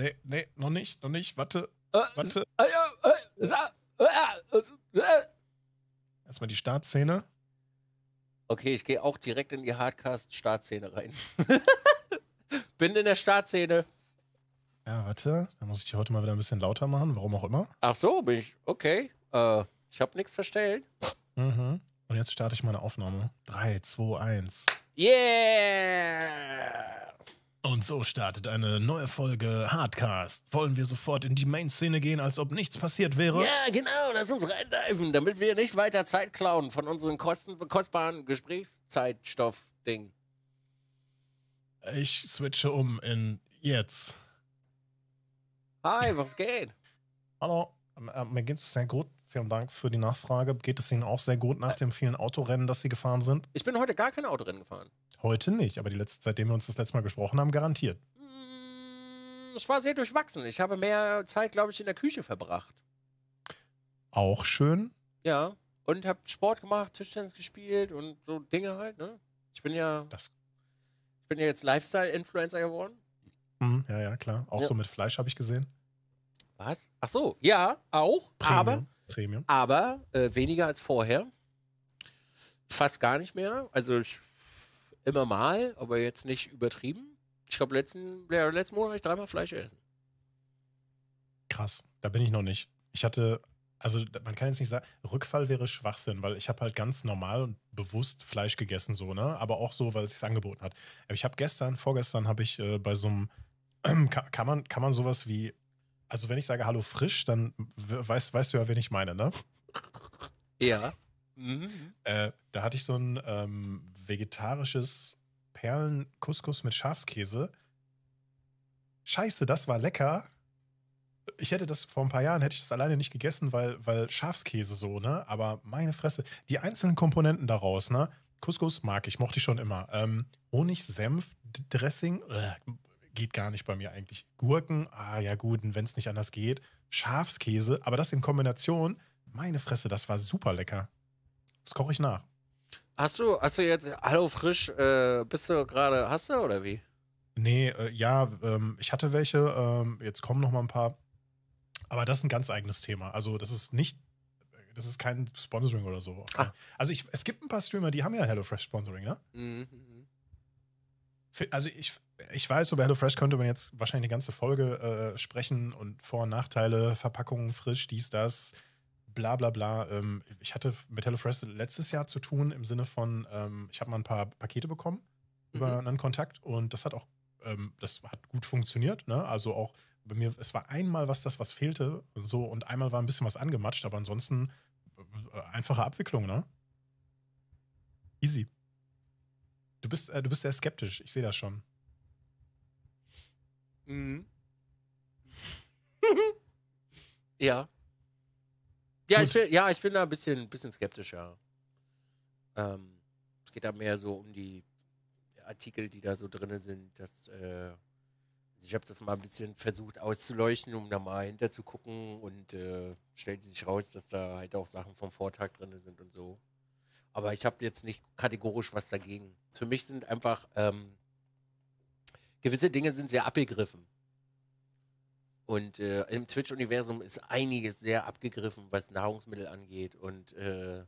nee, nee, noch nicht, noch nicht. Warte. Äh, warte. Äh, äh, Erstmal die Startszene. Okay, ich gehe auch direkt in die Hardcast-Startszene rein. Bin in der Startszene. Ja, warte. Dann muss ich die heute mal wieder ein bisschen lauter machen, warum auch immer. Ach so, bin ich. Okay. Äh, ich habe nichts verstellt. Mhm. Und jetzt starte ich meine Aufnahme. 3, 2, 1. Yeah! Und so startet eine neue Folge Hardcast. Wollen wir sofort in die Main-Szene gehen, als ob nichts passiert wäre? Ja, genau, lass uns reindeifen, damit wir nicht weiter Zeit klauen von unserem kosten kostbaren Gesprächszeitstoff-Ding. Ich switche um in jetzt. Hi, was geht? Hallo, äh, mir geht's sehr gut. Vielen Dank für die Nachfrage. Geht es Ihnen auch sehr gut nach dem vielen Autorennen, das Sie gefahren sind? Ich bin heute gar kein Autorennen gefahren. Heute nicht, aber die letzte, seitdem wir uns das letzte Mal gesprochen haben, garantiert. Mm, es war sehr durchwachsen. Ich habe mehr Zeit, glaube ich, in der Küche verbracht. Auch schön. Ja. Und habe Sport gemacht, Tischtennis gespielt und so Dinge halt, ne? Ich bin ja. Das. Ich bin ja jetzt Lifestyle-Influencer geworden. Mhm, ja, ja, klar. Auch ja. so mit Fleisch habe ich gesehen. Was? Ach so, ja, auch. Premium. Aber, Premium. aber äh, weniger als vorher. Fast gar nicht mehr. Also ich immer mal, aber jetzt nicht übertrieben. Ich glaube, letzten, ja, letzten Monat habe ich dreimal Fleisch essen. Krass, da bin ich noch nicht. Ich hatte, also man kann jetzt nicht sagen, Rückfall wäre Schwachsinn, weil ich habe halt ganz normal und bewusst Fleisch gegessen, so, ne? Aber auch so, weil es sich angeboten hat. Aber ich habe gestern, vorgestern habe ich äh, bei so einem, äh, kann, man, kann man sowas wie, also wenn ich sage Hallo frisch, dann weißt, weißt du ja, wen ich meine, ne? Ja. Mhm. Äh, da hatte ich so ein ähm, vegetarisches Perlen-Couscous mit Schafskäse. Scheiße, das war lecker. Ich hätte das vor ein paar Jahren hätte ich das alleine nicht gegessen, weil, weil Schafskäse so, ne? Aber meine Fresse, die einzelnen Komponenten daraus, ne? Couscous mag ich, mochte ich schon immer. Ähm, Honig, Senf, Dressing, äh, geht gar nicht bei mir eigentlich. Gurken, ah ja gut, wenn es nicht anders geht. Schafskäse, aber das in Kombination, meine Fresse, das war super lecker. Das koche ich nach. Hast du, hast du jetzt Hallo frisch, äh, bist du gerade, hast du oder wie? Nee, äh, ja, ähm, ich hatte welche, ähm, jetzt kommen noch mal ein paar. Aber das ist ein ganz eigenes Thema. Also, das ist nicht, das ist kein Sponsoring oder so. Ah. Also, ich, es gibt ein paar Streamer, die haben ja HelloFresh Sponsoring, ne? Mhm. mhm. Also, ich, ich weiß, über HelloFresh könnte man jetzt wahrscheinlich eine ganze Folge äh, sprechen und Vor- und Nachteile, Verpackungen frisch, dies, das bla bla bla. Ähm, ich hatte mit HelloFresh letztes Jahr zu tun im Sinne von, ähm, ich habe mal ein paar Pakete bekommen über mhm. einen Kontakt und das hat auch, ähm, das hat gut funktioniert. Ne? Also auch bei mir, es war einmal was das, was fehlte und so und einmal war ein bisschen was angematscht, aber ansonsten äh, einfache Abwicklung, ne? Easy. Du bist, äh, du bist sehr skeptisch, ich sehe das schon. Mhm. ja. Ja, ich bin, ja, ich bin da ein bisschen, bisschen skeptischer. Ähm, es geht da mehr so um die Artikel, die da so drin sind. Dass, äh, ich habe das mal ein bisschen versucht auszuleuchten, um da mal hinter zu gucken und äh, stellte sich raus, dass da halt auch Sachen vom Vortag drin sind und so. Aber ich habe jetzt nicht kategorisch was dagegen. Für mich sind einfach ähm, gewisse Dinge sind sehr abgegriffen. Und äh, im Twitch-Universum ist einiges sehr abgegriffen, was Nahrungsmittel angeht. Und äh,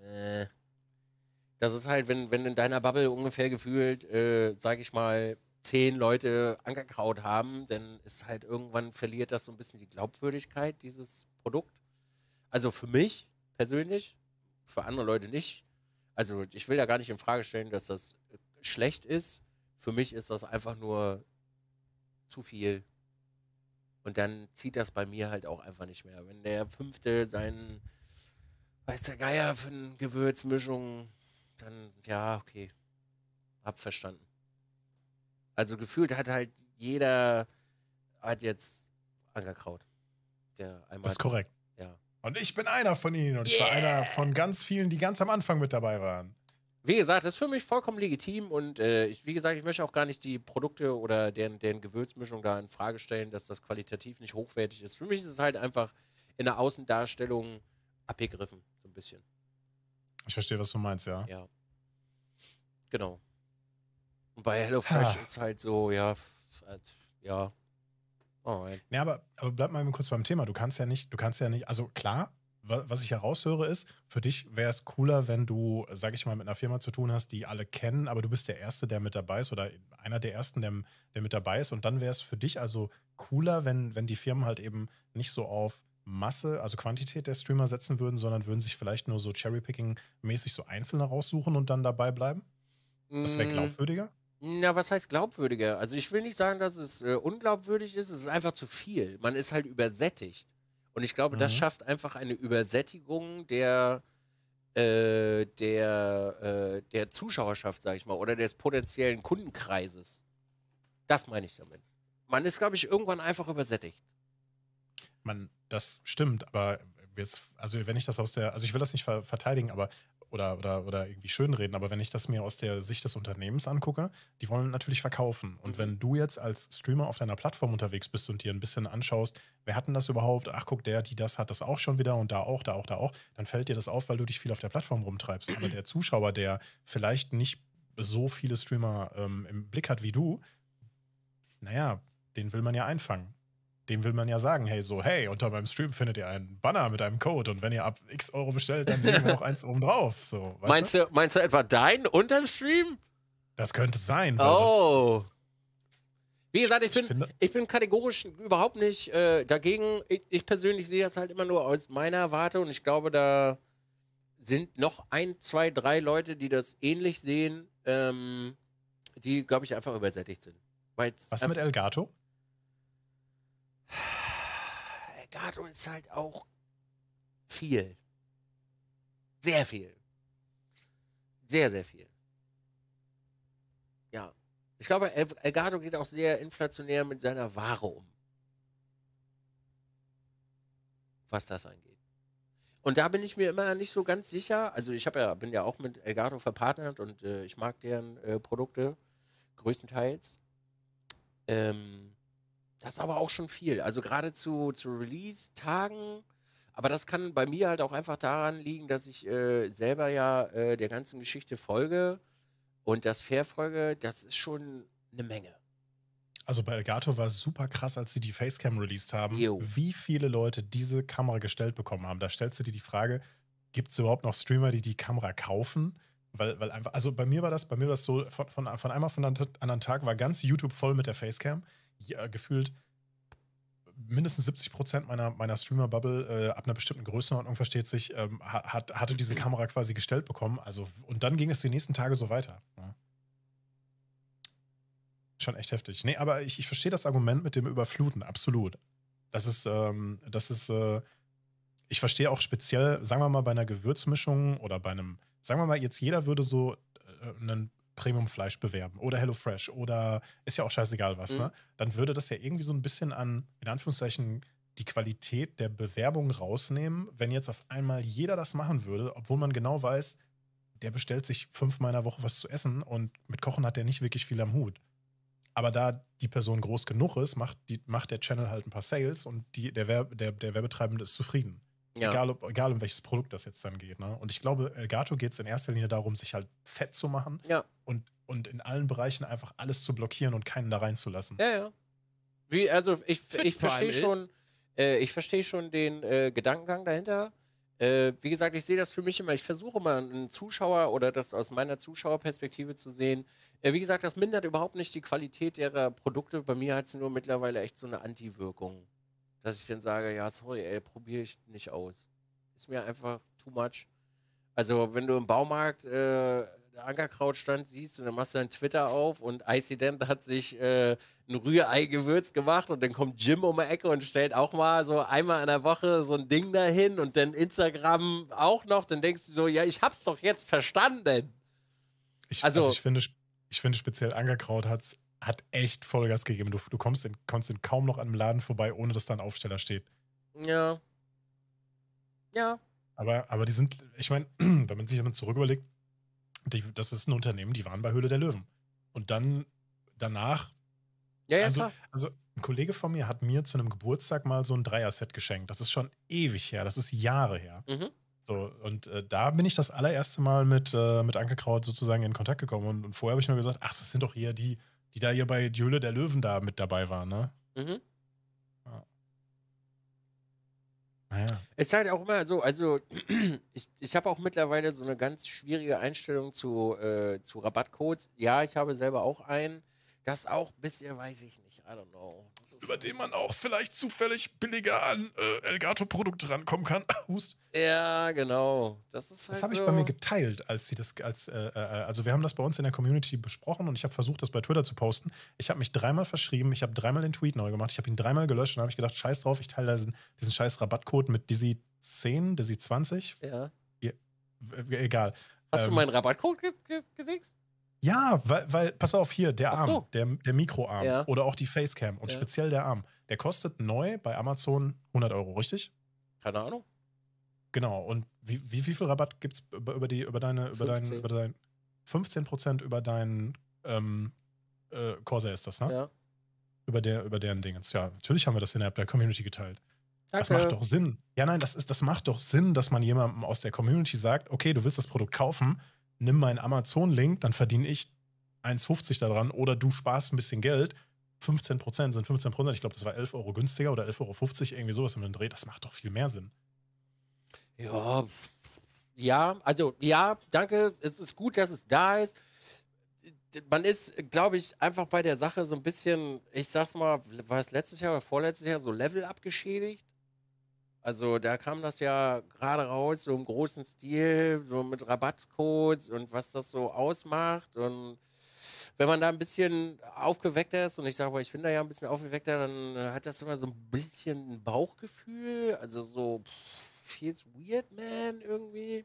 äh, das ist halt, wenn, wenn in deiner Bubble ungefähr gefühlt, äh, sag ich mal, zehn Leute Ankerkraut haben, dann ist halt irgendwann verliert das so ein bisschen die Glaubwürdigkeit, dieses Produkt. Also für mich persönlich, für andere Leute nicht. Also ich will da gar nicht in Frage stellen, dass das schlecht ist. Für mich ist das einfach nur zu viel und dann zieht das bei mir halt auch einfach nicht mehr. Wenn der Fünfte seinen, weiß der Geier, für eine Gewürzmischung, dann, ja, okay, hab verstanden. Also gefühlt hat halt jeder, hat jetzt Ankerkraut. Der einmal das ist korrekt. Ja. Und ich bin einer von ihnen und yeah. ich war einer von ganz vielen, die ganz am Anfang mit dabei waren wie gesagt, das ist für mich vollkommen legitim und äh, ich, wie gesagt, ich möchte auch gar nicht die Produkte oder deren, deren Gewürzmischung da in Frage stellen, dass das qualitativ nicht hochwertig ist. Für mich ist es halt einfach in der Außendarstellung abgegriffen, so ein bisschen. Ich verstehe, was du meinst, ja. Ja. Genau. Und bei HelloFresh ah. ist halt so, ja, halt, ja. Oh, ja, aber, aber bleib mal kurz beim Thema. Du kannst ja nicht, du kannst ja nicht, also klar, was ich heraushöre, ist, für dich wäre es cooler, wenn du, sag ich mal, mit einer Firma zu tun hast, die alle kennen, aber du bist der Erste, der mit dabei ist oder einer der Ersten, der, der mit dabei ist. Und dann wäre es für dich also cooler, wenn, wenn die Firmen halt eben nicht so auf Masse, also Quantität der Streamer setzen würden, sondern würden sich vielleicht nur so cherrypicking mäßig so Einzelne raussuchen und dann dabei bleiben? Das wäre mm. glaubwürdiger? Na, was heißt glaubwürdiger? Also ich will nicht sagen, dass es äh, unglaubwürdig ist, es ist einfach zu viel. Man ist halt übersättigt. Und ich glaube, mhm. das schafft einfach eine Übersättigung der, äh, der, äh, der Zuschauerschaft, sag ich mal, oder des potenziellen Kundenkreises. Das meine ich damit. Man ist, glaube ich, irgendwann einfach übersättigt. Man, das stimmt, aber jetzt, also wenn ich das aus der, also ich will das nicht ver verteidigen, aber oder, oder, oder irgendwie schönreden, aber wenn ich das mir aus der Sicht des Unternehmens angucke, die wollen natürlich verkaufen. Und mhm. wenn du jetzt als Streamer auf deiner Plattform unterwegs bist und dir ein bisschen anschaust, wer hat denn das überhaupt? Ach, guck, der, die das hat das auch schon wieder und da auch, da auch, da auch, dann fällt dir das auf, weil du dich viel auf der Plattform rumtreibst. Aber der Zuschauer, der vielleicht nicht so viele Streamer ähm, im Blick hat wie du, naja, den will man ja einfangen dem will man ja sagen, hey, so, hey, unter meinem Stream findet ihr einen Banner mit einem Code und wenn ihr ab x Euro bestellt, dann legen wir noch eins oben drauf. So, meinst, du? du? meinst du etwa deinen unterm Stream? Das könnte sein. Oh. Das, das, Wie gesagt, ich, bin, ich bin kategorisch überhaupt nicht äh, dagegen. Ich, ich, persönlich sehe das halt immer nur aus meiner Warte und ich glaube, da sind noch ein, zwei, drei Leute, die das ähnlich sehen, ähm, die, glaube ich, einfach übersättigt sind. Was ist mit Elgato? er gab uns halt auch viel. Sehr viel. Sehr, sehr viel. Ja. Ich glaube, Elgato geht auch sehr inflationär mit seiner Ware um. Was das angeht. Und da bin ich mir immer nicht so ganz sicher. Also ich ja, bin ja auch mit Elgato verpartnert und äh, ich mag deren äh, Produkte größtenteils. Ähm, das ist aber auch schon viel. Also gerade zu, zu Release-Tagen. Aber das kann bei mir halt auch einfach daran liegen, dass ich äh, selber ja äh, der ganzen Geschichte folge und das Fair folge. Das ist schon eine Menge. Also bei Elgato war es super krass, als sie die Facecam released haben, Yo. wie viele Leute diese Kamera gestellt bekommen haben. Da stellst du dir die Frage, gibt es überhaupt noch Streamer, die die Kamera kaufen? Weil, weil einfach, also bei mir war das, bei mir war das so, von, von, von einmal von einem anderen Tag war ganz YouTube voll mit der Facecam ja, äh, gefühlt mindestens 70 Prozent meiner, meiner Streamer-Bubble äh, ab einer bestimmten Größenordnung, versteht sich, ähm, hat, hatte diese Kamera quasi gestellt bekommen. Also, und dann ging es die nächsten Tage so weiter. Ja. Schon echt heftig. Nee, aber ich, ich verstehe das Argument mit dem Überfluten, absolut. Das ist, ähm, das ist, äh, ich verstehe auch speziell, sagen wir mal, bei einer Gewürzmischung oder bei einem, sagen wir mal, jetzt jeder würde so äh, einen Premium-Fleisch bewerben oder HelloFresh oder ist ja auch scheißegal was, ne? mhm. ne? Dann würde das ja irgendwie so ein bisschen an, in Anführungszeichen, die Qualität der Bewerbung rausnehmen, wenn jetzt auf einmal jeder das machen würde, obwohl man genau weiß, der bestellt sich fünfmal in der Woche was zu essen und mit Kochen hat der nicht wirklich viel am Hut. Aber da die Person groß genug ist, macht, die, macht der Channel halt ein paar Sales und die, der, Werb, der, der Werbetreibende ist zufrieden. Ja. Egal, ob, egal um welches Produkt das jetzt dann geht. Ne? Und ich glaube, Elgato geht es in erster Linie darum, sich halt fett zu machen ja. und, und in allen Bereichen einfach alles zu blockieren und keinen da reinzulassen. Ja, ja. Wie, also ich, äh, ich verstehe schon, äh, ich schon den äh, Gedankengang dahinter. Äh, wie gesagt, ich sehe das für mich immer, ich versuche immer einen Zuschauer oder das aus meiner Zuschauerperspektive zu sehen. Äh, wie gesagt, das mindert überhaupt nicht die Qualität ihrer Produkte. Bei mir hat es nur mittlerweile echt so eine Anti-Wirkung dass ich dann sage, ja, sorry, ey, probiere ich nicht aus. Ist mir einfach too much. Also, wenn du im Baumarkt äh, Ankerkrautstand siehst und dann machst du dann Twitter auf und Icy Dent hat sich äh, ein Rührei-Gewürz gemacht und dann kommt Jim um die Ecke und stellt auch mal so einmal in der Woche so ein Ding dahin und dann Instagram auch noch, dann denkst du so, ja, ich hab's doch jetzt verstanden. Ich, also, also ich finde, ich finde speziell Ankerkraut hat's hat echt Vollgas gegeben. Du, du kommst in, kommst in kaum noch an einem Laden vorbei, ohne dass da ein Aufsteller steht. Ja. Ja. Aber, aber die sind, ich meine, wenn man sich dann zurück überlegt, die, das ist ein Unternehmen, die waren bei Höhle der Löwen. Und dann danach. Ja, ja, also, klar. also ein Kollege von mir hat mir zu einem Geburtstag mal so ein Dreier-Set geschenkt. Das ist schon ewig her, das ist Jahre her. Mhm. So, und äh, da bin ich das allererste Mal mit, äh, mit Ankerkraut sozusagen in Kontakt gekommen. Und, und vorher habe ich nur gesagt, ach, das sind doch eher die, die da hier bei Die Hülle der Löwen da mit dabei waren, ne? Mhm. Ja. Naja. Ist halt auch immer so, also ich, ich habe auch mittlerweile so eine ganz schwierige Einstellung zu, äh, zu Rabattcodes. Ja, ich habe selber auch einen. Das auch ein bisschen, weiß ich nicht, I don't know über den man auch vielleicht zufällig billiger an äh, Elgato-Produkte rankommen kann. Hust. Ja, genau. Das, halt das habe so. ich bei mir geteilt, als sie das, als, äh, äh, also wir haben das bei uns in der Community besprochen und ich habe versucht, das bei Twitter zu posten. Ich habe mich dreimal verschrieben, ich habe dreimal den Tweet neu gemacht, ich habe ihn dreimal gelöscht und habe ich gedacht, scheiß drauf, ich teile diesen, diesen scheiß Rabattcode mit Dizzy 10, Dizzy 20. Ja. ja egal. Hast ähm, du meinen Rabattcode gedingst? Ja, weil, weil, pass auf, hier, der Arm, so. der, der Mikroarm ja. oder auch die Facecam und ja. speziell der Arm, der kostet neu bei Amazon 100 Euro, richtig? Keine Ahnung. Genau, und wie, wie, wie viel Rabatt gibt es über, über, über deine, über deinen, über dein, 15 über deinen ähm, äh, Corsair ist das, ne? Ja. Über, der, über deren Dingens. Ja, natürlich haben wir das innerhalb der, der Community geteilt. Danke. Das macht doch Sinn. Ja, nein, das, ist, das macht doch Sinn, dass man jemandem aus der Community sagt, okay, du willst das Produkt kaufen, nimm meinen Amazon-Link, dann verdiene ich 1,50 daran oder du sparst ein bisschen Geld. 15 Prozent sind 15 Prozent. Ich glaube, das war 11 Euro günstiger oder 11,50 Euro, irgendwie sowas um den Dreh. Das macht doch viel mehr Sinn. Ja, ja, also ja, danke. Es ist gut, dass es da ist. Man ist, glaube ich, einfach bei der Sache so ein bisschen, ich sag's mal, war es letztes Jahr oder vorletztes Jahr so Level abgeschädigt. Also da kam das ja gerade raus, so im großen Stil, so mit Rabattcodes und was das so ausmacht. Und wenn man da ein bisschen aufgeweckter ist, und ich sage mal, ich bin da ja ein bisschen aufgeweckter, dann äh, hat das immer so ein bisschen ein Bauchgefühl. Also so, feels weird, man, irgendwie.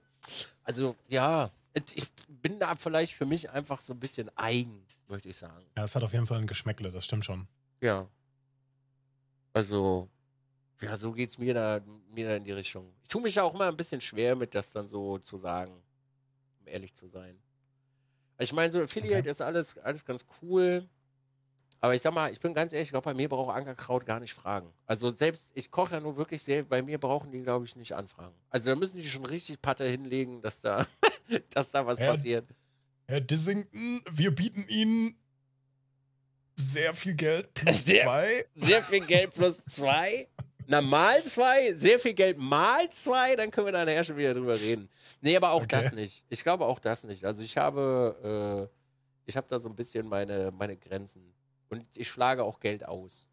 Also ja, ich bin da vielleicht für mich einfach so ein bisschen eigen, möchte ich sagen. Ja, es hat auf jeden Fall ein Geschmäckle, das stimmt schon. Ja. Also, ja, so geht's mir da, mir da in die Richtung. Ich tue mich ja auch immer ein bisschen schwer mit, das dann so zu sagen, um ehrlich zu sein. Ich meine, so Affiliate okay. ist alles, alles ganz cool. Aber ich sag mal, ich bin ganz ehrlich, ich glaube, bei mir braucht Ankerkraut gar nicht fragen. Also selbst, ich koche ja nur wirklich sehr, bei mir brauchen die, glaube ich, nicht anfragen. Also da müssen die schon richtig Patte hinlegen, dass da, dass da was Herr, passiert. Herr Dissington, wir bieten Ihnen sehr viel Geld plus sehr, zwei. Sehr viel Geld plus zwei? Na, mal zwei, sehr viel Geld, mal zwei, dann können wir da nachher schon wieder drüber reden. Nee, aber auch okay. das nicht. Ich glaube auch das nicht. Also ich habe, äh, ich habe da so ein bisschen meine, meine Grenzen. Und ich schlage auch Geld aus.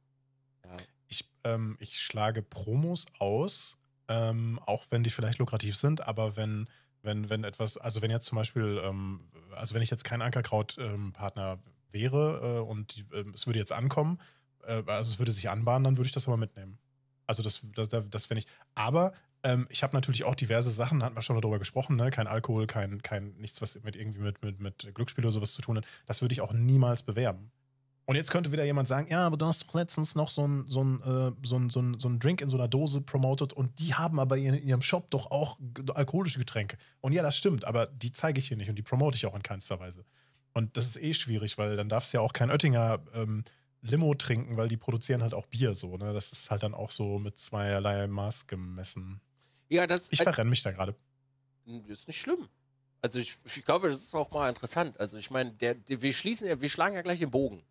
Ja. Ich, ähm, ich schlage Promos aus, ähm, auch wenn die vielleicht lukrativ sind, aber wenn, wenn, wenn etwas, also wenn jetzt zum Beispiel, ähm, also wenn ich jetzt kein Ankerkraut-Partner ähm, wäre äh, und die, äh, es würde jetzt ankommen, äh, also es würde sich anbahnen, dann würde ich das aber mitnehmen. Also das, das, das, das finde ich. Aber ähm, ich habe natürlich auch diverse Sachen, hatten wir schon mal darüber gesprochen, ne? Kein Alkohol, kein, kein, nichts, was mit irgendwie mit, mit, mit Glücksspiel oder sowas zu tun hat. Das würde ich auch niemals bewerben. Und jetzt könnte wieder jemand sagen, ja, aber du hast doch letztens noch so einen äh, so ein, so so so Drink in so einer Dose promotet und die haben aber in ihrem Shop doch auch alkoholische Getränke. Und ja, das stimmt, aber die zeige ich hier nicht und die promote ich auch in keinster Weise. Und das ist eh schwierig, weil dann darf es ja auch kein Oettinger ähm, Limo trinken, weil die produzieren halt auch Bier so. Ne? Das ist halt dann auch so mit zweierlei Maß gemessen. Ja, das. Ich äh, verrenne mich da gerade. Ist nicht schlimm. Also ich, ich, glaube, das ist auch mal interessant. Also ich meine, der, der, wir schließen ja, wir schlagen ja gleich den Bogen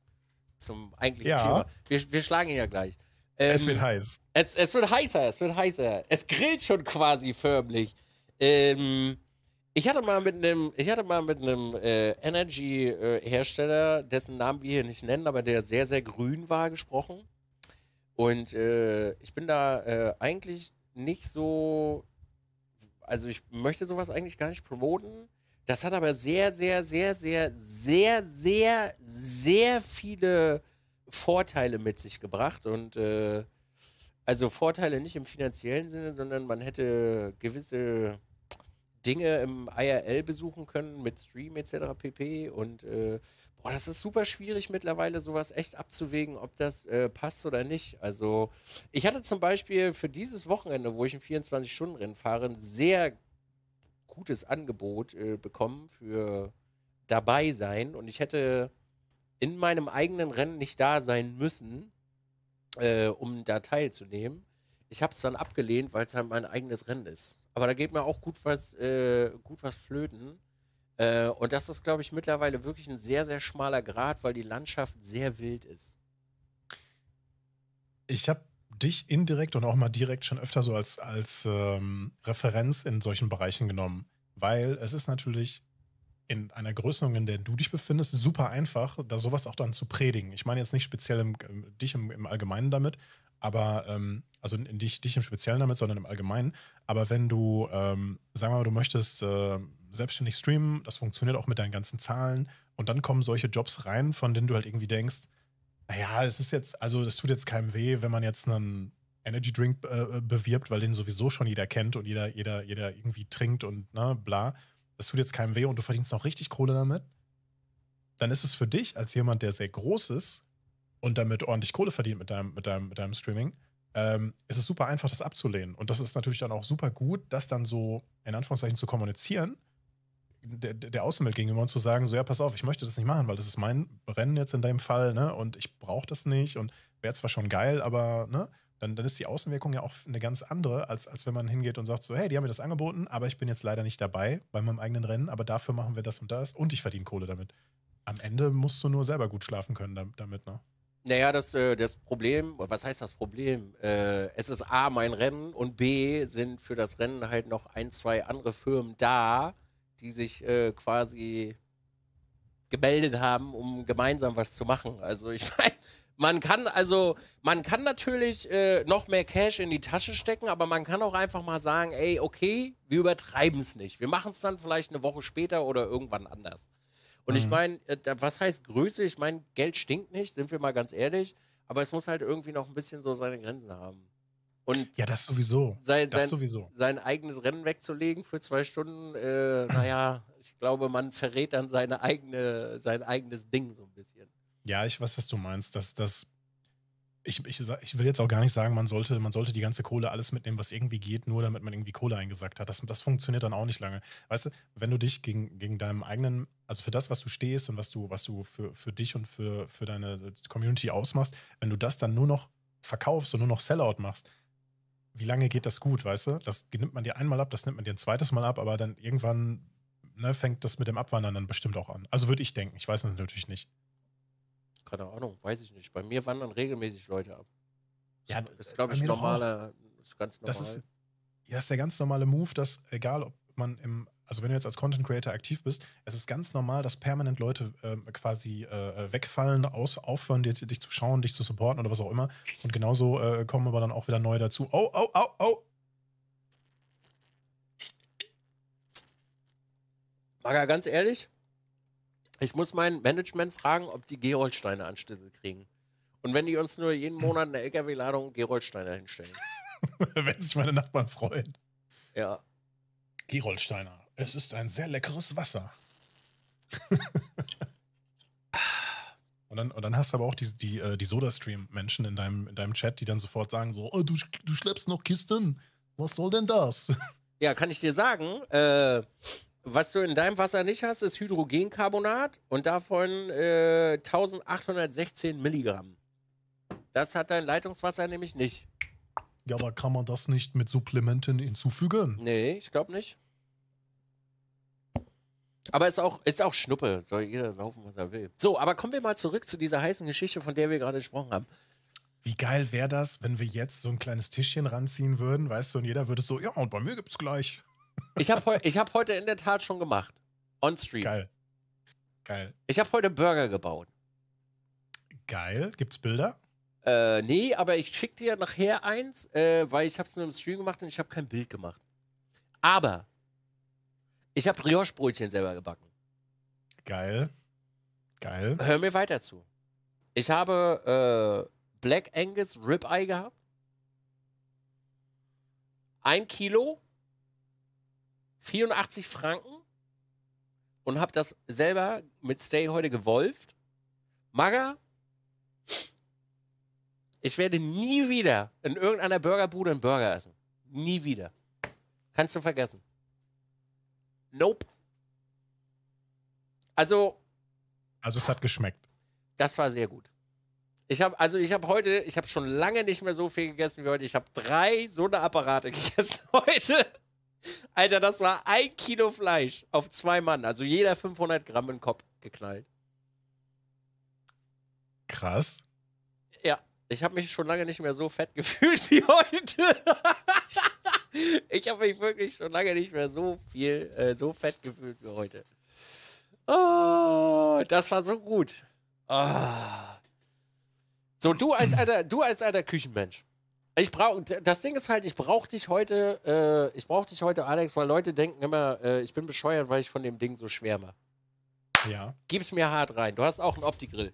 zum eigentlichen ja. Thema. Wir, wir schlagen ihn ja gleich. Ähm, es wird heiß. Es, es, wird heißer, es wird heißer. Es grillt schon quasi förmlich. Ähm, ich hatte mal mit einem, ich hatte mal mit einem äh, Energy-Hersteller, dessen Namen wir hier nicht nennen, aber der sehr, sehr grün war, gesprochen. Und äh, ich bin da äh, eigentlich nicht so, also ich möchte sowas eigentlich gar nicht promoten. Das hat aber sehr, sehr, sehr, sehr, sehr, sehr, sehr viele Vorteile mit sich gebracht und äh, also Vorteile nicht im finanziellen Sinne, sondern man hätte gewisse Dinge im IRL besuchen können mit Stream etc. pp. Und äh, boah, das ist super schwierig mittlerweile, sowas echt abzuwägen, ob das äh, passt oder nicht. Also ich hatte zum Beispiel für dieses Wochenende, wo ich ein 24-Stunden-Rennen fahre, ein sehr gutes Angebot äh, bekommen für dabei sein. Und ich hätte in meinem eigenen Rennen nicht da sein müssen, äh, um da teilzunehmen. Ich habe es dann abgelehnt, weil es halt mein eigenes Rennen ist. Aber da geht mir auch gut was, äh, gut was flöten. Äh, und das ist, glaube ich, mittlerweile wirklich ein sehr, sehr schmaler Grad, weil die Landschaft sehr wild ist. Ich habe dich indirekt und auch mal direkt schon öfter so als, als ähm, Referenz in solchen Bereichen genommen, weil es ist natürlich in einer Größenung, in der du dich befindest, super einfach, da sowas auch dann zu predigen. Ich meine jetzt nicht speziell im, dich im, im Allgemeinen damit, aber, ähm, also nicht dich im Speziellen damit, sondern im Allgemeinen. Aber wenn du, ähm, sagen wir mal, du möchtest äh, selbstständig streamen, das funktioniert auch mit deinen ganzen Zahlen. Und dann kommen solche Jobs rein, von denen du halt irgendwie denkst, naja, es ist jetzt, also das tut jetzt keinem weh, wenn man jetzt einen Energy Drink äh, äh, bewirbt, weil den sowieso schon jeder kennt und jeder, jeder, jeder irgendwie trinkt und ne, bla. Das tut jetzt keinem weh und du verdienst noch richtig Kohle damit. Dann ist es für dich als jemand, der sehr groß ist, und damit ordentlich Kohle verdient mit deinem, mit deinem, mit deinem Streaming, ähm, ist es super einfach, das abzulehnen. Und das ist natürlich dann auch super gut, das dann so in Anführungszeichen zu kommunizieren, der, der Außenwelt gegenüber und zu sagen, so ja, pass auf, ich möchte das nicht machen, weil das ist mein Rennen jetzt in deinem Fall, ne? Und ich brauche das nicht und wäre zwar schon geil, aber ne? Dann, dann ist die Außenwirkung ja auch eine ganz andere, als, als wenn man hingeht und sagt so, hey, die haben mir das angeboten, aber ich bin jetzt leider nicht dabei bei meinem eigenen Rennen, aber dafür machen wir das und das und ich verdiene Kohle damit. Am Ende musst du nur selber gut schlafen können damit, ne? Naja, das, äh, das Problem, was heißt das Problem? Äh, es ist A, mein Rennen und B, sind für das Rennen halt noch ein, zwei andere Firmen da, die sich äh, quasi gemeldet haben, um gemeinsam was zu machen. Also ich meine, man kann also, man kann natürlich noch mehr Cash in die Tasche stecken, aber man kann auch einfach mal sagen, ey, okay, wir übertreiben es nicht. Wir machen es dann vielleicht eine Woche später oder irgendwann anders. Und mhm. ich meine, äh, was heißt Größe? Ich meine, Geld stinkt nicht, sind wir mal ganz ehrlich. Aber es muss halt irgendwie noch ein bisschen so seine Grenzen haben. Und ja, das sowieso. Sein, das sein, sowieso. sein eigenes Rennen wegzulegen für zwei Stunden, äh, naja, ich glaube, man verrät dann seine eigene, sein eigenes Ding so ein bisschen. Ja, ich weiß, was du meinst, dass das ich, ich, ich, will jetzt auch gar nicht sagen, man sollte, man sollte die ganze Kohle alles mitnehmen, was irgendwie geht, nur damit man irgendwie Kohle eingesackt hat. Das, das funktioniert dann auch nicht lange. Weißt du, wenn du dich gegen, gegen deinem eigenen, also für das, was du stehst und was du, was du für, für dich und für, für deine Community ausmachst, wenn du das dann nur noch verkaufst und nur noch Sellout machst, wie lange geht das gut, weißt du? Das nimmt man dir einmal ab, das nimmt man dir ein zweites Mal ab, aber dann irgendwann ne, fängt das mit dem Abwandern dann bestimmt auch an. Also würde ich denken. Ich weiß das natürlich nicht keine Ahnung, weiß ich nicht. Bei mir wandern regelmäßig Leute ab. Das ja, ist, glaube ich, normale, ist ganz normal. Das ist, ja, ist der ganz normale Move, dass egal, ob man im, also wenn du jetzt als Content Creator aktiv bist, es ist ganz normal, dass permanent Leute äh, quasi äh, wegfallen, aus, aufhören, dich, dich, zu schauen, dich zu supporten oder was auch immer. Und genauso äh, kommen aber dann auch wieder neue dazu. Oh, oh, oh, oh! Maga, ganz ehrlich, ich muss mein Management fragen, ob die Gerolsteine Anschlüsse kriegen. Und wenn die uns nur jeden Monat eine LKW-Ladung Geroldsteine hinstellen. wenn sich meine Nachbarn freuen. Ja. Gerolsteiner, es ist ein sehr leckeres Wasser. und, dann, und dann hast du aber auch die, die, äh, die Soda-Stream-Menschen in deinem, in deinem Chat, die dann sofort sagen: so, oh, du, du schleppst noch Kisten. Was soll denn das? Ja, kann ich dir sagen, äh, was du in deinem Wasser nicht hast, ist Hydrogencarbonat und davon äh, 1816 Milligramm. Das hat dein Leitungswasser nämlich nicht. Ja, aber kann man das nicht mit Supplementen hinzufügen? Nee, ich glaube nicht. Aber ist auch, ist auch Schnuppe. Soll jeder saufen, was er will. So, aber kommen wir mal zurück zu dieser heißen Geschichte, von der wir gerade gesprochen haben. Wie geil wäre das, wenn wir jetzt so ein kleines Tischchen ranziehen würden, weißt du, und jeder würde so, ja, und bei mir gibt es gleich. Ich habe ich hab heute in der Tat schon gemacht. On Stream. Geil. Geil. Ich habe heute Burger gebaut. Geil. Gibt's Bilder? Äh, nee, aber ich schick dir nachher eins, äh, weil ich hab's nur im Stream gemacht und ich habe kein Bild gemacht. Aber ich habe Brioche-Brötchen selber gebacken. Geil. Geil. Hör mir weiter zu. Ich habe äh, Black Angus Rib Eye gehabt. Ein Kilo 84 Franken und habe das selber mit Stay heute gewolft. Maga, ich werde nie wieder in irgendeiner Burgerbude einen Burger essen. Nie wieder. Kannst du vergessen. Nope. Also. Also es hat geschmeckt. Das war sehr gut. Ich habe also ich habe heute, ich habe schon lange nicht mehr so viel gegessen wie heute. Ich habe drei so eine Apparate gegessen heute. Alter, das war ein Kilo Fleisch auf zwei Mann. Also jeder 500 Gramm in den Kopf geknallt. Krass. Ja, ich habe mich schon lange nicht mehr so fett gefühlt wie heute. ich habe mich wirklich schon lange nicht mehr so viel, äh, so fett gefühlt wie heute. Oh, das war so gut. Oh. So, du als alter, du als alter Küchenmensch. Ich brauche das Ding ist halt, ich brauche dich heute, äh, ich brauche dich heute, Alex, weil Leute denken immer, äh, ich bin bescheuert, weil ich von dem Ding so schwärme. Ja. Gib's mir hart rein. Du hast auch einen Opti-Grill.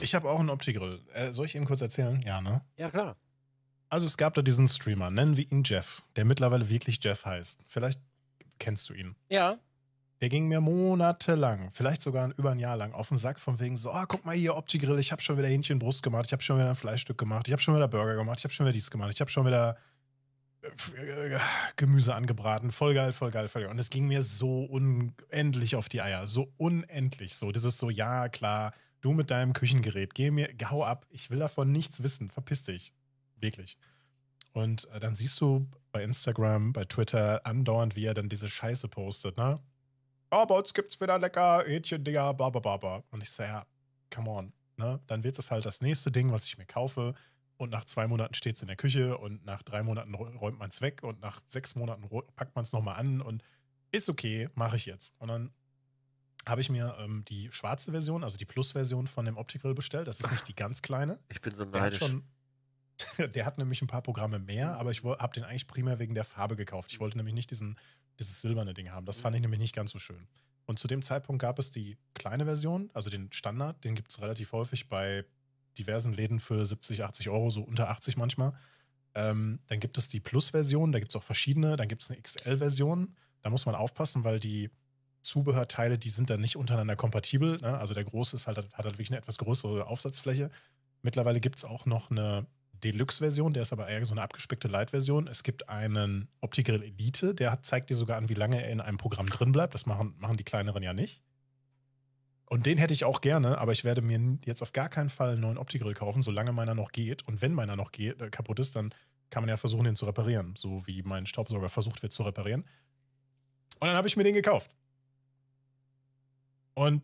Ich habe auch einen Opti-Grill. Äh, soll ich ihm kurz erzählen? Ja, ne? Ja, klar. Also es gab da diesen Streamer, nennen wir ihn Jeff, der mittlerweile wirklich Jeff heißt. Vielleicht kennst du ihn. Ja. Der ging mir monatelang, vielleicht sogar über ein Jahr lang, auf den Sack von wegen so, ah, guck mal hier, Opti-Grill, ich habe schon wieder Hähnchenbrust gemacht, ich habe schon wieder ein Fleischstück gemacht, ich habe schon wieder Burger gemacht, ich habe schon wieder dies gemacht, ich habe schon wieder äh, äh, Gemüse angebraten. Voll geil, voll geil, voll geil. Und es ging mir so unendlich auf die Eier. So unendlich. So, das ist so, ja, klar, du mit deinem Küchengerät, geh mir, hau ab. Ich will davon nichts wissen. Verpiss dich. Wirklich. Und äh, dann siehst du bei Instagram, bei Twitter andauernd, wie er dann diese Scheiße postet, ne? oh, bei uns gibt's wieder lecker Hähnchen, Digga, bla, bla, bla, bla. Und ich so, ja, come on. Ne? Dann wird das halt das nächste Ding, was ich mir kaufe. Und nach zwei Monaten steht es in der Küche und nach drei Monaten räumt man es weg und nach sechs Monaten packt man es nochmal an und ist okay, mache ich jetzt. Und dann habe ich mir ähm, die schwarze Version, also die Plus-Version von dem Optical bestellt. Das ist nicht die ganz kleine. Ich bin so neidisch. Der hat, schon, der hat nämlich ein paar Programme mehr, aber ich habe den eigentlich primär wegen der Farbe gekauft. Ich wollte nämlich nicht diesen dieses silberne Ding haben. Das fand ich mhm. nämlich nicht ganz so schön. Und zu dem Zeitpunkt gab es die kleine Version, also den Standard, den gibt es relativ häufig bei diversen Läden für 70, 80 Euro, so unter 80 manchmal. Ähm, dann gibt es die Plus-Version, da gibt es auch verschiedene. Dann gibt es eine XL-Version. Da muss man aufpassen, weil die Zubehörteile, die sind dann nicht untereinander kompatibel. Ne? Also der große ist halt, hat halt wirklich eine etwas größere Aufsatzfläche. Mittlerweile gibt es auch noch eine Deluxe-Version, der ist aber eher so eine abgespeckte Light-Version. Es gibt einen Opti-Grill Elite, der hat, zeigt dir sogar an, wie lange er in einem Programm drin bleibt. Das machen, machen die kleineren ja nicht. Und den hätte ich auch gerne, aber ich werde mir jetzt auf gar keinen Fall einen neuen Opti-Grill kaufen, solange meiner noch geht. Und wenn meiner noch geht, äh, kaputt ist, dann kann man ja versuchen, den zu reparieren. So wie mein Staubsauger versucht wird zu reparieren. Und dann habe ich mir den gekauft. Und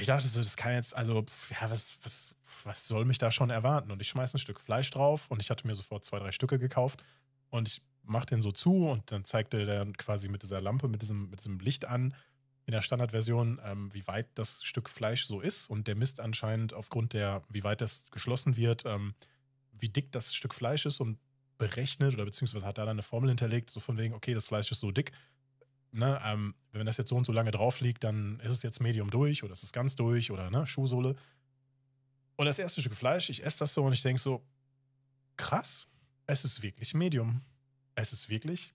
ich dachte so, das kann jetzt, also, ja, was, was, was soll mich da schon erwarten? Und ich schmeiße ein Stück Fleisch drauf und ich hatte mir sofort zwei, drei Stücke gekauft und ich mache den so zu und dann zeigte der quasi mit dieser Lampe, mit diesem, mit diesem Licht an, in der Standardversion, ähm, wie weit das Stück Fleisch so ist. Und der misst anscheinend aufgrund der, wie weit das geschlossen wird, ähm, wie dick das Stück Fleisch ist und berechnet oder beziehungsweise hat da dann eine Formel hinterlegt, so von wegen, okay, das Fleisch ist so dick ne, ähm, wenn das jetzt so und so lange drauf liegt, dann ist es jetzt Medium durch oder ist es ganz durch oder ne, Schuhsohle. Und das erste Stück Fleisch, ich esse das so und ich denke so, krass, es ist wirklich Medium. Es ist wirklich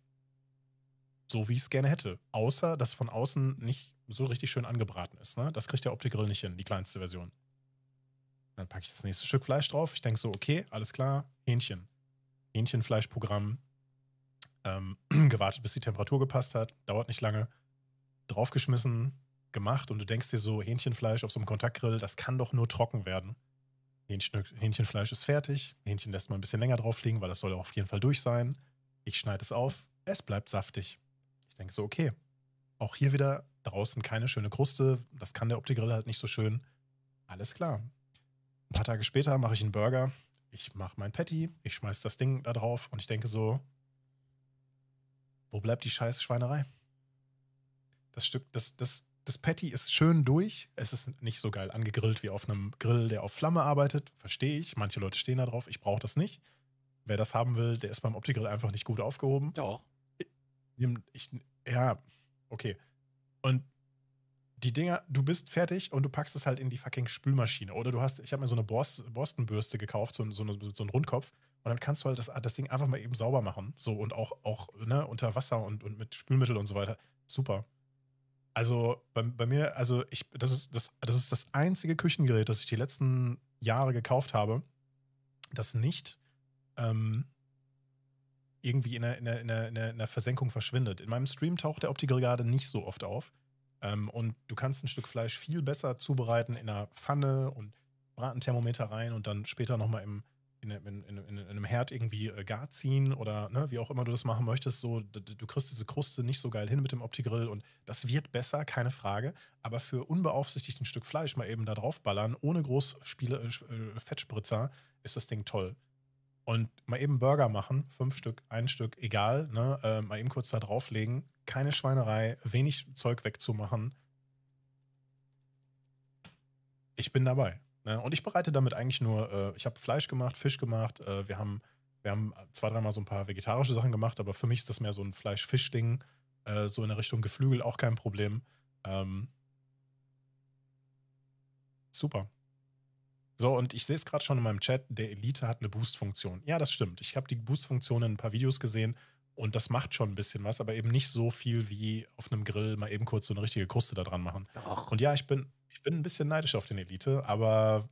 so, wie ich es gerne hätte. Außer, dass von außen nicht so richtig schön angebraten ist. Ne? Das kriegt der Optikgrill nicht hin, die kleinste Version. Dann packe ich das nächste Stück Fleisch drauf. Ich denke so, okay, alles klar, Hähnchen. Hähnchenfleischprogramm, ähm, gewartet, bis die Temperatur gepasst hat, dauert nicht lange, draufgeschmissen, gemacht und du denkst dir so, Hähnchenfleisch auf so einem Kontaktgrill, das kann doch nur trocken werden. Hähnchen, Hähnchenfleisch ist fertig, Hähnchen lässt man ein bisschen länger drauf liegen, weil das soll auf jeden Fall durch sein. Ich schneide es auf, es bleibt saftig. Ich denke so, okay, auch hier wieder draußen keine schöne Kruste, das kann der Opti-Grill halt nicht so schön. Alles klar. Ein paar Tage später mache ich einen Burger, ich mache mein Patty, ich schmeiße das Ding da drauf und ich denke so, wo bleibt die scheiß Schweinerei? Das Stück, das, das, das Patty ist schön durch. Es ist nicht so geil angegrillt wie auf einem Grill, der auf Flamme arbeitet. Verstehe ich. Manche Leute stehen da drauf. Ich brauche das nicht. Wer das haben will, der ist beim Opti-Grill einfach nicht gut aufgehoben. Doch. Ich, ja, okay. Und die Dinger, du bist fertig und du packst es halt in die fucking Spülmaschine. Oder du hast, ich habe mir so eine Borstenbürste gekauft, so, so, so einen Rundkopf. Und dann kannst du halt das, ah, das Ding einfach mal eben sauber machen. So und auch, auch ne, unter Wasser und, und mit Spülmittel und so weiter. Super. Also bei, bei mir, also ich, das ist das, das ist das einzige Küchengerät, das ich die letzten Jahre gekauft habe, das nicht ähm, irgendwie in einer, in, in, in Versenkung verschwindet. In meinem Stream taucht der Optikgerade nicht so oft auf. Ähm, und du kannst ein Stück Fleisch viel besser zubereiten in einer Pfanne und Bratenthermometer rein und dann später nochmal im in, in, in, in, einem Herd irgendwie äh, gar ziehen oder ne, wie auch immer du das machen möchtest, so du, du kriegst diese Kruste nicht so geil hin mit dem Opti-Grill und das wird besser, keine Frage. Aber für unbeaufsichtigt ein Stück Fleisch mal eben da drauf ballern, ohne groß Spiele, äh, äh, Fettspritzer, ist das Ding toll. Und mal eben Burger machen, fünf Stück, ein Stück, egal, ne, äh, mal eben kurz da drauflegen, keine Schweinerei, wenig Zeug wegzumachen. Ich bin dabei. Ne? Und ich bereite damit eigentlich nur, äh, ich habe Fleisch gemacht, Fisch gemacht, äh, wir haben, wir haben zwei, dreimal so ein paar vegetarische Sachen gemacht, aber für mich ist das mehr so ein Fleisch-Fisch-Ding, äh, so in der Richtung Geflügel auch kein Problem. Ähm, super. So, und ich sehe es gerade schon in meinem Chat, der Elite hat eine Boost-Funktion. Ja, das stimmt. Ich habe die Boost-Funktion in ein paar Videos gesehen und das macht schon ein bisschen was, aber eben nicht so viel wie auf einem Grill mal eben kurz so eine richtige Kruste da dran machen. Doch. Und ja, ich bin, ich bin ein bisschen neidisch auf den Elite, aber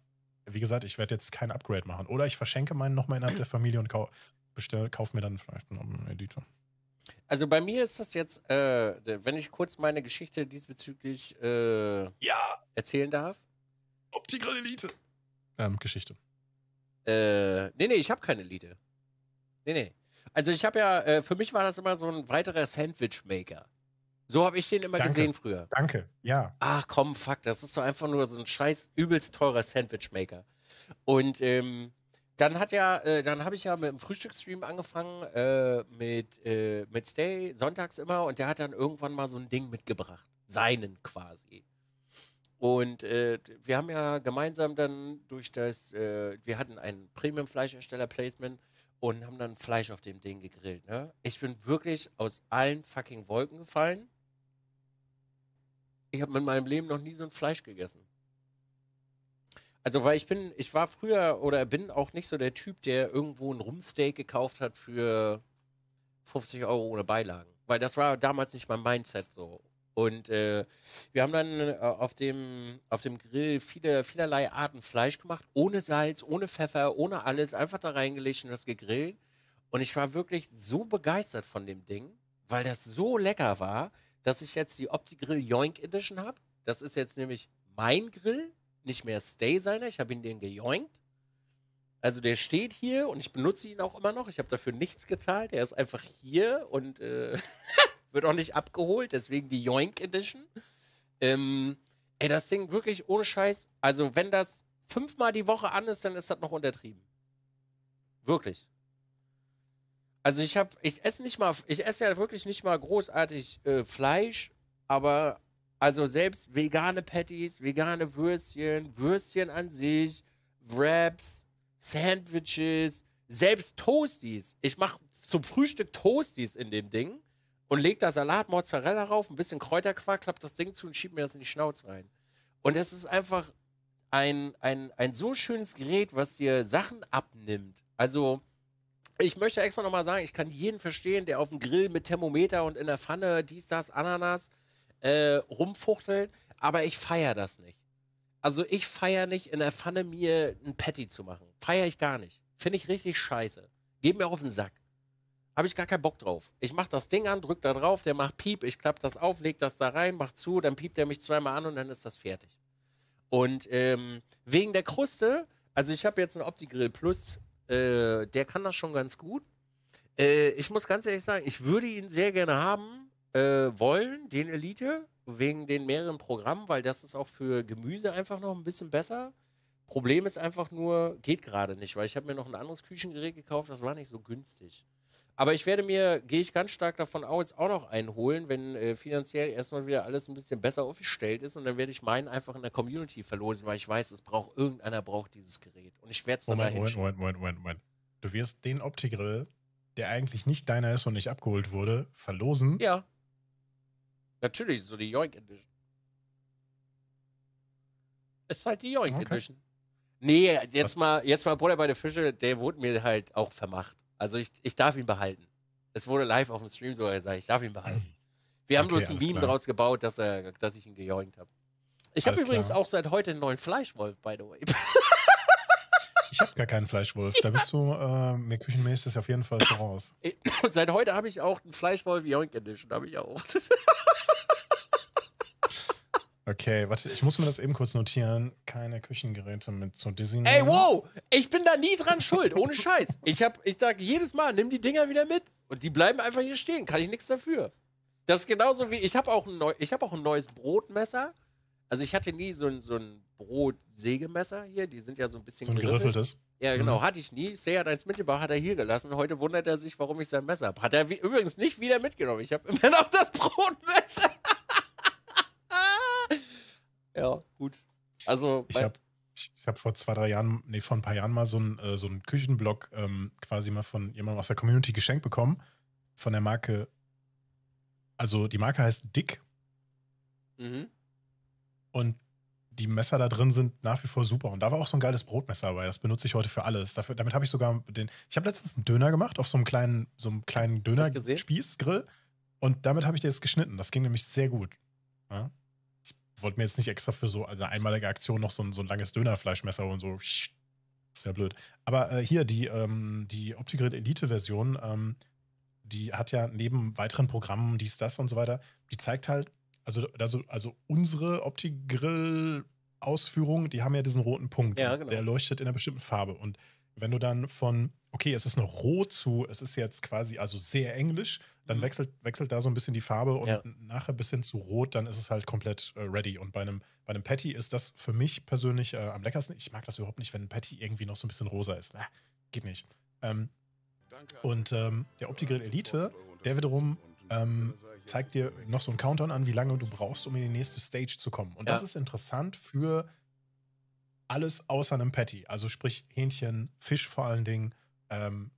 wie gesagt, ich werde jetzt kein Upgrade machen. Oder ich verschenke meinen nochmal innerhalb der Familie und kaufe kauf mir dann vielleicht noch einen Elite. Also bei mir ist das jetzt, äh, wenn ich kurz meine Geschichte diesbezüglich äh, ja. erzählen darf. Optical Elite. Ähm, Geschichte. Äh, nee, nee, ich habe keine Elite. Nee, nee. Also ich habe ja, äh, für mich war das immer so ein weiterer Sandwich-Maker. So habe ich den immer Danke. gesehen früher. Danke, ja. Ach komm, fuck, das ist so einfach nur so ein scheiß übelst teurer Sandwichmaker. Und ähm, dann hat ja, äh, dann habe ich ja mit dem Frühstücksstream angefangen, äh, mit, äh, mit Stay, sonntags immer, und der hat dann irgendwann mal so ein Ding mitgebracht. Seinen quasi. Und äh, wir haben ja gemeinsam dann durch das, äh, wir hatten ein Premium-Fleischersteller-Placement und haben dann Fleisch auf dem Ding gegrillt. Ne? Ich bin wirklich aus allen fucking Wolken gefallen ich habe in meinem Leben noch nie so ein Fleisch gegessen. Also, weil ich bin, ich war früher oder bin auch nicht so der Typ, der irgendwo ein Rumsteak gekauft hat für 50 Euro ohne Beilagen. Weil das war damals nicht mein Mindset so. Und äh, wir haben dann äh, auf, dem, auf dem Grill viele, vielerlei Arten Fleisch gemacht, ohne Salz, ohne Pfeffer, ohne alles, einfach da reingelegt und das gegrillt. Und ich war wirklich so begeistert von dem Ding, weil das so lecker war, dass ich jetzt die Opti-Grill Joink Edition habe. Das ist jetzt nämlich mein Grill, nicht mehr Stay seiner. Ich habe ihn den gejoinkt. Also der steht hier und ich benutze ihn auch immer noch. Ich habe dafür nichts gezahlt. Er ist einfach hier und äh, wird auch nicht abgeholt. Deswegen die Joink Edition. Ähm, ey, das Ding wirklich ohne Scheiß. Also wenn das fünfmal die Woche an ist, dann ist das noch untertrieben. Wirklich. Also ich habe, ich esse nicht mal, ich esse ja wirklich nicht mal großartig äh, Fleisch, aber also selbst vegane Patties, vegane Würstchen, Würstchen an sich, Wraps, Sandwiches, selbst Toasties. Ich mache zum Frühstück Toasties in dem Ding und lege da Salat, Mozzarella drauf, ein bisschen Kräuterquark, klappt das Ding zu und schiebt mir das in die Schnauze rein. Und es ist einfach ein, ein, ein so schönes Gerät, was dir Sachen abnimmt. Also ich möchte extra nochmal sagen, ich kann jeden verstehen, der auf dem Grill mit Thermometer und in der Pfanne dies, das, Ananas äh, rumfuchtelt, aber ich feiere das nicht. Also ich feiere nicht, in der Pfanne mir ein Patty zu machen. Feiere ich gar nicht. Finde ich richtig scheiße. Geht mir auf den Sack. Habe ich gar keinen Bock drauf. Ich mache das Ding an, drück da drauf, der macht Piep, ich klappe das auf, leg das da rein, mach zu, dann piept er mich zweimal an und dann ist das fertig. Und ähm, wegen der Kruste, also ich habe jetzt einen OptiGrill Plus äh, der kann das schon ganz gut. Äh, ich muss ganz ehrlich sagen, ich würde ihn sehr gerne haben äh, wollen, den Elite, wegen den mehreren Programmen, weil das ist auch für Gemüse einfach noch ein bisschen besser. Problem ist einfach nur, geht gerade nicht, weil ich habe mir noch ein anderes Küchengerät gekauft, das war nicht so günstig. Aber ich werde mir, gehe ich ganz stark davon aus, auch noch einen holen, wenn äh, finanziell erstmal wieder alles ein bisschen besser aufgestellt ist. Und dann werde ich meinen einfach in der Community verlosen, weil ich weiß, es braucht irgendeiner braucht dieses Gerät. Und ich werde es dann Moment, dahin Moment, Moment, Moment, Moment, Moment. Du wirst den Opti-Grill, der eigentlich nicht deiner ist und nicht abgeholt wurde, verlosen. Ja. Natürlich, so die Yoink Edition. Ist halt die Yoink okay. Edition. Nee, jetzt Was? mal, jetzt mal Bruder bei der Fische, der wurde mir halt auch vermacht. Also ich, ich darf ihn behalten. Es wurde live auf dem Stream so gesagt, ich darf ihn behalten. Wir haben okay, bloß ein Meme klar. draus gebaut, dass, er, dass ich ihn gejoinkt habe. Ich habe übrigens klar. auch seit heute einen neuen Fleischwolf, by the way. ich habe gar keinen Fleischwolf. Da bist du äh, mir küchenmäßig auf jeden Fall voraus. Und seit heute habe ich auch einen Fleischwolf Joink Edition, habe ich auch. Okay, warte, ich muss mir das eben kurz notieren. Keine Küchengeräte mit so Disney. Ey, wow! Ich bin da nie dran schuld, ohne Scheiß. Ich hab, ich sag jedes Mal, nimm die Dinger wieder mit und die bleiben einfach hier stehen. Kann ich nichts dafür. Das ist genauso wie, ich habe auch, ein hab auch ein neues Brotmesser. Also ich hatte nie so ein, so ein Brotsägemesser hier, die sind ja so ein bisschen. So ein geriffeltes. Ja, genau, mhm. hatte ich nie. Say hat eins mitgebracht, hat er hier gelassen. Heute wundert er sich, warum ich sein Messer habe. Hat er wie, übrigens nicht wieder mitgenommen. Ich habe immer noch das Brotmesser. Ja, gut. Also, ich habe ich habe vor zwei, drei Jahren, nee, vor ein paar Jahren mal so einen äh, so Küchenblock ähm, quasi mal von jemandem aus der Community geschenkt bekommen. Von der Marke. Also die Marke heißt Dick. Mhm. Und die Messer da drin sind nach wie vor super. Und da war auch so ein geiles Brotmesser dabei. Das benutze ich heute für alles. Dafür, damit habe ich sogar den. Ich habe letztens einen Döner gemacht auf so einem kleinen, so einem kleinen Döner-Spießgrill. Und damit habe ich das geschnitten. Das ging nämlich sehr gut. Ja? wollte mir jetzt nicht extra für so eine einmalige Aktion noch so ein, so ein langes Dönerfleischmesser und so. Das wäre blöd. Aber äh, hier, die, ähm, die OptiGrid Elite-Version, ähm, die hat ja neben weiteren Programmen, dies, das und so weiter, die zeigt halt, also, also, also unsere optigrill grill ausführung die haben ja diesen roten Punkt. Ja, genau. Der leuchtet in einer bestimmten Farbe. Und wenn du dann von okay, es ist noch rot zu, es ist jetzt quasi also sehr englisch, dann mhm. wechselt, wechselt da so ein bisschen die Farbe und ja. nachher bis hin zu rot, dann ist es halt komplett äh, ready. Und bei einem, bei einem Patty ist das für mich persönlich äh, am leckersten. Ich mag das überhaupt nicht, wenn ein Patty irgendwie noch so ein bisschen rosa ist. Äh, geht nicht. Ähm, und ähm, der OptiGrill Elite, der wiederum ähm, äh, zeigt dir noch so einen Countdown an, wie lange du brauchst, um in die nächste Stage zu kommen. Und ja. das ist interessant für alles außer einem Patty. Also sprich Hähnchen, Fisch vor allen Dingen ähm,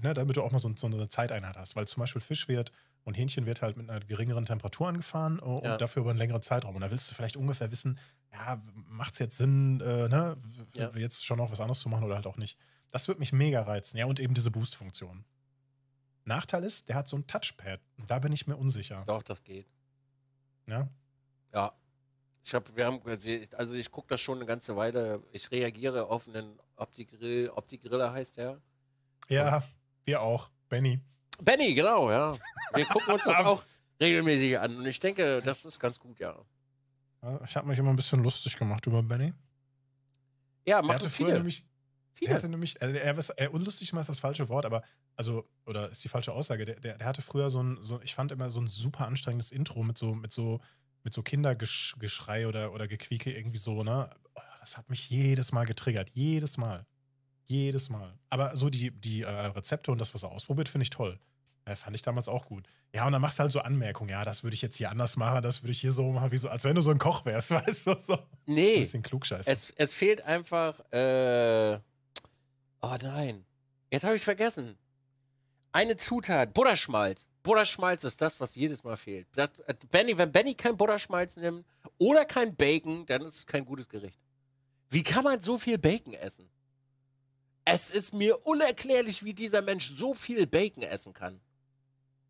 ne, damit du auch mal so, so, eine Zeiteinheit hast. Weil zum Beispiel Fisch wird und Hähnchen wird halt mit einer geringeren Temperatur angefahren oh, und ja. dafür über einen längeren Zeitraum. Und da willst du vielleicht ungefähr wissen, ja, macht es jetzt Sinn, äh, ne, ja. jetzt schon noch was anderes zu machen oder halt auch nicht. Das würde mich mega reizen. Ja, und eben diese Boost-Funktion. Nachteil ist, der hat so ein Touchpad. Da bin ich mir unsicher. Doch, das geht. Ja? Ja. Ich habe, wir haben, also ich gucke das schon eine ganze Weile. Ich reagiere auf einen Opti-Grill, Opti-Griller heißt der. Ja, wir auch. Benny. Benny, genau, ja. Wir gucken uns das auch regelmäßig an. Und ich denke, das ist ganz gut, ja. Ich habe mich immer ein bisschen lustig gemacht über Benny. Ja, macht er viele. Nämlich, viele. Er hatte nämlich, er, er, er unlustig ist das falsche Wort, aber also, oder ist die falsche Aussage, der, der, der hatte früher so ein, so, ich fand immer so ein super anstrengendes Intro mit so, mit so, mit so Kindergeschrei oder, oder Gequieke irgendwie so, ne? Das hat mich jedes Mal getriggert. Jedes Mal. Jedes Mal. Aber so die, die äh, Rezepte und das, was er ausprobiert, finde ich toll. Ja, äh, fand ich damals auch gut. Ja, und dann machst du halt so Anmerkungen. Ja, das würde ich jetzt hier anders machen, das würde ich hier so machen, wie so, als wenn du so ein Koch wärst, weißt du? So. Nee. Ein bisschen klugscheiß. Es, es fehlt einfach. Äh, oh nein. Jetzt habe ich vergessen. Eine Zutat: Butterschmalz. Butterschmalz ist das, was jedes Mal fehlt. Das, äh, Benny, wenn Benny kein Butterschmalz nimmt oder kein Bacon, dann ist es kein gutes Gericht. Wie kann man so viel Bacon essen? Es ist mir unerklärlich, wie dieser Mensch so viel Bacon essen kann.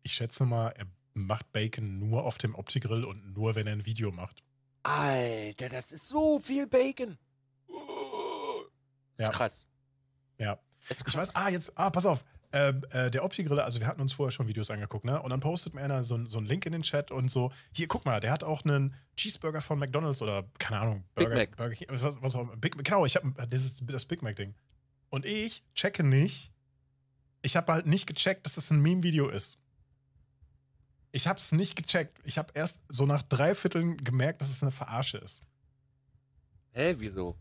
Ich schätze mal, er macht Bacon nur auf dem Opti-Grill und nur, wenn er ein Video macht. Alter, das ist so viel Bacon. Das Ist ja. krass. Ja. Ist krass. Ich weiß, ah, jetzt, ah, pass auf, ähm, äh, der opti grille also wir hatten uns vorher schon Videos angeguckt, ne? Und dann postet mir einer so, so einen Link in den Chat und so, hier, guck mal, der hat auch einen Cheeseburger von McDonalds oder, keine Ahnung, Burger, Big Mac. Burger King, was, was, auch immer. Big genau, ich habe das ist das Big Mac-Ding. Und ich checke nicht, ich habe halt nicht gecheckt, dass es das ein Meme-Video ist. Ich habe es nicht gecheckt. Ich habe erst so nach drei Vierteln gemerkt, dass es eine Verarsche ist. Hä, wieso?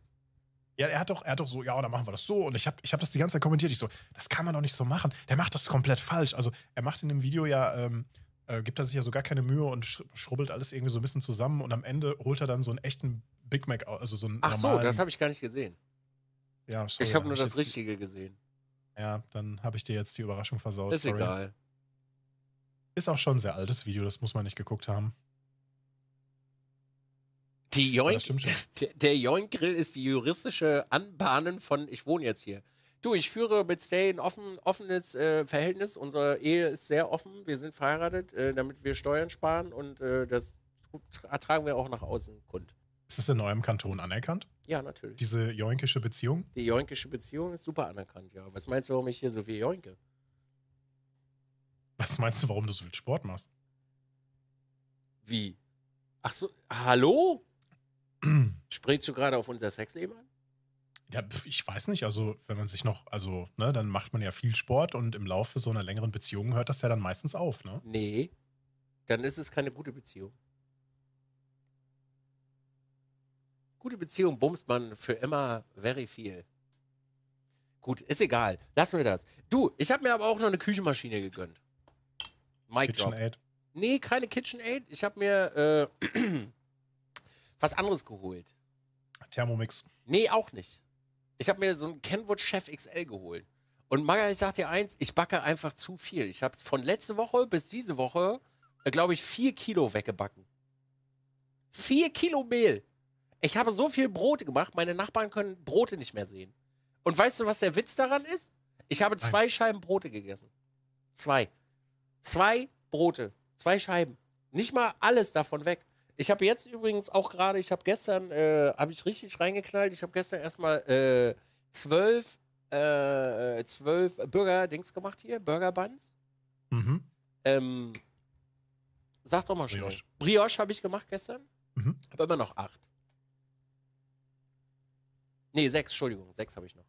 Ja, er hat doch, er hat doch so, ja, dann machen wir das so. Und ich habe ich hab das die ganze Zeit kommentiert. Ich so, das kann man doch nicht so machen. Der macht das komplett falsch. Also er macht in dem Video ja, ähm, äh, gibt er sich ja so gar keine Mühe und sch schrubbelt alles irgendwie so ein bisschen zusammen. Und am Ende holt er dann so einen echten Big Mac, aus. also so einen Ach so, das habe ich gar nicht gesehen. Ja, sorry, ich habe nur das jetzt, Richtige gesehen. Ja, dann habe ich dir jetzt die Überraschung versaut. Ist sorry. egal. Ist auch schon ein sehr altes Video, das muss man nicht geguckt haben. Die Joink, der, der Joink-Grill ist die juristische Anbahnen von, ich wohne jetzt hier. Du, ich führe mit Stay ein offen, offenes äh, Verhältnis. Unsere Ehe ist sehr offen. Wir sind verheiratet, äh, damit wir Steuern sparen und äh, das ertragen wir auch nach außen kund. Ist das in eurem Kanton anerkannt? Ja, natürlich. Diese joinkische Beziehung? Die joinkische Beziehung ist super anerkannt, ja. Was meinst du, warum ich hier so viel joinke? Was meinst du, warum du so viel Sport machst? Wie? Ach so, hallo? Sprichst du gerade auf unser Sexleben an? Ja, ich weiß nicht. Also, wenn man sich noch, also, ne, dann macht man ja viel Sport und im Laufe so einer längeren Beziehung hört das ja dann meistens auf, ne? Nee. Dann ist es keine gute Beziehung. Gute Beziehung bumst man für immer very viel. Gut, ist egal. Lassen wir das. Du, ich habe mir aber auch noch eine Küchenmaschine gegönnt. Mic KitchenAid? Nee, keine KitchenAid. Ich habe mir äh, was anderes geholt. Thermomix. Nee, auch nicht. Ich habe mir so einen Kenwood Chef XL geholt. Und Maga, ich sag dir eins, ich backe einfach zu viel. Ich habe von letzte Woche bis diese Woche, äh, glaube ich, vier Kilo weggebacken. Vier Kilo Mehl. Ich habe so viel Brote gemacht, meine Nachbarn können Brote nicht mehr sehen. Und weißt du, was der Witz daran ist? Ich habe zwei Nein. Scheiben Brote gegessen. Zwei. Zwei Brote. Zwei Scheiben. Nicht mal alles davon weg. Ich habe jetzt übrigens auch gerade, ich habe gestern, äh, habe ich richtig reingeknallt. Ich habe gestern erstmal äh, zwölf, äh, zwölf Burger-Dings gemacht hier, Burger-Buns. Mhm. Ähm, sag doch mal schnell. Brioche, Brioche habe ich gemacht gestern. Mhm. Habe immer noch acht. Nee, sechs, Entschuldigung, sechs habe ich noch.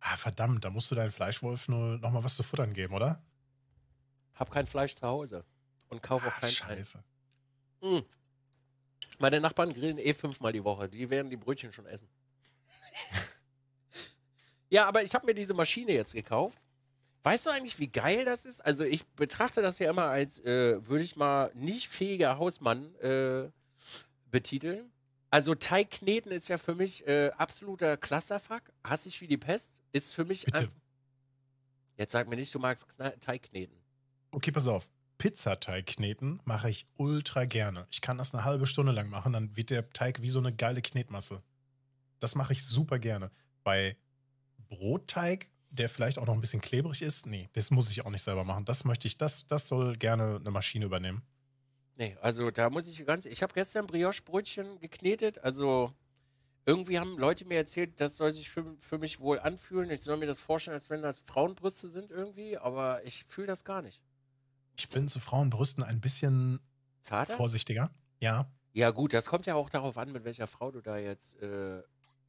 Ah, verdammt, da musst du deinen Fleischwolf nur nochmal was zu futtern geben, oder? Hab kein Fleisch zu Hause und kaufe auch ah, kein Scheiße. Ein. Mhm. Meine Nachbarn grillen eh fünfmal die Woche. Die werden die Brötchen schon essen. ja, aber ich habe mir diese Maschine jetzt gekauft. Weißt du eigentlich, wie geil das ist? Also ich betrachte das ja immer als, äh, würde ich mal, nicht fähiger Hausmann äh, betiteln. Also Teig kneten ist ja für mich äh, absoluter Clusterfuck. Hassig wie die Pest. Ist für mich... Bitte. Jetzt sag mir nicht, du magst Kna Teig kneten. Okay, pass auf. Pizzateig kneten mache ich ultra gerne. Ich kann das eine halbe Stunde lang machen, dann wird der Teig wie so eine geile Knetmasse. Das mache ich super gerne. Bei Brotteig, der vielleicht auch noch ein bisschen klebrig ist, nee, das muss ich auch nicht selber machen. Das möchte ich, das, das soll gerne eine Maschine übernehmen. Nee, also da muss ich ganz. Ich habe gestern Brioche-Brötchen geknetet. Also irgendwie haben Leute mir erzählt, das soll sich für, für mich wohl anfühlen. Ich soll mir das vorstellen, als wenn das Frauenbrüste sind irgendwie, aber ich fühle das gar nicht. Ich bin zu Frauenbrüsten ein bisschen Zarter? vorsichtiger. Ja. Ja, gut, das kommt ja auch darauf an, mit welcher Frau du da jetzt äh,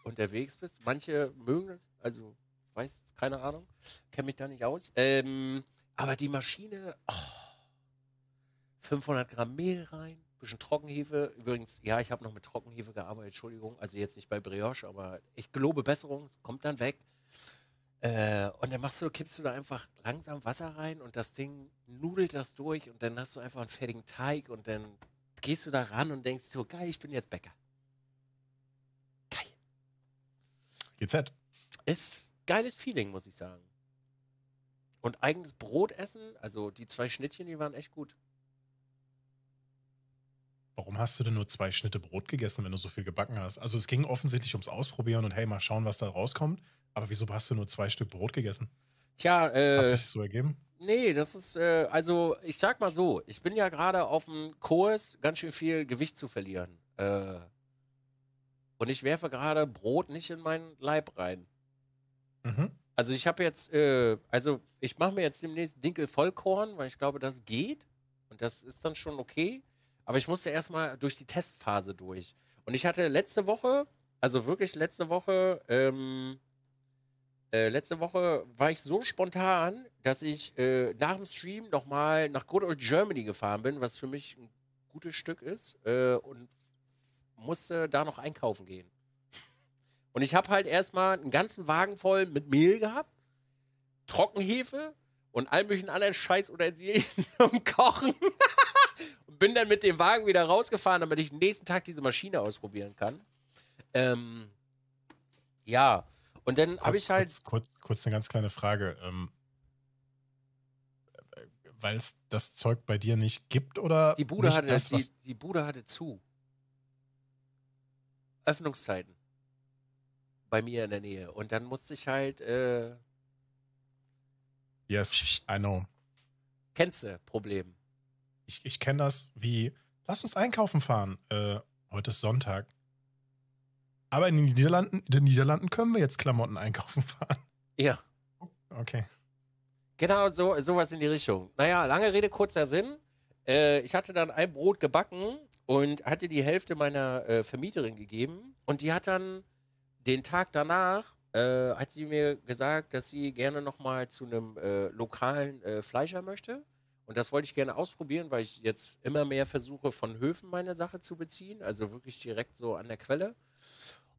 unterwegs bist. Manche mögen das, also weiß, keine Ahnung, kenne mich da nicht aus. Ähm, aber die Maschine, oh, 500 Gramm Mehl rein, bisschen Trockenhefe. Übrigens, ja, ich habe noch mit Trockenhefe gearbeitet, Entschuldigung. Also jetzt nicht bei Brioche, aber ich gelobe Besserung, es kommt dann weg. Äh, und dann machst du, kippst du da einfach langsam Wasser rein und das Ding nudelt das durch und dann hast du einfach einen fertigen Teig und dann gehst du da ran und denkst so, geil, ich bin jetzt Bäcker. Geil. GZ. Ist geiles Feeling, muss ich sagen. Und eigenes Brot essen, also die zwei Schnittchen, die waren echt gut. Warum hast du denn nur zwei Schnitte Brot gegessen, wenn du so viel gebacken hast? Also es ging offensichtlich ums Ausprobieren und hey, mal schauen, was da rauskommt. Aber wieso hast du nur zwei Stück Brot gegessen? Tja, äh. Hat sich so ergeben? Nee, das ist, äh, also ich sag mal so, ich bin ja gerade auf dem Kurs, ganz schön viel Gewicht zu verlieren. Äh, und ich werfe gerade Brot nicht in meinen Leib rein. Mhm. Also ich habe jetzt, äh, also ich mache mir jetzt demnächst Dinkel Vollkorn, weil ich glaube, das geht. Und das ist dann schon okay. Aber ich musste erstmal durch die Testphase durch. Und ich hatte letzte Woche, also wirklich letzte Woche, ähm, äh, letzte Woche war ich so spontan, dass ich äh, nach dem Stream nochmal nach Good Old Germany gefahren bin, was für mich ein gutes Stück ist, äh, und musste da noch einkaufen gehen. Und ich habe halt erstmal einen ganzen Wagen voll mit Mehl gehabt, Trockenhefe und allem möglichen anderen Scheiß oder um Kochen. und bin dann mit dem Wagen wieder rausgefahren, damit ich den nächsten Tag diese Maschine ausprobieren kann. Ähm, ja. Und dann habe ich halt. Kurz, kurz, kurz, eine ganz kleine Frage. Ähm, Weil es das Zeug bei dir nicht gibt oder. Die Bude, hatte, das, die, die Bude hatte zu. Öffnungszeiten. Bei mir in der Nähe. Und dann musste ich halt. Äh, yes, I know. Kennst du Problem? Ich, ich kenne das wie. Lass uns einkaufen fahren. Äh, heute ist Sonntag. Aber in den Niederlanden, in den Niederlanden können wir jetzt Klamotten einkaufen fahren. Ja. Okay. Genau, so, sowas in die Richtung. Naja, lange Rede, kurzer Sinn. Äh, ich hatte dann ein Brot gebacken und hatte die Hälfte meiner äh, Vermieterin gegeben. Und die hat dann den Tag danach, äh, hat sie mir gesagt, dass sie gerne nochmal zu einem äh, lokalen äh, Fleischer möchte. Und das wollte ich gerne ausprobieren, weil ich jetzt immer mehr versuche, von Höfen meine Sache zu beziehen. Also wirklich direkt so an der Quelle.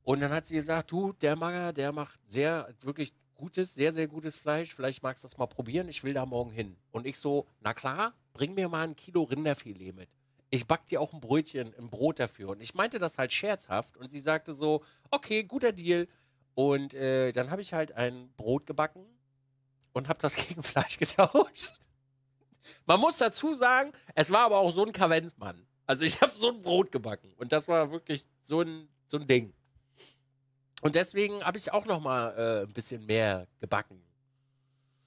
Und dann hat sie gesagt, du, der Manger, der macht sehr, wirklich gutes, sehr, sehr gutes Fleisch. Vielleicht magst du das mal probieren. Ich will da morgen hin. Und ich so, na klar, bring mir mal ein Kilo Rinderfilet mit. Ich back dir auch ein Brötchen, ein Brot dafür. Und ich meinte das halt scherzhaft. Und sie sagte so, okay, guter Deal. Und äh, dann habe ich halt ein Brot gebacken und habe das gegen Fleisch getauscht. Man muss dazu sagen, es war aber auch so ein Kavenzmann. Also ich habe so ein Brot gebacken. Und das war wirklich so ein, so ein Ding. Und deswegen habe ich auch noch mal äh, ein bisschen mehr gebacken.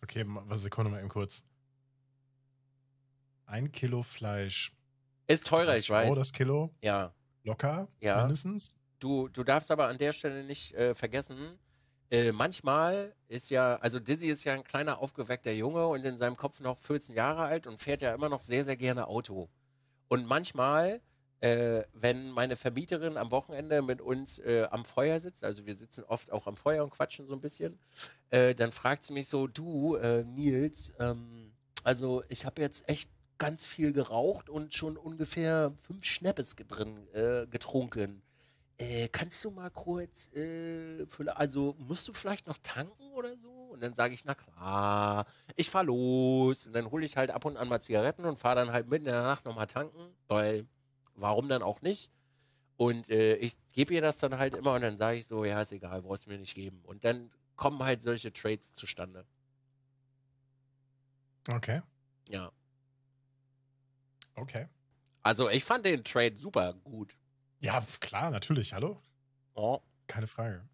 Okay, was Sekunde mal eben kurz. Ein Kilo Fleisch. Ist teurer, ich weiß. Euro das Kilo? Ja. Locker? Ja. Mindestens? Du, du darfst aber an der Stelle nicht äh, vergessen, äh, manchmal ist ja, also Dizzy ist ja ein kleiner aufgeweckter Junge und in seinem Kopf noch 14 Jahre alt und fährt ja immer noch sehr, sehr gerne Auto. Und manchmal äh, wenn meine Vermieterin am Wochenende mit uns äh, am Feuer sitzt, also wir sitzen oft auch am Feuer und quatschen so ein bisschen, äh, dann fragt sie mich so, du äh, Nils, ähm, also ich habe jetzt echt ganz viel geraucht und schon ungefähr fünf Schnäppes gedrin, äh, getrunken. Äh, kannst du mal kurz, für, also musst du vielleicht noch tanken oder so? Und dann sage ich, na klar, ich fahre los. Und dann hole ich halt ab und an mal Zigaretten und fahre dann halt mitten in der Nacht nochmal tanken, weil warum dann auch nicht? Und äh, ich gebe ihr das dann halt immer und dann sage ich so, ja, ist egal, brauchst du mir nicht geben. Und dann kommen halt solche Trades zustande. Okay. Ja. Okay. Also ich fand den Trade super gut. Ja, klar, natürlich, hallo. Oh. Keine Frage.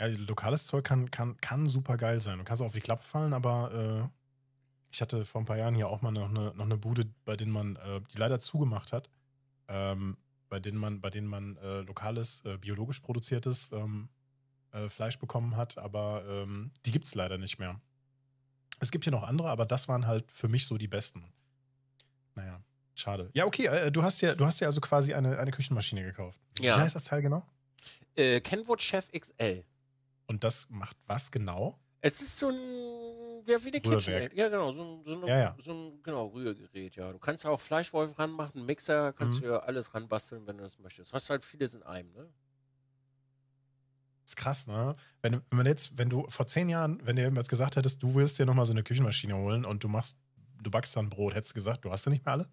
Ja, lokales Zeug kann, kann, kann super geil sein. Du kannst auch auf die Klappe fallen, aber äh, ich hatte vor ein paar Jahren hier auch mal noch eine, noch eine Bude, bei denen man, äh, die leider zugemacht hat, ähm, bei denen man, bei denen man äh, lokales, äh, biologisch produziertes ähm, äh, Fleisch bekommen hat, aber ähm, die gibt es leider nicht mehr. Es gibt hier noch andere, aber das waren halt für mich so die besten. Naja, schade. Ja, okay, äh, äh, du hast ja, du hast ja also quasi eine, eine Küchenmaschine gekauft. Ja. Wie heißt das Teil genau? Kenwood Chef XL. Und das macht was genau? Es ist so ein ja, wie eine Kitchenette. Ja, genau. So, so, eine, ja, ja. so ein genau, Rührgerät, ja. Du kannst auch Fleischwolf ranmachen, Mixer, kannst mhm. du ja alles ranbasteln, wenn du das möchtest. Hast halt vieles in einem, ne? Das ist krass, ne? Wenn, wenn man jetzt, wenn du vor zehn Jahren, wenn dir irgendwas gesagt hättest, du willst dir nochmal so eine Küchenmaschine holen und du machst, du backst dann Brot, hättest du gesagt, du hast ja nicht mehr alle?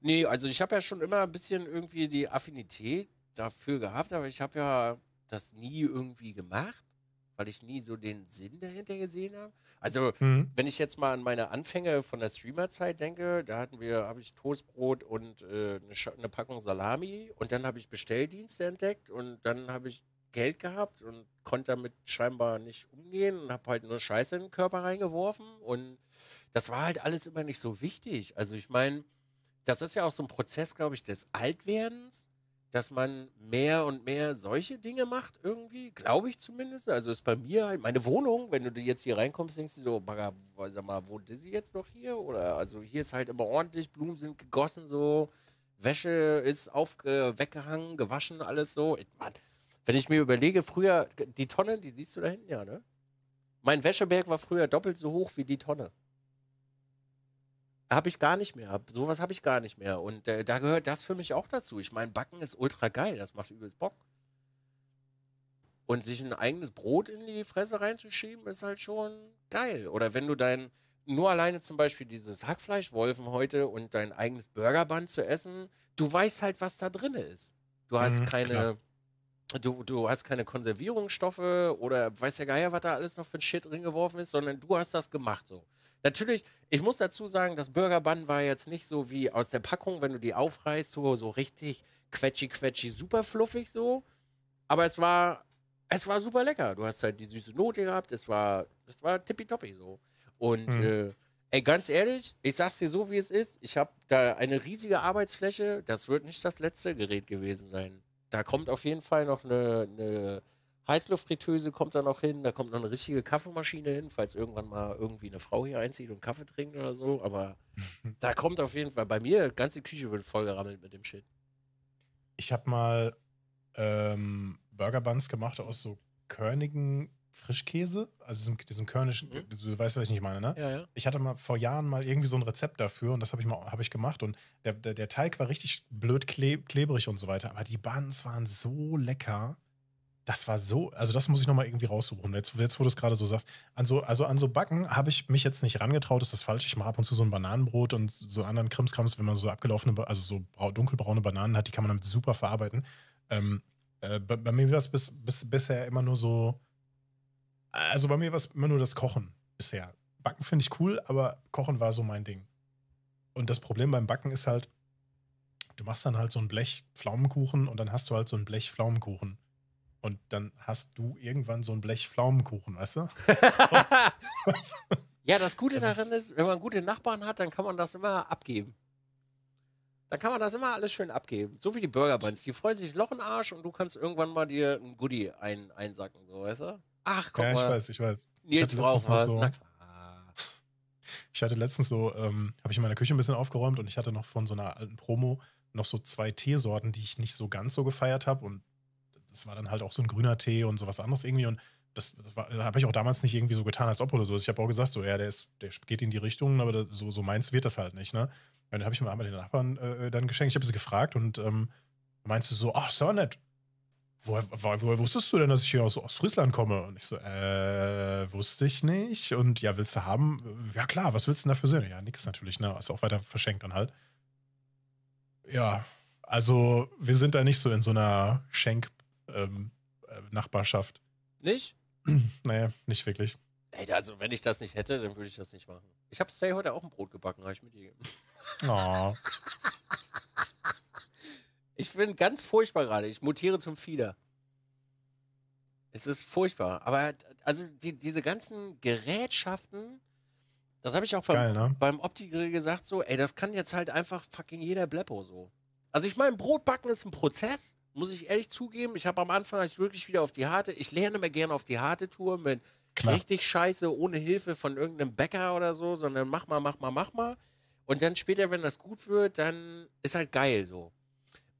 Nee, also ich habe ja schon immer ein bisschen irgendwie die Affinität dafür gehabt, aber ich habe ja das nie irgendwie gemacht weil ich nie so den Sinn dahinter gesehen habe. Also, mhm. wenn ich jetzt mal an meine Anfänge von der Streamerzeit denke, da hatten wir, habe ich Toastbrot und äh, eine, eine, Packung Salami und dann habe ich Bestelldienste entdeckt und dann habe ich Geld gehabt und konnte damit scheinbar nicht umgehen und habe halt nur Scheiße in den Körper reingeworfen und das war halt alles immer nicht so wichtig. Also, ich meine, das ist ja auch so ein Prozess, glaube ich, des Altwerdens dass man mehr und mehr solche Dinge macht, irgendwie, glaube ich zumindest. Also ist bei mir halt meine Wohnung, wenn du jetzt hier reinkommst, denkst du so, sag mal, wohnt sie jetzt noch hier? Oder also hier ist halt immer ordentlich, Blumen sind gegossen, so, Wäsche ist aufge weggehangen, gewaschen, alles so. Ich, Mann, wenn ich mir überlege, früher, die Tonne, die siehst du da hinten, ja, ne? Mein Wäscheberg war früher doppelt so hoch wie die Tonne habe ich gar nicht mehr. Sowas habe ich gar nicht mehr. Und äh, da gehört das für mich auch dazu. Ich meine, Backen ist ultra geil. Das macht übelst Bock. Und sich ein eigenes Brot in die Fresse reinzuschieben, ist halt schon geil. Oder wenn du dein, nur alleine zum Beispiel dieses Hackfleischwolfen heute und dein eigenes Burgerband zu essen, du weißt halt, was da drin ist. Du hast mhm, keine. Du, du hast keine Konservierungsstoffe oder weiß ja gar nicht, was da alles noch für ein Shit drin geworfen ist, sondern du hast das gemacht so. Natürlich, ich muss dazu sagen, das Burger Bun war jetzt nicht so wie aus der Packung, wenn du die aufreißt, so, so richtig quetschi quetschi, super fluffig so. Aber es war, es war super lecker. Du hast halt die süße Note gehabt, es war, es war tippitoppi so. Und mhm. äh, Ey, ganz ehrlich, ich sag's dir so, wie es ist. Ich habe da eine riesige Arbeitsfläche. Das wird nicht das letzte Gerät gewesen sein. Da kommt auf jeden Fall noch eine, eine Heißluftfritteuse kommt da noch hin, da kommt noch eine richtige Kaffeemaschine hin, falls irgendwann mal irgendwie eine Frau hier einzieht und Kaffee trinkt oder so. Aber da kommt auf jeden Fall bei mir, die ganze Küche wird vollgerammelt mit dem Shit. Ich habe mal ähm, Burger Buns gemacht aus so körnigen Frischkäse, also diesem, diesem körnischen, mhm. du weißt, was ich nicht meine, ne? Ja, ja. Ich hatte mal vor Jahren mal irgendwie so ein Rezept dafür und das habe ich mal hab ich gemacht und der, der, der Teig war richtig blöd kleb, klebrig und so weiter, aber die Buns waren so lecker das war so, also das muss ich nochmal irgendwie raussuchen. Jetzt, jetzt wo du es gerade so sagst. An so, also an so Backen habe ich mich jetzt nicht rangetraut, ist das falsch. Ich mache ab und zu so ein Bananenbrot und so anderen Krimskrams, wenn man so abgelaufene, also so dunkelbraune Bananen hat, die kann man damit super verarbeiten. Ähm, äh, bei, bei, mir war es bis, bis, bisher immer nur so, also bei mir war es immer nur das Kochen bisher. Backen finde ich cool, aber Kochen war so mein Ding. Und das Problem beim Backen ist halt, du machst dann halt so ein Blech Pflaumenkuchen und dann hast du halt so ein Blech Pflaumenkuchen. Und dann hast du irgendwann so ein Blech Pflaumenkuchen, weißt du? ja, das Gute das daran ist, wenn man gute Nachbarn hat, dann kann man das immer abgeben. Dann kann man das immer alles schön abgeben. So wie die Burger Buns. Die freuen sich Loch in den Arsch und du kannst irgendwann mal dir ein Goodie ein, einsacken, so, weißt du? Ach, komm ja, mal. Ja, ich weiß, ich weiß. Jetzt braucht was. So, Ich hatte letztens so, ähm, habe ich in meiner Küche ein bisschen aufgeräumt und ich hatte noch von so einer alten Promo noch so zwei Teesorten, die ich nicht so ganz so gefeiert habe und das war dann halt auch so ein grüner Tee und sowas anderes irgendwie. Und das, das, das habe ich auch damals nicht irgendwie so getan, als ob oder so. Also ich habe auch gesagt, so, ja, der, ist, der geht in die Richtung, aber das, so, so meins wird das halt nicht, ne? Und dann habe ich mir einmal den Nachbarn äh, dann geschenkt. Ich habe sie gefragt und ähm, meinst du so, ach, so nett. Woher, woher, woher, wusstest du denn, dass ich hier aus, aus Friesland komme? Und ich so, äh, wusste ich nicht. Und ja, willst du haben? Ja, klar, was willst du denn dafür sehen? Ja, nix natürlich, ne? Hast du auch weiter verschenkt dann halt. Ja, also wir sind da nicht so in so einer Schenk- ähm, äh, Nachbarschaft. Nicht? Naja, nicht wirklich. Ey, also wenn ich das nicht hätte, dann würde ich das nicht machen. Ich habe Stay heute auch ein Brot gebacken, habe ich mitgegeben. Oh. Ich bin ganz furchtbar gerade. Ich mutiere zum Fieder. Es ist furchtbar. Aber halt, also die, diese ganzen Gerätschaften, das habe ich auch beim, geil, ne? beim Opti-Grill gesagt, so, ey, das kann jetzt halt einfach fucking jeder Bleppo so. Also ich meine, Brotbacken ist ein Prozess muss ich ehrlich zugeben, ich habe am Anfang ich wirklich wieder auf die harte, ich lerne mir gerne auf die harte Tour, wenn Klar. richtig scheiße, ohne Hilfe von irgendeinem Bäcker oder so, sondern mach mal, mach mal, mach mal. Und dann später, wenn das gut wird, dann ist halt geil so.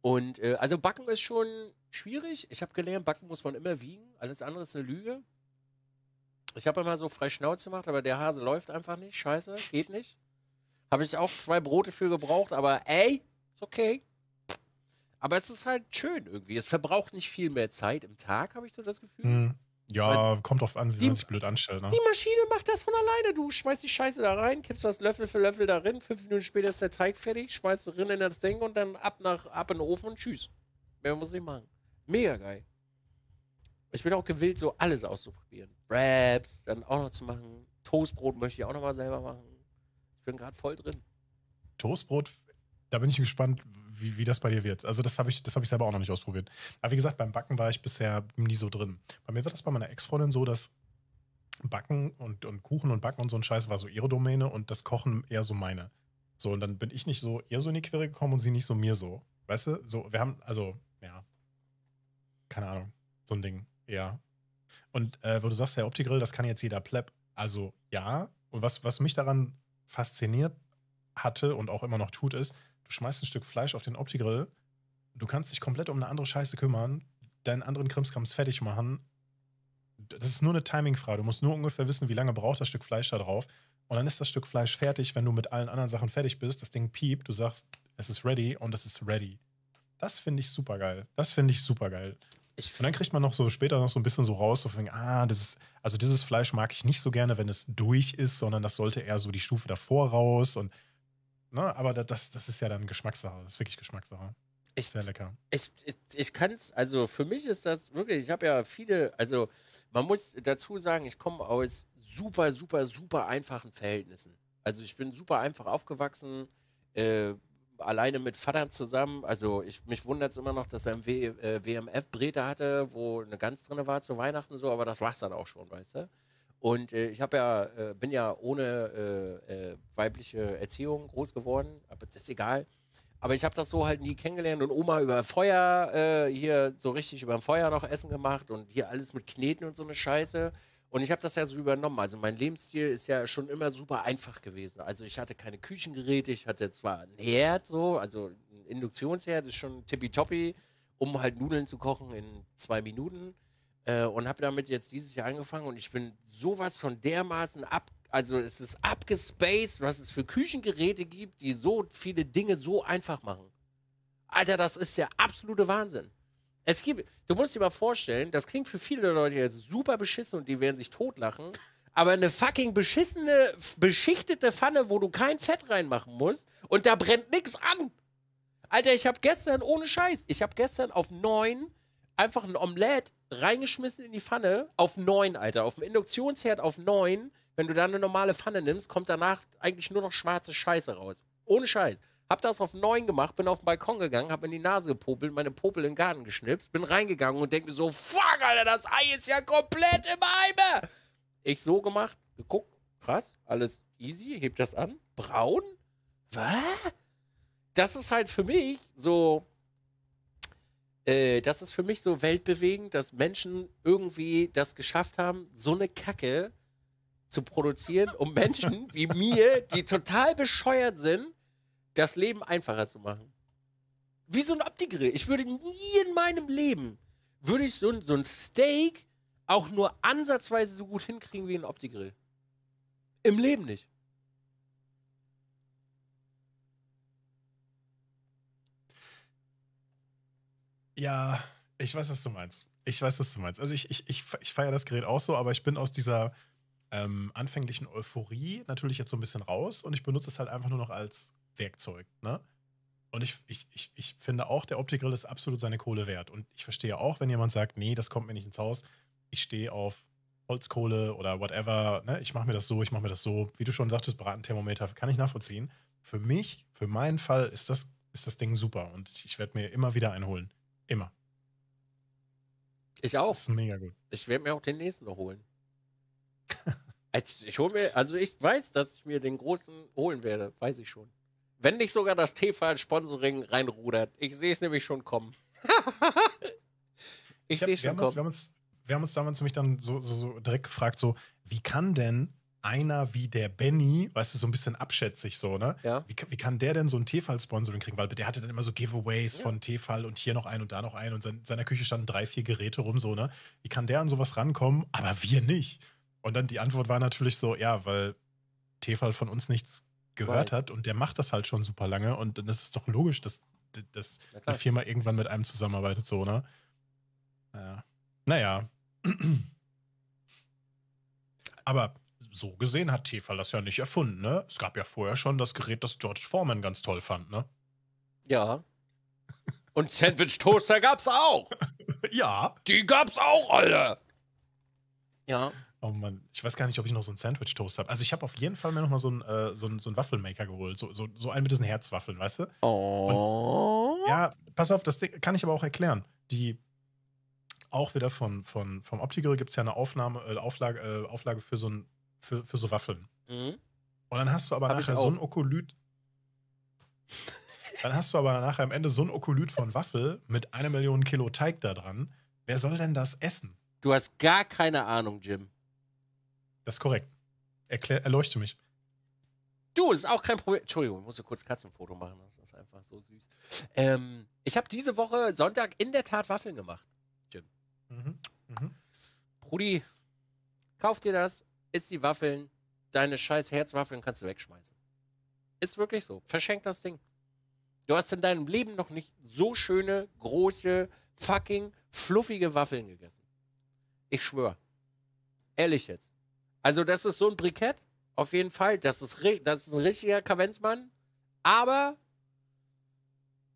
Und äh, also Backen ist schon schwierig. Ich habe gelernt, Backen muss man immer wiegen. Alles andere ist eine Lüge. Ich habe immer so frei Schnauze gemacht, aber der Hase läuft einfach nicht. Scheiße, geht nicht. Habe ich auch zwei Brote für gebraucht, aber ey, ist okay. Aber es ist halt schön irgendwie. Es verbraucht nicht viel mehr Zeit im Tag, habe ich so das Gefühl. Mhm. Ja, Weil kommt drauf an, wie man sich blöd anstellt. Ne? Die Maschine macht das von alleine. Du schmeißt die Scheiße da rein, kippst das Löffel für Löffel da rein, fünf Minuten später ist der Teig fertig, schmeißt du Rinnen in das Ding und dann ab, nach, ab in den Ofen und tschüss. Mehr muss nicht machen. Mega geil. Ich bin auch gewillt, so alles auszuprobieren. Wraps dann auch noch zu machen. Toastbrot möchte ich auch noch mal selber machen. Ich bin gerade voll drin. Toastbrot da bin ich gespannt, wie, wie das bei dir wird. Also das habe ich, das ich selber auch noch nicht ausprobiert. Aber wie gesagt, beim Backen war ich bisher nie so drin. Bei mir war das bei meiner Ex-Freundin so, dass Backen und, und Kuchen und Backen und so ein Scheiß war so ihre Domäne und das Kochen eher so meine. So, und dann bin ich nicht so eher so in die Quere gekommen und sie nicht so mir so. Weißt du? So, wir haben, also, ja. Keine Ahnung. So ein Ding. Ja. Und äh, wo du sagst, der Optigrill, das kann jetzt jeder Pleb. Also, ja. Und was, was mich daran fasziniert hatte und auch immer noch tut, ist, du schmeißt ein Stück Fleisch auf den Opti-Grill, du kannst dich komplett um eine andere Scheiße kümmern, deinen anderen Krimskrams fertig machen. Das ist nur eine Timing-Frage. Du musst nur ungefähr wissen, wie lange braucht das Stück Fleisch da drauf. Und dann ist das Stück Fleisch fertig, wenn du mit allen anderen Sachen fertig bist. Das Ding piept, du sagst, es ist ready und es ist ready. Das finde ich super geil. Das finde ich super geil. Ich und dann kriegt man noch so später noch so ein bisschen so raus, so von, ah, das ist, also dieses Fleisch mag ich nicht so gerne, wenn es durch ist, sondern das sollte eher so die Stufe davor raus und ne, aber das, das ist ja dann Geschmackssache. Das ist wirklich Geschmackssache. Ich, Sehr lecker. Ich, ich, ich kann es, also für mich ist das wirklich, ich habe ja viele, also man muss dazu sagen, ich komme aus super, super, super einfachen Verhältnissen. Also ich bin super einfach aufgewachsen, äh, alleine mit Vater zusammen. Also ich, mich wundert es immer noch, dass er ein äh, WMF-Brete hatte, wo eine Gans drin war zu Weihnachten so, aber das war es dann auch schon, weißt du? Und äh, ich habe ja, äh, bin ja ohne äh, äh, weibliche Erziehung groß geworden, aber das ist egal. Aber ich habe das so halt nie kennengelernt und Oma über Feuer äh, hier so richtig über Feuer noch Essen gemacht und hier alles mit Kneten und so eine Scheiße. Und ich habe das ja so übernommen. Also mein Lebensstil ist ja schon immer super einfach gewesen. Also ich hatte keine Küchengeräte, ich hatte zwar einen Herd so, also ein Induktionsherd ist schon tippitoppi, um halt Nudeln zu kochen in zwei Minuten. Äh, und habe damit jetzt dieses Jahr angefangen und ich bin sowas von dermaßen ab. Also es ist abgespaced, was es für Küchengeräte gibt, die so viele Dinge so einfach machen. Alter, das ist der absolute Wahnsinn. Es gibt, du musst dir mal vorstellen, das klingt für viele Leute jetzt super beschissen und die werden sich totlachen, aber eine fucking beschissene, beschichtete Pfanne, wo du kein Fett reinmachen musst und da brennt nichts an. Alter, ich habe gestern, ohne Scheiß, ich habe gestern auf neun einfach ein Omelette reingeschmissen in die Pfanne auf 9, Alter. Auf dem Induktionsherd auf 9. Wenn du da eine normale Pfanne nimmst, kommt danach eigentlich nur noch schwarze Scheiße raus. Ohne Scheiß. Hab das auf 9 gemacht, bin auf den Balkon gegangen, hab in die Nase gepopelt, meine Popel in den Garten geschnipst, bin reingegangen und denk mir so, fuck, Alter, das Ei ist ja komplett im Eimer. Ich so gemacht, geguckt, krass, alles easy, heb das an, braun? Was? Das ist halt für mich so, äh, das ist für mich so weltbewegend, dass Menschen irgendwie das geschafft haben, so eine Kacke zu produzieren, um Menschen wie mir, die total bescheuert sind, das Leben einfacher zu machen. Wie so ein Optikgrill. Ich würde nie in meinem Leben, würde ich so, so ein Steak auch nur ansatzweise so gut hinkriegen wie ein Optikgrill. Im Leben nicht. Ja, ich weiß, was du meinst. Ich weiß, was du meinst. Also ich, ich, ich, ich feiere das Gerät auch so, aber ich bin aus dieser ähm, anfänglichen Euphorie natürlich jetzt so ein bisschen raus und ich benutze es halt einfach nur noch als Werkzeug. Ne? Und ich, ich, ich, ich finde auch, der Optikgrill ist absolut seine Kohle wert. Und ich verstehe auch, wenn jemand sagt, nee, das kommt mir nicht ins Haus, ich stehe auf Holzkohle oder whatever, ne? ich mache mir das so, ich mache mir das so. Wie du schon sagtest, Bratenthermometer kann ich nachvollziehen. Für mich, für meinen Fall ist das, ist das Ding super und ich werde mir immer wieder einholen. Immer. Ich das auch. Das ist mega gut. Ich werde mir auch den nächsten noch holen. ich, ich hol mir, also ich weiß, dass ich mir den großen holen werde, weiß ich schon. Wenn nicht sogar das TV-Sponsoring reinrudert. Ich sehe es nämlich schon kommen. ich, ich sehe schon wir kommen. Uns, wir, haben uns, wir haben uns damals nämlich dann so, so, so direkt gefragt, so, wie kann denn einer wie der Benny, weißt du, so ein bisschen abschätzig so, ne? Ja. Wie, wie kann der denn so ein Tefal-Sponsoring kriegen? Weil der hatte dann immer so Giveaways ja. von Tefal und hier noch ein und da noch ein und in seiner Küche standen drei, vier Geräte rum, so, ne? Wie kann der an sowas rankommen? Aber wir nicht. Und dann die Antwort war natürlich so, ja, weil Tefal von uns nichts gehört Weiß. hat und der macht das halt schon super lange und dann ist es doch logisch, dass, dass eine Firma irgendwann mit einem zusammenarbeitet, so, ne? Naja. Naja. Aber so gesehen hat Tefal das ja nicht erfunden, ne? Es gab ja vorher schon das Gerät, das George Foreman ganz toll fand, ne? Ja. Und Sandwich Toaster gab's auch. ja. Die gab's auch alle. Ja. Oh Mann, ich weiß gar nicht, ob ich noch so einen Sandwich Toast habe. Also ich habe auf jeden Fall mir nochmal so einen, äh, so einen, so einen Waffelmaker geholt. So, so, so einen mit diesen Herzwaffeln, weißt du? Oh. Und, ja, pass auf, das kann ich aber auch erklären. Die auch wieder von, von, vom Optical gibt es ja eine Aufnahme, äh, Auflage, äh, Auflage für so einen für, für so Waffeln. Mhm. Und dann hast du aber Hab nachher so ein Okolyt. dann hast du aber nachher am Ende so ein Okolyt von Waffel mit einer Million Kilo Teig da dran. Wer soll denn das essen? Du hast gar keine Ahnung, Jim. Das ist korrekt. Erklär, erleuchte mich. Du, das ist auch kein Problem. Entschuldigung, ich musste kurz Katzenfoto machen. Das ist einfach so süß. Ähm, ich habe diese Woche Sonntag in der Tat Waffeln gemacht, Jim. Mhm. Mhm. Brudi, kauf dir das ist die Waffeln, deine scheiß Herzwaffeln kannst du wegschmeißen. Ist wirklich so. Verschenk das Ding. Du hast in deinem Leben noch nicht so schöne, große, fucking, fluffige Waffeln gegessen. Ich schwöre. Ehrlich jetzt. Also, das ist so ein Brikett. Auf jeden Fall. Das ist, das ist ein richtiger Kavenzmann. Aber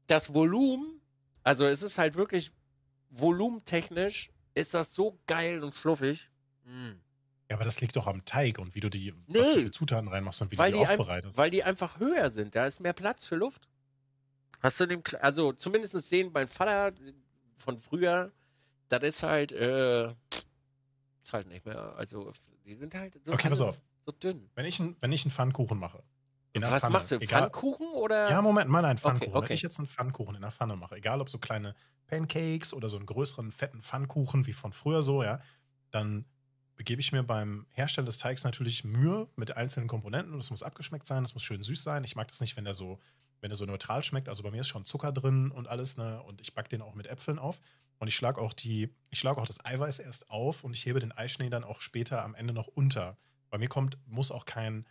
das Volumen, also es ist halt wirklich volumentechnisch, ist das so geil und fluffig. Mm. Ja, aber das liegt doch am Teig und wie du die Nö. was du für Zutaten reinmachst und wie weil du die, die aufbereitest. Weil die einfach höher sind, da ist mehr Platz für Luft. Hast du den, also zumindest sehen mein Vater von früher, das ist halt, äh, ist halt nicht mehr, also die sind halt so, okay, pass auf. so dünn. Wenn ich, ein, wenn ich einen Pfannkuchen mache, was Pfanne. machst du? Egal, Pfannkuchen oder? Ja, Moment, mal ein Pfannkuchen. Okay, okay. Wenn ich jetzt einen Pfannkuchen in der Pfanne mache, egal ob so kleine Pancakes oder so einen größeren, fetten Pfannkuchen wie von früher so, ja, dann begebe ich mir beim Herstellen des Teigs natürlich Mühe mit einzelnen Komponenten. Das muss abgeschmeckt sein, das muss schön süß sein. Ich mag das nicht, wenn der so, wenn der so neutral schmeckt. Also bei mir ist schon Zucker drin und alles, ne? Und ich backe den auch mit Äpfeln auf. Und ich schlage auch die, ich schlage auch das Eiweiß erst auf und ich hebe den Eischnee dann auch später am Ende noch unter. Bei mir kommt, muss auch kein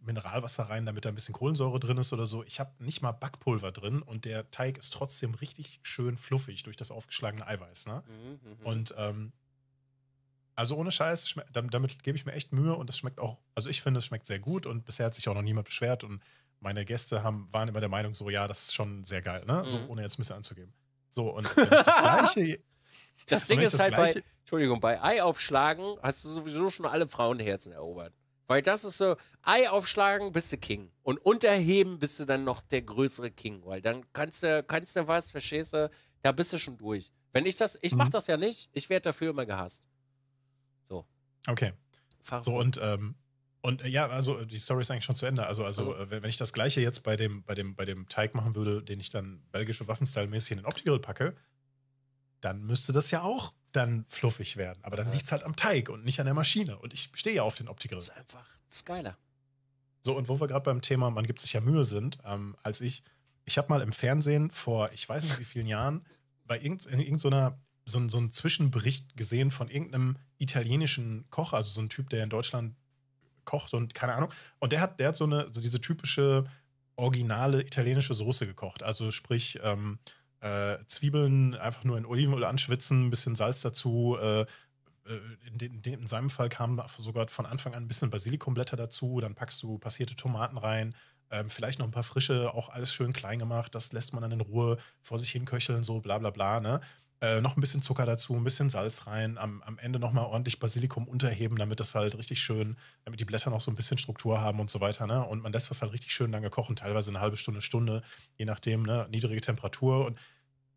Mineralwasser rein, damit da ein bisschen Kohlensäure drin ist oder so. Ich habe nicht mal Backpulver drin und der Teig ist trotzdem richtig schön fluffig durch das aufgeschlagene Eiweiß. Ne? Mhm, mhm. und ähm, also ohne Scheiß, damit, gebe ich mir echt Mühe und das schmeckt auch, also ich finde, es schmeckt sehr gut und bisher hat sich auch noch niemand beschwert und meine Gäste haben, waren immer der Meinung, so ja, das ist schon sehr geil, ne? Mhm. So, ohne jetzt Misse anzugeben. So, und wenn ich das gleiche. das Ding ist das halt gleiche, bei, Entschuldigung, bei Ei aufschlagen hast du sowieso schon alle Frauenherzen erobert. Weil das ist so, Ei aufschlagen bist du King. Und unterheben bist du dann noch der größere King. Weil dann kannst du, kannst du was, verstehst du, da bist du schon durch. Wenn ich das, ich mach mhm. das ja nicht, ich werde dafür immer gehasst. Okay. Farbe. So und ähm, und äh, ja, also die Story ist eigentlich schon zu Ende. Also, also, also. Äh, wenn ich das gleiche jetzt bei dem, bei dem, bei dem Teig machen würde, den ich dann belgische Waffenstyle-mäßig in den Optigrill packe, dann müsste das ja auch dann fluffig werden. Aber dann liegt es halt am Teig und nicht an der Maschine. Und ich stehe ja auf den Optigrill. Das ist einfach geiler. So, und wo wir gerade beim Thema man gibt sich ja Mühe sind, ähm, als ich, ich habe mal im Fernsehen vor, ich weiß nicht wie vielen Jahren, bei irgendeiner so, so einen Zwischenbericht gesehen von irgendeinem italienischen Koch, also so ein Typ, der in Deutschland kocht und keine Ahnung. Und der hat, der hat so eine, so diese typische originale italienische Soße gekocht. Also sprich, ähm, äh, Zwiebeln einfach nur in Olivenöl anschwitzen, ein bisschen Salz dazu. Äh, äh in, in, in, seinem Fall kamen sogar von Anfang an ein bisschen Basilikumblätter dazu, dann packst du passierte Tomaten rein, ähm, vielleicht noch ein paar frische, auch alles schön klein gemacht, das lässt man dann in Ruhe vor sich hin köcheln, so bla bla bla. Ne? Äh, noch ein bisschen Zucker dazu, ein bisschen Salz rein, am, am Ende nochmal ordentlich Basilikum unterheben, damit das halt richtig schön, damit die Blätter noch so ein bisschen Struktur haben und so weiter. Ne? Und man lässt das halt richtig schön lange kochen, teilweise eine halbe Stunde, Stunde, je nachdem, ne? niedrige Temperatur. Und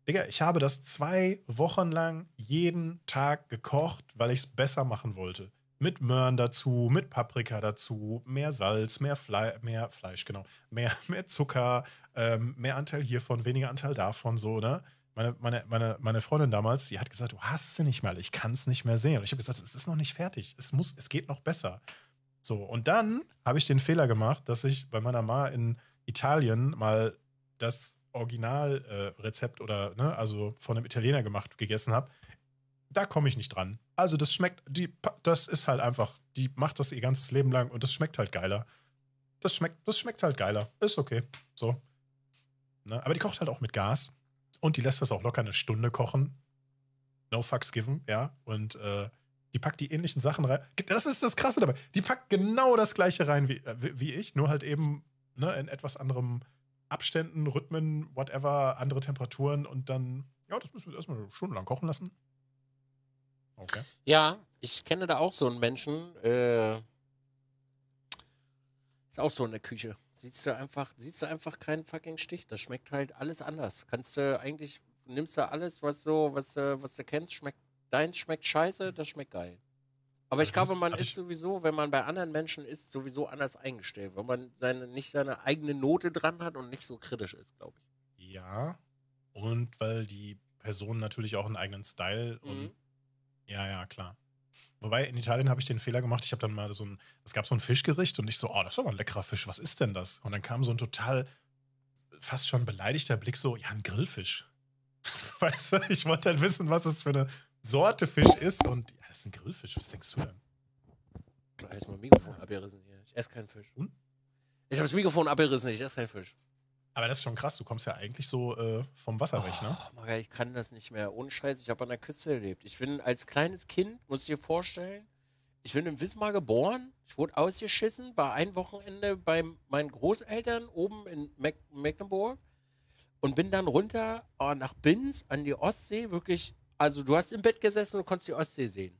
Digga, ich habe das zwei Wochen lang jeden Tag gekocht, weil ich es besser machen wollte. Mit Möhren dazu, mit Paprika dazu, mehr Salz, mehr, Fle mehr Fleisch, genau, mehr, mehr Zucker, ähm, mehr Anteil hiervon, weniger Anteil davon, so, ne? meine, meine, meine, meine Freundin damals, die hat gesagt, du hast sie nicht mal, ich kann es nicht mehr sehen. Und ich habe gesagt, es ist noch nicht fertig, es muss, es geht noch besser. So, und dann habe ich den Fehler gemacht, dass ich bei meiner Ma in Italien mal das Originalrezept äh, oder, ne, also von einem Italiener gemacht, gegessen habe. Da komme ich nicht dran. Also, das schmeckt, die, das ist halt einfach, die macht das ihr ganzes Leben lang und das schmeckt halt geiler. Das schmeckt, das schmeckt halt geiler. Ist okay. So. Ne? Aber die kocht halt auch mit Gas und die lässt das auch locker eine Stunde kochen. No fucks given, ja. Und äh, die packt die ähnlichen Sachen rein. Das ist das Krasse dabei. Die packt genau das Gleiche rein äh, wie, wie ich, nur halt eben ne, in etwas anderem Abständen, Rhythmen, whatever, andere Temperaturen und dann, ja, das müssen wir erstmal eine Stunde lang kochen lassen. Okay. Ja, ich kenne da auch so einen Menschen. Äh, ist auch so in der Küche siehst du einfach, siehst du einfach keinen fucking Stich. Das schmeckt halt alles anders. Kannst du eigentlich, nimmst du alles, was so, was, was du kennst, schmeckt, deins schmeckt scheiße, das schmeckt geil. Aber ich glaube, man ist sowieso, wenn man bei anderen Menschen ist, sowieso anders eingestellt, weil man seine, nicht seine eigene Note dran hat und nicht so kritisch ist, glaube ich. Ja. Und weil die Person natürlich auch einen eigenen Style und mhm. ja, ja, klar. Wobei, in Italien habe ich den Fehler gemacht, ich habe dann mal so ein, es gab so ein Fischgericht und ich so, oh, das ist aber ein leckerer Fisch, was ist denn das? Und dann kam so ein total, fast schon beleidigter Blick so, ja, ein Grillfisch. weißt du, ich wollte halt wissen, was das für eine Sorte Fisch ist und, ja, das ist ein Grillfisch, was denkst du denn? Ich habe mal Mikrofon abgerissen hier, ich esse keinen Fisch. Und? Ich habe das Mikrofon abgerissen, ich esse keinen Fisch. Aber das ist schon krass, du kommst ja eigentlich so äh, vom Wasser weg, ne? Oh, Maria, ich kann das nicht mehr. Ohne Scheiß, ich habe an der Küste gelebt. Ich bin als kleines Kind, muss ich dir vorstellen, ich bin in Wismar geboren, ich wurde ausgeschissen, war ein Wochenende bei meinen Großeltern oben in Mac Mecklenburg und bin dann runter oh, nach Binz an die Ostsee, wirklich, also du hast im Bett gesessen und konntest die Ostsee sehen.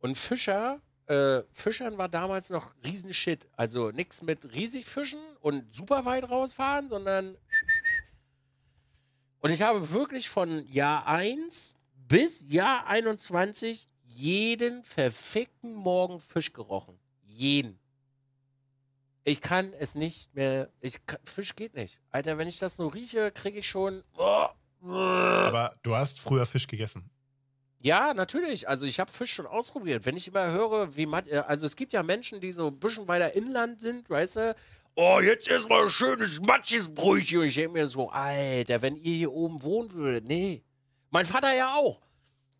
Und Fischer äh, Fischern war damals noch Riesenshit. Also nichts mit riesig fischen und super weit rausfahren, sondern. Und ich habe wirklich von Jahr 1 bis Jahr 21 jeden verfickten Morgen Fisch gerochen. Jeden. Ich kann es nicht mehr. Ich kann, Fisch geht nicht. Alter, wenn ich das nur rieche, kriege ich schon. Oh, Aber du hast früher Fisch gegessen. Ja, natürlich. Also ich habe Fisch schon ausprobiert. Wenn ich immer höre, wie man, äh, also es gibt ja Menschen, die so ein bisschen weiter inland sind, weißt du, oh, jetzt erstmal ein schönes matsches Brötchen. Und ich denke mir so, Alter, wenn ihr hier oben wohnen würdet, nee. Mein Vater ja auch.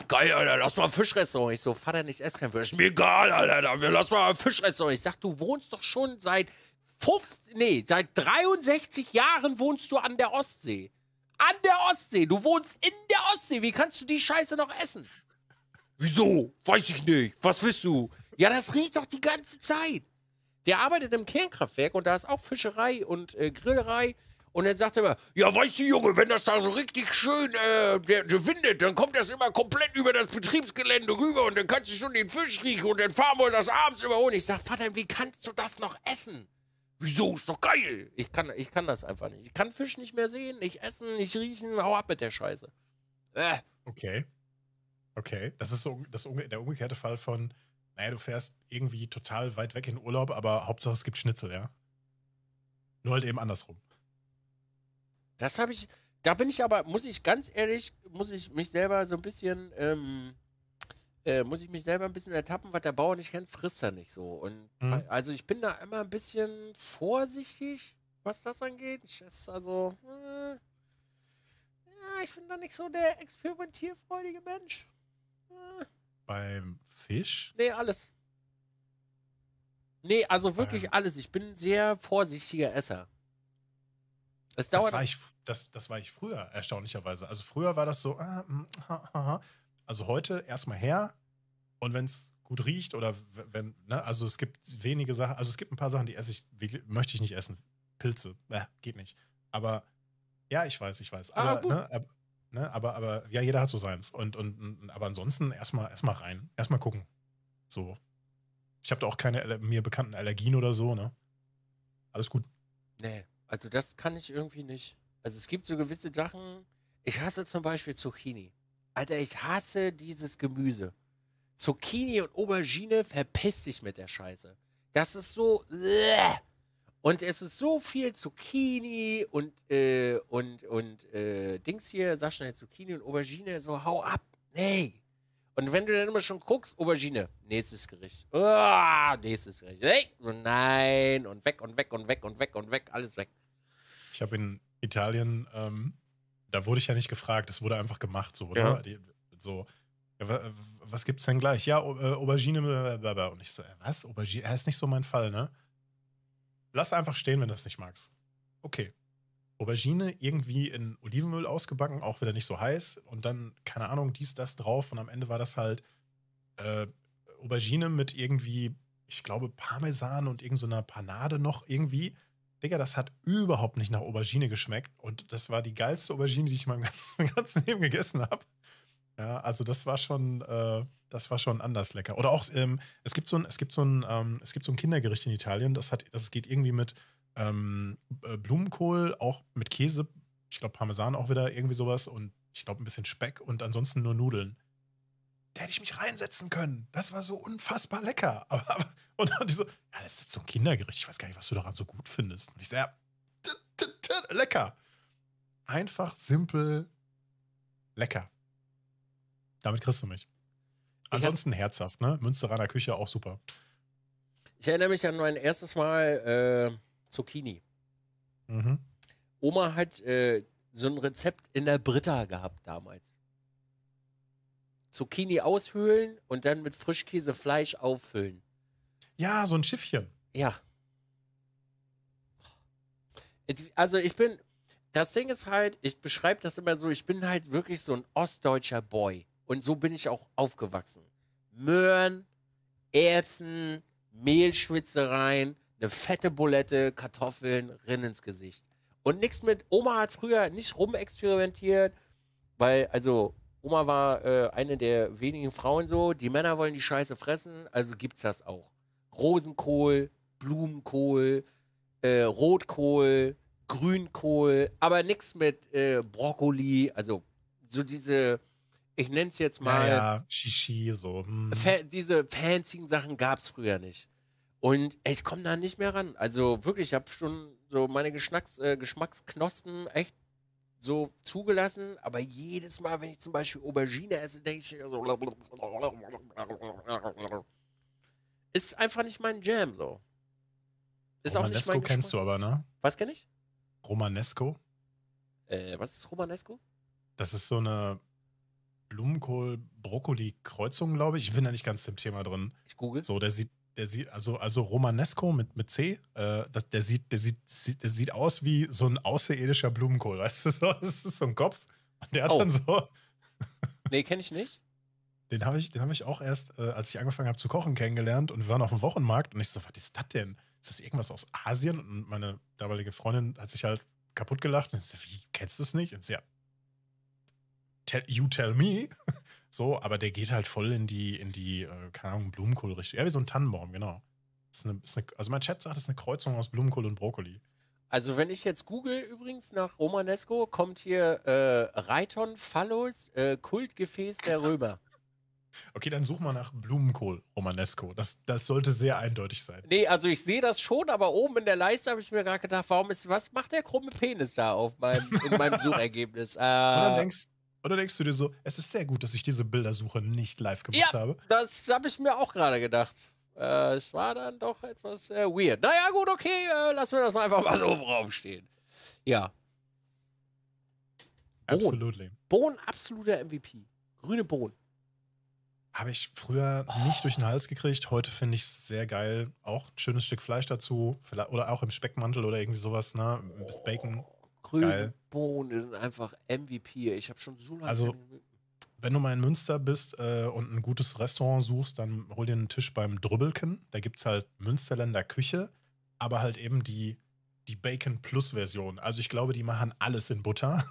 Geil, Alter, lass mal ein Fischrestaurant. Ich so, Vater, nicht essen kein Fisch. Ist mir egal, Alter, wir lass mal ein Fischrestaurant. Ich sag, du wohnst doch schon seit 50, nee, seit 63 Jahren wohnst du an der Ostsee an der Ostsee. Du wohnst in der Ostsee. Wie kannst du die Scheiße noch essen? Wieso? Weiß ich nicht. Was willst du? Ja, das riecht doch die ganze Zeit. Der arbeitet im Kernkraftwerk und da ist auch Fischerei und äh, Grillerei. Und dann sagt er immer, ja, weißt du, Junge, wenn das da so richtig schön äh, windet, dann kommt das immer komplett über das Betriebsgelände rüber und dann kannst du schon den Fisch riechen und dann fahren wir das abends immer holen. Ich sag, Vater, wie kannst du das noch essen? Wieso? Ist doch geil. Ich kann, ich kann das einfach nicht. Ich kann Fisch nicht mehr sehen, nicht essen, nicht riechen. Hau ab mit der Scheiße. Äh. Okay. Okay. Das ist so das, der umgekehrte Fall von, naja, du fährst irgendwie total weit weg in Urlaub, aber Hauptsache es gibt Schnitzel, ja? Nur halt eben andersrum. Das habe ich, da bin ich aber, muss ich ganz ehrlich, muss ich mich selber so ein bisschen ähm, äh, muss ich mich selber ein bisschen ertappen, was der Bauer nicht kennt, frisst er nicht so. Und mhm. also ich bin da immer ein bisschen vorsichtig, was das angeht. Ich esse also, äh, ja, ich bin da nicht so der experimentierfreudige Mensch. Äh. Beim Fisch? Nee, alles. Nee, also ah. wirklich ähm. alles. Ich bin ein sehr vorsichtiger Esser. Das, das, war ich, das, das war ich früher, erstaunlicherweise. Also früher war das so, ah, mh, mm, ha, ha, ha. Also heute erstmal her und wenn es gut riecht oder wenn, ne, also es gibt wenige Sachen, also es gibt ein paar Sachen, die esse ich, möchte ich nicht essen. Pilze, äh, geht nicht. Aber ja, ich weiß, ich weiß. Ah, aber, ah, ne, ne, aber, aber ja, jeder hat so seins. Und, und, aber ansonsten erstmal erstmal rein, erstmal gucken. So. Ich habe da auch keine mir bekannten Allergien oder so, ne? Alles gut. Nee, also das kann ich irgendwie nicht. Also es gibt so gewisse Sachen. Ich hasse zum Beispiel Zucchini. Alter, ich hasse dieses Gemüse. Zucchini und Aubergine, verpiss dich mit der Scheiße. Das ist so. Und es ist so viel Zucchini und, äh, und, und, äh, Dings hier, sag schnell Zucchini und Aubergine, so hau ab. Nee. Und wenn du dann immer schon guckst, Aubergine, nächstes Gericht. Oh, nächstes Gericht. Nee. Nein. Und weg und weg und weg und weg und weg, alles weg. Ich habe in Italien ähm, da wurde ich ja nicht gefragt, es wurde einfach gemacht, so, ja. oder? Die, so, ja, was gibt's denn gleich? Ja, äh, Aubergine, blablabla. Und ich so, äh, was? Aubergine? Er ist nicht so mein Fall, ne? Lass einfach stehen, wenn du das nicht magst. Okay. Aubergine irgendwie in Olivenöl ausgebacken, auch wieder nicht so heiß. Und dann, keine Ahnung, dies, das drauf. Und am Ende war das halt äh, Aubergine mit irgendwie, ich glaube, Parmesan und irgendeiner so Panade noch irgendwie. Digga, das hat überhaupt nicht nach Aubergine geschmeckt. Und das war die geilste Aubergine, die ich in meinem ganzen, ganzen Leben gegessen habe. Ja, also das war schon, äh, das war schon anders lecker. Oder auch, ähm, es gibt so ein, es gibt so ein, ähm, es gibt so ein Kindergericht in Italien, das hat, das geht irgendwie mit ähm, äh, Blumenkohl, auch mit Käse, ich glaube Parmesan auch wieder, irgendwie sowas und ich glaube ein bisschen Speck und ansonsten nur Nudeln da hätte ich mich reinsetzen können. Das war so unfassbar lecker. Aber, aber und dann die so, ja, das ist jetzt so ein Kindergericht. Ich weiß gar nicht, was du daran so gut findest. Und ich so, ja, t -t -t lecker. Einfach, simpel, lecker. Damit kriegst du mich. Ansonsten herzhaft, ne? Münsteraner Küche auch super. Ich erinnere mich an mein erstes Mal äh, Zucchini. Mhm. Oma hat äh, so ein Rezept in der Britta gehabt damals. Zucchini aushöhlen und dann mit Frischkäsefleisch auffüllen. Ja, so ein Schiffchen. Ja. Also ich bin, das Ding ist halt, ich beschreibe das immer so, ich bin halt wirklich so ein ostdeutscher Boy. Und so bin ich auch aufgewachsen. Möhren, Erbsen, Mehlschwitzereien, eine fette Bulette, Kartoffeln, Rinn ins Gesicht. Und nichts mit, Oma hat früher nicht rumexperimentiert, weil, also Oma war äh, eine der wenigen Frauen so, die Männer wollen die Scheiße fressen, also gibt's das auch. Rosenkohl, Blumenkohl, äh, Rotkohl, Grünkohl, aber nichts mit äh, Brokkoli, also so diese, ich nenne es jetzt mal. Ja, ja Shishi, so. Hm. Fa diese fancy Sachen gab's früher nicht. Und ich komme da nicht mehr ran. Also wirklich, ich habe schon so meine Geschmacks, äh, Geschmacksknospen echt so zugelassen, aber jedes Mal, wenn ich zum Beispiel Aubergine esse, denke ich so. Ist einfach nicht mein Jam so. Ist Romanesco auch nicht mein Geschmack. kennst du aber, ne? Was kenn ich? Romanesco. Äh, was ist Romanesco? Das ist so eine Blumenkohl-Brokkoli-Kreuzung, glaube ich. Ich bin da nicht ganz im Thema drin. Ich google. So, der sieht der sieht, also, also Romanesco mit, mit C, äh, das, der, sieht, der, sieht, der sieht aus wie so ein außerirdischer Blumenkohl, weißt du so? Das ist so ein Kopf. Und der hat oh. dann so. nee, kenne ich nicht. Den habe ich, hab ich auch erst, äh, als ich angefangen habe zu kochen, kennengelernt und wir waren auf dem Wochenmarkt und ich so, was ist das denn? Ist das irgendwas aus Asien? Und meine damalige Freundin hat sich halt kaputt gelacht und ich so, wie kennst du es nicht? Und sie, ja, tell, you tell me. So, aber der geht halt voll in die, in die, äh, keine Ahnung, Blumenkohlrichtung. Ja, wie so ein Tannenbaum, genau. Ist eine, ist eine, also mein Chat sagt, das ist eine Kreuzung aus Blumenkohl und Brokkoli. Also wenn ich jetzt google übrigens nach Romanesco, kommt hier äh, Reiton Phallos, äh, Kultgefäß der Römer. Okay, dann such mal nach Blumenkohl Romanesco. Das, das sollte sehr eindeutig sein. Nee, also ich sehe das schon, aber oben in der Leiste habe ich mir gerade gedacht, warum ist, was macht der krumme Penis da auf meinem, in meinem Suchergebnis? Äh, und dann äh, denkst, oder denkst du dir so, es ist sehr gut, dass ich diese Bildersuche nicht live gemacht ja, habe? Das habe ich mir auch gerade gedacht. Äh, es war dann doch etwas äh, weird. Naja, gut, okay, äh, lassen wir das einfach mal so im Raum stehen. Ja. Absolutely. Bohnen, Bohn absoluter MVP. Grüne Bohnen. Habe ich früher oh. nicht durch den Hals gekriegt. Heute finde ich es sehr geil. Auch ein schönes Stück Fleisch dazu. Oder auch im Speckmantel oder irgendwie sowas. Ne? Ein bisschen Bacon. Krötenbohnen sind einfach MVP. Ich habe schon so lange. Also, wenn du mal in Münster bist äh, und ein gutes Restaurant suchst, dann hol dir einen Tisch beim Drübbelken. Da gibt es halt Münsterländer Küche, aber halt eben die, die Bacon Plus-Version. Also, ich glaube, die machen alles in Butter.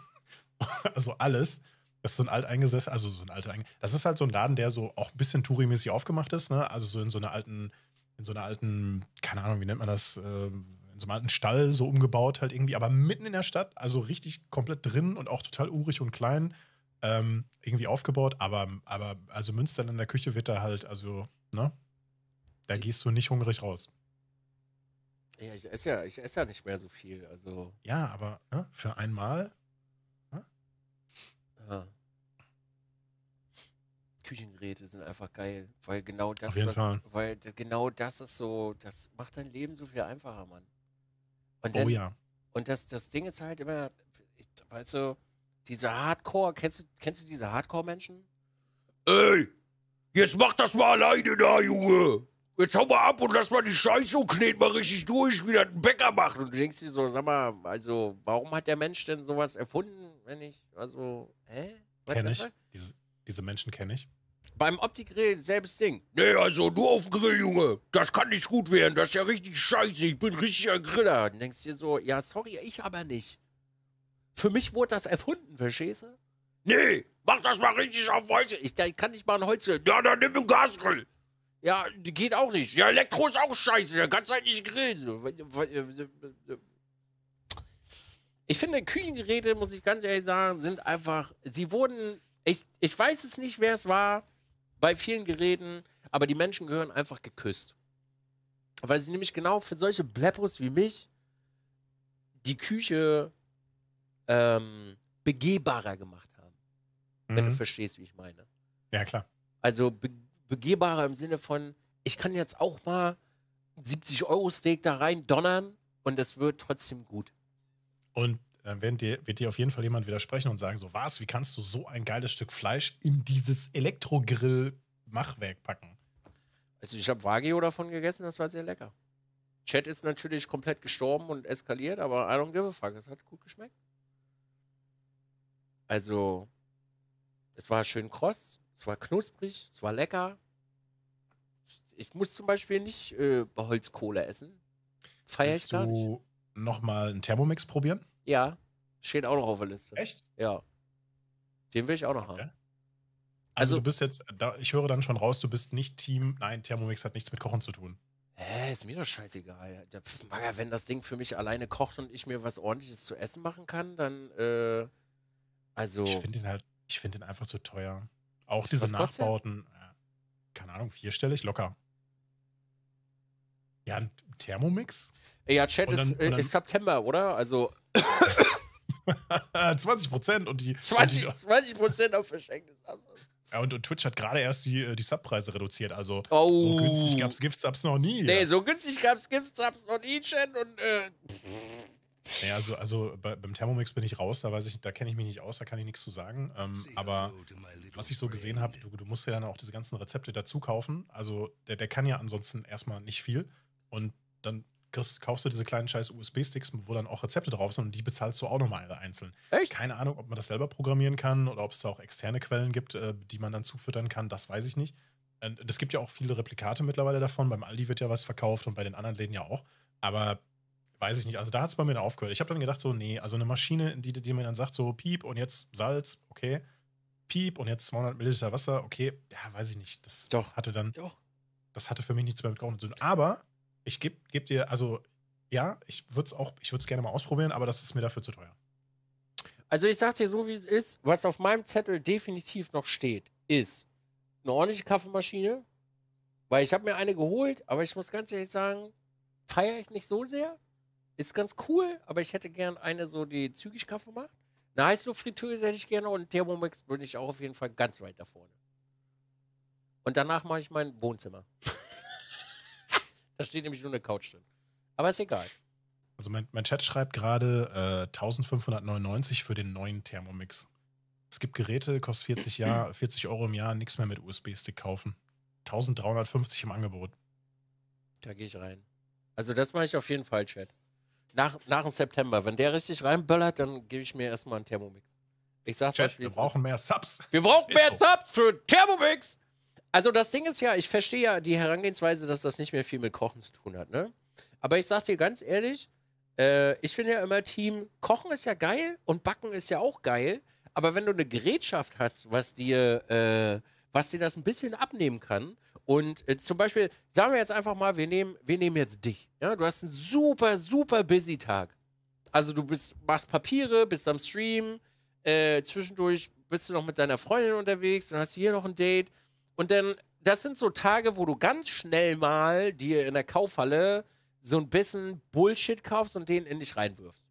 also, alles. Das ist so ein alteingesessener, also so ein alter, das ist halt so ein Laden, der so auch ein bisschen Touri-mäßig aufgemacht ist, ne? Also so in so einer alten, in so einer alten, keine Ahnung, wie nennt man das, ähm, so also mal einen Stall so umgebaut, halt irgendwie, aber mitten in der Stadt, also richtig komplett drin und auch total urig und klein ähm, irgendwie aufgebaut. Aber, aber also Münster in der Küche wird da halt, also, ne? Da gehst du nicht hungrig raus. Ja, ich esse ja, ich esse ja nicht mehr so viel. Also. Ja, aber ne, für einmal. Ne? Ja. Küchengeräte sind einfach geil, weil genau das, was, weil genau das ist so, das macht dein Leben so viel einfacher, Mann. Und oh dann, oh ja. Und das, das Ding ist halt immer, ich, weißt du, diese Hardcore, kennst du, kennst du diese Hardcore-Menschen? Ey, jetzt mach das mal alleine da, Junge. Jetzt hau mal ab und lass mal die Scheiße und knet mal richtig durch, wie das ein Bäcker macht. Und du denkst dir so, sag mal, also, warum hat der Mensch denn sowas erfunden, wenn ich, also, hä? Kenn ich. Diese, diese Menschen kenne ich. Beim Opti-Grill selbes Ding. Nee, also nur auf dem Grill, Junge. Das kann nicht gut werden. Das ist ja richtig scheiße. Ich bin richtiger Griller. Dann denkst du dir so, ja, sorry, ich aber nicht. Für mich wurde das erfunden, verstehst du? Nee, mach das mal richtig auf Holz. Ich, ich kann nicht mal ein Holzgrill. Ja, dann nimm einen Gasgrill. Ja, geht auch nicht. Ja, Elektro ist auch scheiße. Da kannst du halt nicht grillen. Ich finde, Küchengeräte, muss ich ganz ehrlich sagen, sind einfach. Sie wurden. Ich, ich weiß es nicht, wer es war bei vielen Geräten, aber die Menschen gehören einfach geküsst. Weil sie nämlich genau für solche Bleppos wie mich die Küche ähm, begehbarer gemacht haben. Mhm. Wenn du mhm. verstehst, wie ich meine. Ja, klar. Also be begehbarer im Sinne von, ich kann jetzt auch mal 70-Euro-Steak da rein donnern und es wird trotzdem gut. Und dann äh, werden dir, wird dir auf jeden Fall jemand widersprechen und sagen: So, was, wie kannst du so ein geiles Stück Fleisch in dieses Elektrogrill-Machwerk packen? Also, ich habe Wagyu davon gegessen, das war sehr lecker. Chat ist natürlich komplett gestorben und eskaliert, aber I don't give a fuck, es hat gut geschmeckt. Also, es war schön kross, es war knusprig, es war lecker. Ich muss zum Beispiel nicht äh, Holzkohle essen. Feier ich gar nicht. Nochmal einen Thermomix probieren? Ja, steht auch noch auf der Liste. Echt? Ja. Den will ich auch noch okay. haben. Also, also, du bist jetzt, da, ich höre dann schon raus, du bist nicht Team, nein, Thermomix hat nichts mit Kochen zu tun. Hä, ist mir doch scheißegal. Ja, wenn das Ding für mich alleine kocht und ich mir was ordentliches zu essen machen kann, dann, äh, also. Ich finde den halt, ich finde den einfach zu teuer. Auch diese Nachbauten, äh, keine Ahnung, vierstellig, locker. Ja, ein Thermomix? Ja, Chat ist, dann, äh, ist September, oder? Also 20 Prozent und die. 20 Prozent auf verschenktes Absatz. Ja, und, und, Twitch hat gerade erst die, äh, die Subpreise reduziert. Also oh. so günstig gab es Gift-Subs noch nie. Nee, ja. so günstig gab es Gift-Subs noch nie, Chen. Und, äh, naja, also, also bei, beim Thermomix bin ich raus, da da kenne ich mich nicht aus, da kann ich nichts zu sagen. Ähm, aber oh, was ich so gesehen habe, du, du, musst ja dann auch diese ganzen Rezepte dazu kaufen. Also der, der kann ja ansonsten erstmal nicht viel. Und dann kriegst, kaufst du diese kleinen scheiß USB-Sticks, wo dann auch Rezepte drauf sind und die bezahlst du auch nochmal einzeln. Echt? Keine Ahnung, ob man das selber programmieren kann oder ob es da auch externe Quellen gibt, äh, die man dann zufüttern kann, das weiß ich nicht. es gibt ja auch viele Replikate mittlerweile davon. Beim Aldi wird ja was verkauft und bei den anderen Läden ja auch. Aber weiß ich nicht. Also da hat es bei mir dann aufgehört. Ich habe dann gedacht, so, nee, also eine Maschine, die, die mir dann sagt, so, piep und jetzt Salz, okay. Piep und jetzt 200 Milliliter Wasser, okay. Ja, weiß ich nicht. Das doch, hatte dann. Doch. Das hatte für mich nichts mehr mit Kochen zu tun. Aber ich gebe geb dir, also ja, ich würde es auch, ich würde es gerne mal ausprobieren, aber das ist mir dafür zu teuer. Also ich sage dir so, wie es ist, was auf meinem Zettel definitiv noch steht, ist eine ordentliche Kaffeemaschine, weil ich habe mir eine geholt, aber ich muss ganz ehrlich sagen, feiere ich nicht so sehr. Ist ganz cool, aber ich hätte gern eine so, die zügig Kaffee macht. Eine Heißluftfritteuse hätte ich gerne und Thermomix würde ich auch auf jeden Fall ganz weit da vorne. Und danach mache ich mein Wohnzimmer. Da steht nämlich nur eine Couch drin. Aber ist egal. Also mein, mein Chat schreibt gerade äh, 1599 für den neuen Thermomix. Es gibt Geräte, kostet 40, Jahr, 40 Euro im Jahr, nichts mehr mit USB-Stick kaufen. 1350 im Angebot. Da gehe ich rein. Also das mache ich auf jeden Fall, Chat. Nach, nach dem September. Wenn der richtig reinböllert, dann gebe ich mir erstmal einen Thermomix. Ich sag's Chat, euch, wir brauchen ist. mehr Subs. Wir brauchen mehr so. Subs für Thermomix. Also das Ding ist ja, ich verstehe ja die Herangehensweise, dass das nicht mehr viel mit Kochen zu tun hat, ne? Aber ich sag dir ganz ehrlich, äh, ich finde ja immer Team, Kochen ist ja geil und Backen ist ja auch geil, aber wenn du eine Gerätschaft hast, was dir, äh, was dir das ein bisschen abnehmen kann und äh, zum Beispiel, sagen wir jetzt einfach mal, wir nehmen, wir nehmen jetzt dich, ja? Du hast einen super, super busy Tag. Also du bist, machst Papiere, bist am Stream, äh, zwischendurch bist du noch mit deiner Freundin unterwegs, dann hast du hier noch ein Date, und dann, das sind so Tage, wo du ganz schnell mal dir in der Kaufhalle so ein bisschen Bullshit kaufst und den in dich reinwirfst.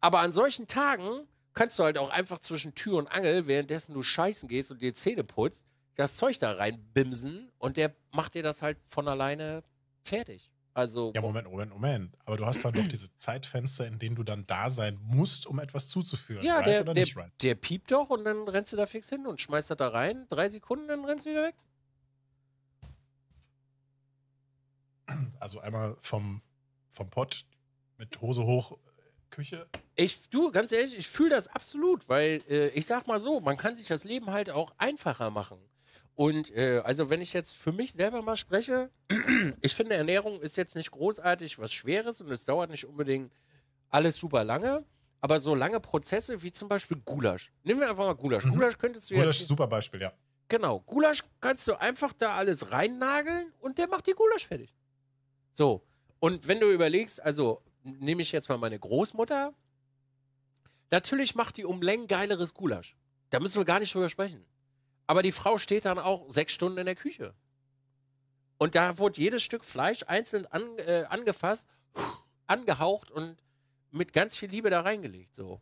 Aber an solchen Tagen kannst du halt auch einfach zwischen Tür und Angel, währenddessen du scheißen gehst und dir Zähne putzt, das Zeug da reinbimsen und der macht dir das halt von alleine fertig. Also, ja, Moment, Moment, Moment. Aber du hast dann doch diese Zeitfenster, in denen du dann da sein musst, um etwas zuzuführen. Ja, right der, oder der, nicht right? der piept doch und dann rennst du da fix hin und schmeißt das da rein. Drei Sekunden, dann rennst du wieder weg. Also einmal vom, vom Pott mit Hose hoch, Küche. Ich, du, ganz ehrlich, ich fühle das absolut, weil äh, ich sag mal so, man kann sich das Leben halt auch einfacher machen. Und äh, also wenn ich jetzt für mich selber mal spreche, ich finde Ernährung ist jetzt nicht großartig was Schweres und es dauert nicht unbedingt alles super lange. Aber so lange Prozesse wie zum Beispiel Gulasch. Nehmen wir einfach mal Gulasch. Mhm. Gulasch könntest du Gulasch, jetzt, super Beispiel, ja. Genau. Gulasch kannst du einfach da alles reinnageln und der macht die Gulasch fertig. So. Und wenn du überlegst, also nehme ich jetzt mal meine Großmutter, natürlich macht die um Längen geileres Gulasch. Da müssen wir gar nicht drüber sprechen. Aber die Frau steht dann auch sechs Stunden in der Küche. Und da wurde jedes Stück Fleisch einzeln an, äh, angefasst, angehaucht und mit ganz viel Liebe da reingelegt. So.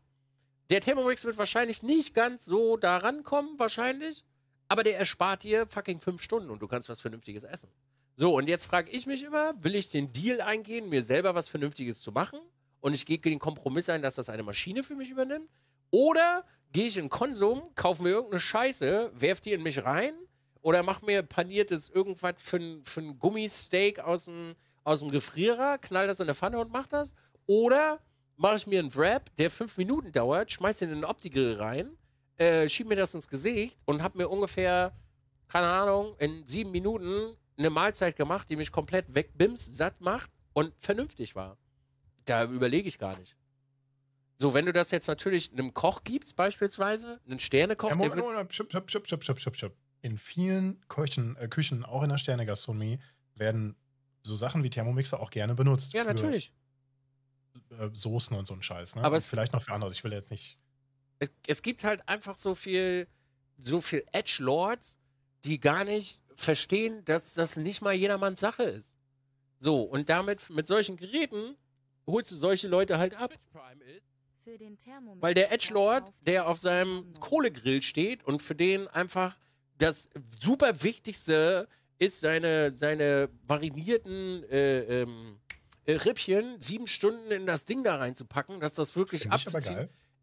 Der Thermomix wird wahrscheinlich nicht ganz so da rankommen, wahrscheinlich, aber der erspart dir fucking fünf Stunden und du kannst was Vernünftiges essen. So, und jetzt frage ich mich immer, will ich den Deal eingehen, mir selber was Vernünftiges zu machen? Und ich gehe den Kompromiss ein, dass das eine Maschine für mich übernimmt? Oder gehe ich in Konsum, kaufe mir irgendeine Scheiße, werf die in mich rein oder mach mir paniertes irgendwas für ein, für ein Gummisteak aus dem, aus dem Gefrierer, knall das in eine Pfanne und mach das. Oder mache ich mir einen Wrap, der fünf Minuten dauert, schmeiß den in den Opti-Grill rein, äh, schieb mir das ins Gesicht und hab mir ungefähr, keine Ahnung, in sieben Minuten eine Mahlzeit gemacht, die mich komplett wegbimst, satt macht und vernünftig war. Da überlege ich gar nicht. So, wenn du das jetzt natürlich einem Koch gibst, beispielsweise, einen Sternekoch. Ja, Moment, Moment, schip, schip, schip, schip, schip, schip. In vielen Küchen, äh, Küchen, auch in der Sternegastronomie, werden so Sachen wie Thermomixer auch gerne benutzt. Ja, natürlich. Äh, Soßen und so ein Scheiß, ne? Aber und es, vielleicht noch für andere. Ich will jetzt nicht. Es, es gibt halt einfach so viel, so viel Edge Lords, die gar nicht verstehen, dass das nicht mal jedermanns Sache ist. So, und damit, mit solchen Geräten holst du solche Leute halt ab. Twitch Prime ist weil der Edge Lord, der auf seinem hm. Kohlegrill steht und für den einfach das super Wichtigste ist, seine, seine marinierten äh, ähm, äh, Rippchen sieben Stunden in das Ding da reinzupacken, dass das wirklich abzieht.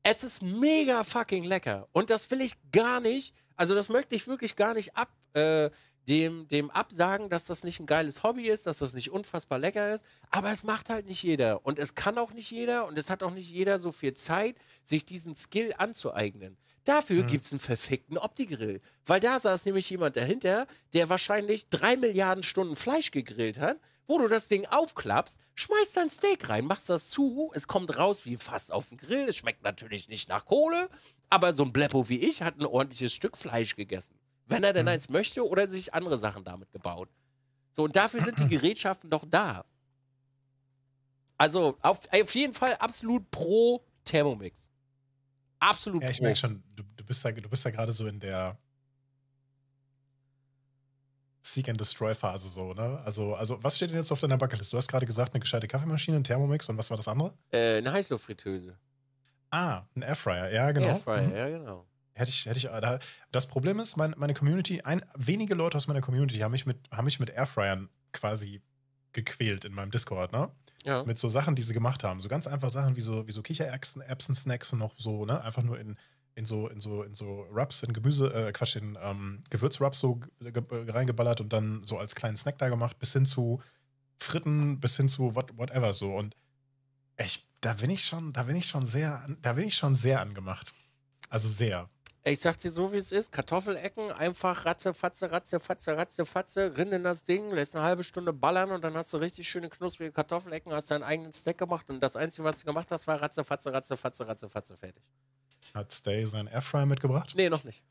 Es ist mega fucking lecker. Und das will ich gar nicht, also das möchte ich wirklich gar nicht ab. Äh, dem, dem absagen, dass das nicht ein geiles Hobby ist, dass das nicht unfassbar lecker ist. Aber es macht halt nicht jeder. Und es kann auch nicht jeder. Und es hat auch nicht jeder so viel Zeit, sich diesen Skill anzueignen. Dafür mhm. gibt es einen verfickten Opti-Grill. Weil da saß nämlich jemand dahinter, der wahrscheinlich drei Milliarden Stunden Fleisch gegrillt hat, wo du das Ding aufklappst, schmeißt dein Steak rein, machst das zu, es kommt raus wie fast auf den Grill. Es schmeckt natürlich nicht nach Kohle, aber so ein Bleppo wie ich hat ein ordentliches Stück Fleisch gegessen wenn er denn mhm. eins möchte oder sich andere Sachen damit gebaut. So, und dafür sind die Gerätschaften doch da. Also auf, auf jeden Fall absolut pro Thermomix. Absolut ja, ich merke schon, du, du, bist da, da gerade so in der Seek and Destroy Phase so, ne? Also, also was steht denn jetzt auf deiner Bucketlist? Du hast gerade gesagt, eine gescheite Kaffeemaschine, ein Thermomix und was war das andere? Äh, eine Heißluftfritteuse. Ah, ein Airfryer, ja genau. Airfryer, mhm. ja genau. Hätte ich, hätte ich, äh, das Problem ist, mein, meine Community, ein, wenige Leute aus meiner Community haben mich mit, haben mich mit Airfryern quasi gequält in meinem Discord, ne? Ja. Mit so Sachen, die sie gemacht haben. So ganz einfach Sachen wie so, wie so Kichererbsen, Erbsen-Snacks und noch so, ne? Einfach nur in, in so, in so, in so Rubs, in Gemüse, äh, Quatsch, in ähm, Gewürzrubs so reingeballert und dann so als kleinen Snack da gemacht, bis hin zu Fritten, bis hin zu what, whatever so. Und ich, da bin ich schon, da bin ich schon sehr, da bin ich schon sehr angemacht. Also sehr. Ich sag dir so, wie es ist. Kartoffelecken, einfach ratze, fatze, ratze, fatze, ratze, fatze, rinn in das Ding, lässt eine halbe Stunde ballern und dann hast du richtig schöne knusprige Kartoffelecken, hast deinen eigenen Snack gemacht und das Einzige, was du gemacht hast, war ratze, fatze, ratze, fatze, ratze, fatze, fertig. Hat Stay seinen Airfryer mitgebracht? Nee, noch nicht.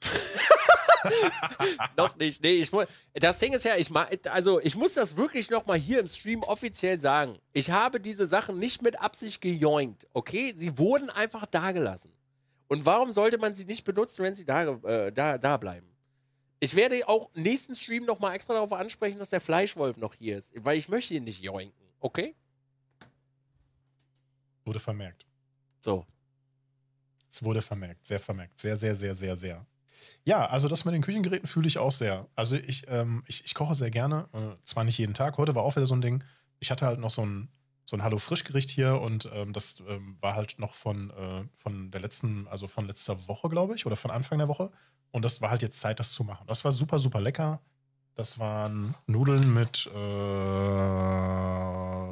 noch nicht. Nee, ich muss. Das Ding ist ja, ich also ich muss das wirklich nochmal hier im Stream offiziell sagen. Ich habe diese Sachen nicht mit Absicht gejoinkt, okay? Sie wurden einfach dagelassen. Und warum sollte man sie nicht benutzen, wenn sie da, äh, da, da bleiben? Ich werde auch nächsten Stream nochmal extra darauf ansprechen, dass der Fleischwolf noch hier ist, weil ich möchte ihn nicht joinken, okay? Wurde vermerkt. So. Es wurde vermerkt, sehr vermerkt. Sehr, sehr, sehr, sehr, sehr. Ja, also das mit den Küchengeräten fühle ich auch sehr. Also ich, ähm, ich, ich, koche sehr gerne, äh, zwar nicht jeden Tag, heute war auch wieder so ein Ding. Ich hatte halt noch so ein so ein Hallo Frischgericht hier und ähm, das ähm, war halt noch von, äh, von der letzten, also von letzter Woche, glaube ich, oder von Anfang der Woche. Und das war halt jetzt Zeit, das zu machen. Das war super, super lecker. Das waren Nudeln mit äh,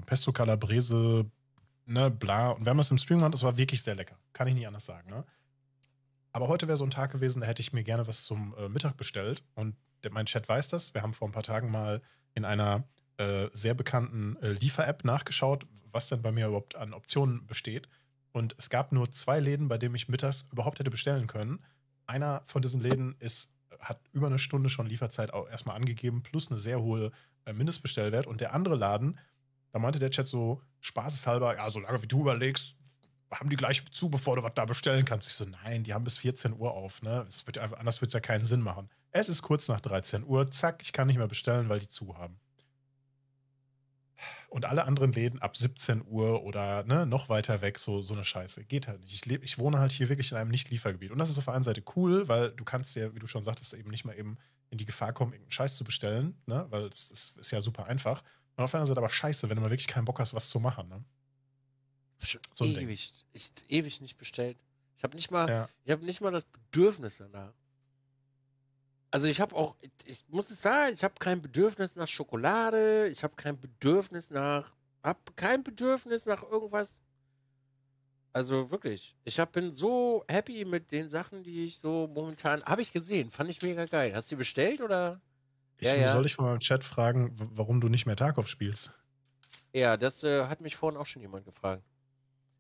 Pesto Calabrese, ne, bla. Und wir haben das im Stream gemacht, das war wirklich sehr lecker. Kann ich nicht anders sagen, ne? Aber heute wäre so ein Tag gewesen, da hätte ich mir gerne was zum äh, Mittag bestellt. Und der, mein Chat weiß das. Wir haben vor ein paar Tagen mal in einer äh, sehr bekannten äh, Liefer-App nachgeschaut, was denn bei mir überhaupt an Optionen besteht. Und es gab nur zwei Läden, bei denen ich mittags überhaupt hätte bestellen können. Einer von diesen Läden ist, hat über eine Stunde schon Lieferzeit auch erstmal angegeben, plus eine sehr hohe äh, Mindestbestellwert. Und der andere Laden, da meinte der Chat so spaßeshalber, ja, solange wie du überlegst, haben die gleich zu, bevor du was da bestellen kannst. Ich so, nein, die haben bis 14 Uhr auf, ne? wird einfach, anders wird es ja keinen Sinn machen. Es ist kurz nach 13 Uhr, zack, ich kann nicht mehr bestellen, weil die zu haben. Und alle anderen Läden ab 17 Uhr oder ne, noch weiter weg, so, so eine Scheiße. Geht halt nicht. Ich, leb, ich wohne halt hier wirklich in einem Nicht-Liefergebiet. Und das ist auf der einen Seite cool, weil du kannst ja, wie du schon sagtest, eben nicht mal eben in die Gefahr kommen, irgendeinen Scheiß zu bestellen, ne? weil das ist, ist ja super einfach. Und auf der anderen Seite aber scheiße, wenn du mal wirklich keinen Bock hast, was zu machen. Ne? So ewig, ich, ewig nicht bestellt. Ich habe nicht mal, ja. ich nicht mal das Bedürfnis danach. Also ich habe auch, ich muss es sagen, ich habe kein Bedürfnis nach Schokolade, ich habe kein Bedürfnis nach, habe kein Bedürfnis nach irgendwas. Also wirklich, ich hab, bin so happy mit den Sachen, die ich so momentan, habe ich gesehen, fand ich mega geil. Hast du die bestellt oder? Ich ja, ja. soll dich mal im Chat fragen, warum du nicht mehr Tarkov spielst. Ja, das äh, hat mich vorhin auch schon jemand gefragt.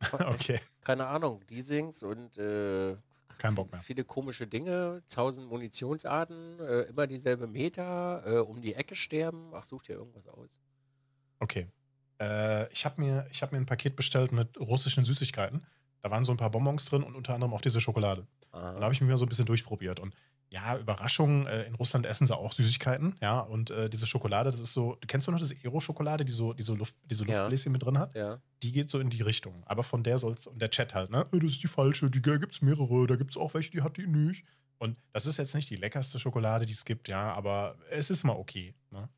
okay. Keine Ahnung, die Sings und äh, kein Bock mehr. Viele komische Dinge, tausend Munitionsarten, äh, immer dieselbe Meta, äh, um die Ecke sterben. Ach, such dir irgendwas aus. Okay. Äh, ich habe mir, hab mir ein Paket bestellt mit russischen Süßigkeiten. Da waren so ein paar Bonbons drin und unter anderem auch diese Schokolade. Aha. Und da habe ich mich mal so ein bisschen durchprobiert. Und ja, Überraschung, äh, in Russland essen sie auch Süßigkeiten, ja, und äh, diese Schokolade, das ist so, kennst du noch diese ero schokolade die so, die so Luft, die Luftbläschen ja. mit drin hat? Ja. Die geht so in die Richtung, aber von der soll es, und der Chat halt, ne, äh, das ist die falsche, die gibt es mehrere, da gibt es auch welche, die hat die nicht. Und das ist jetzt nicht die leckerste Schokolade, die es gibt, ja, aber es ist mal okay, ne?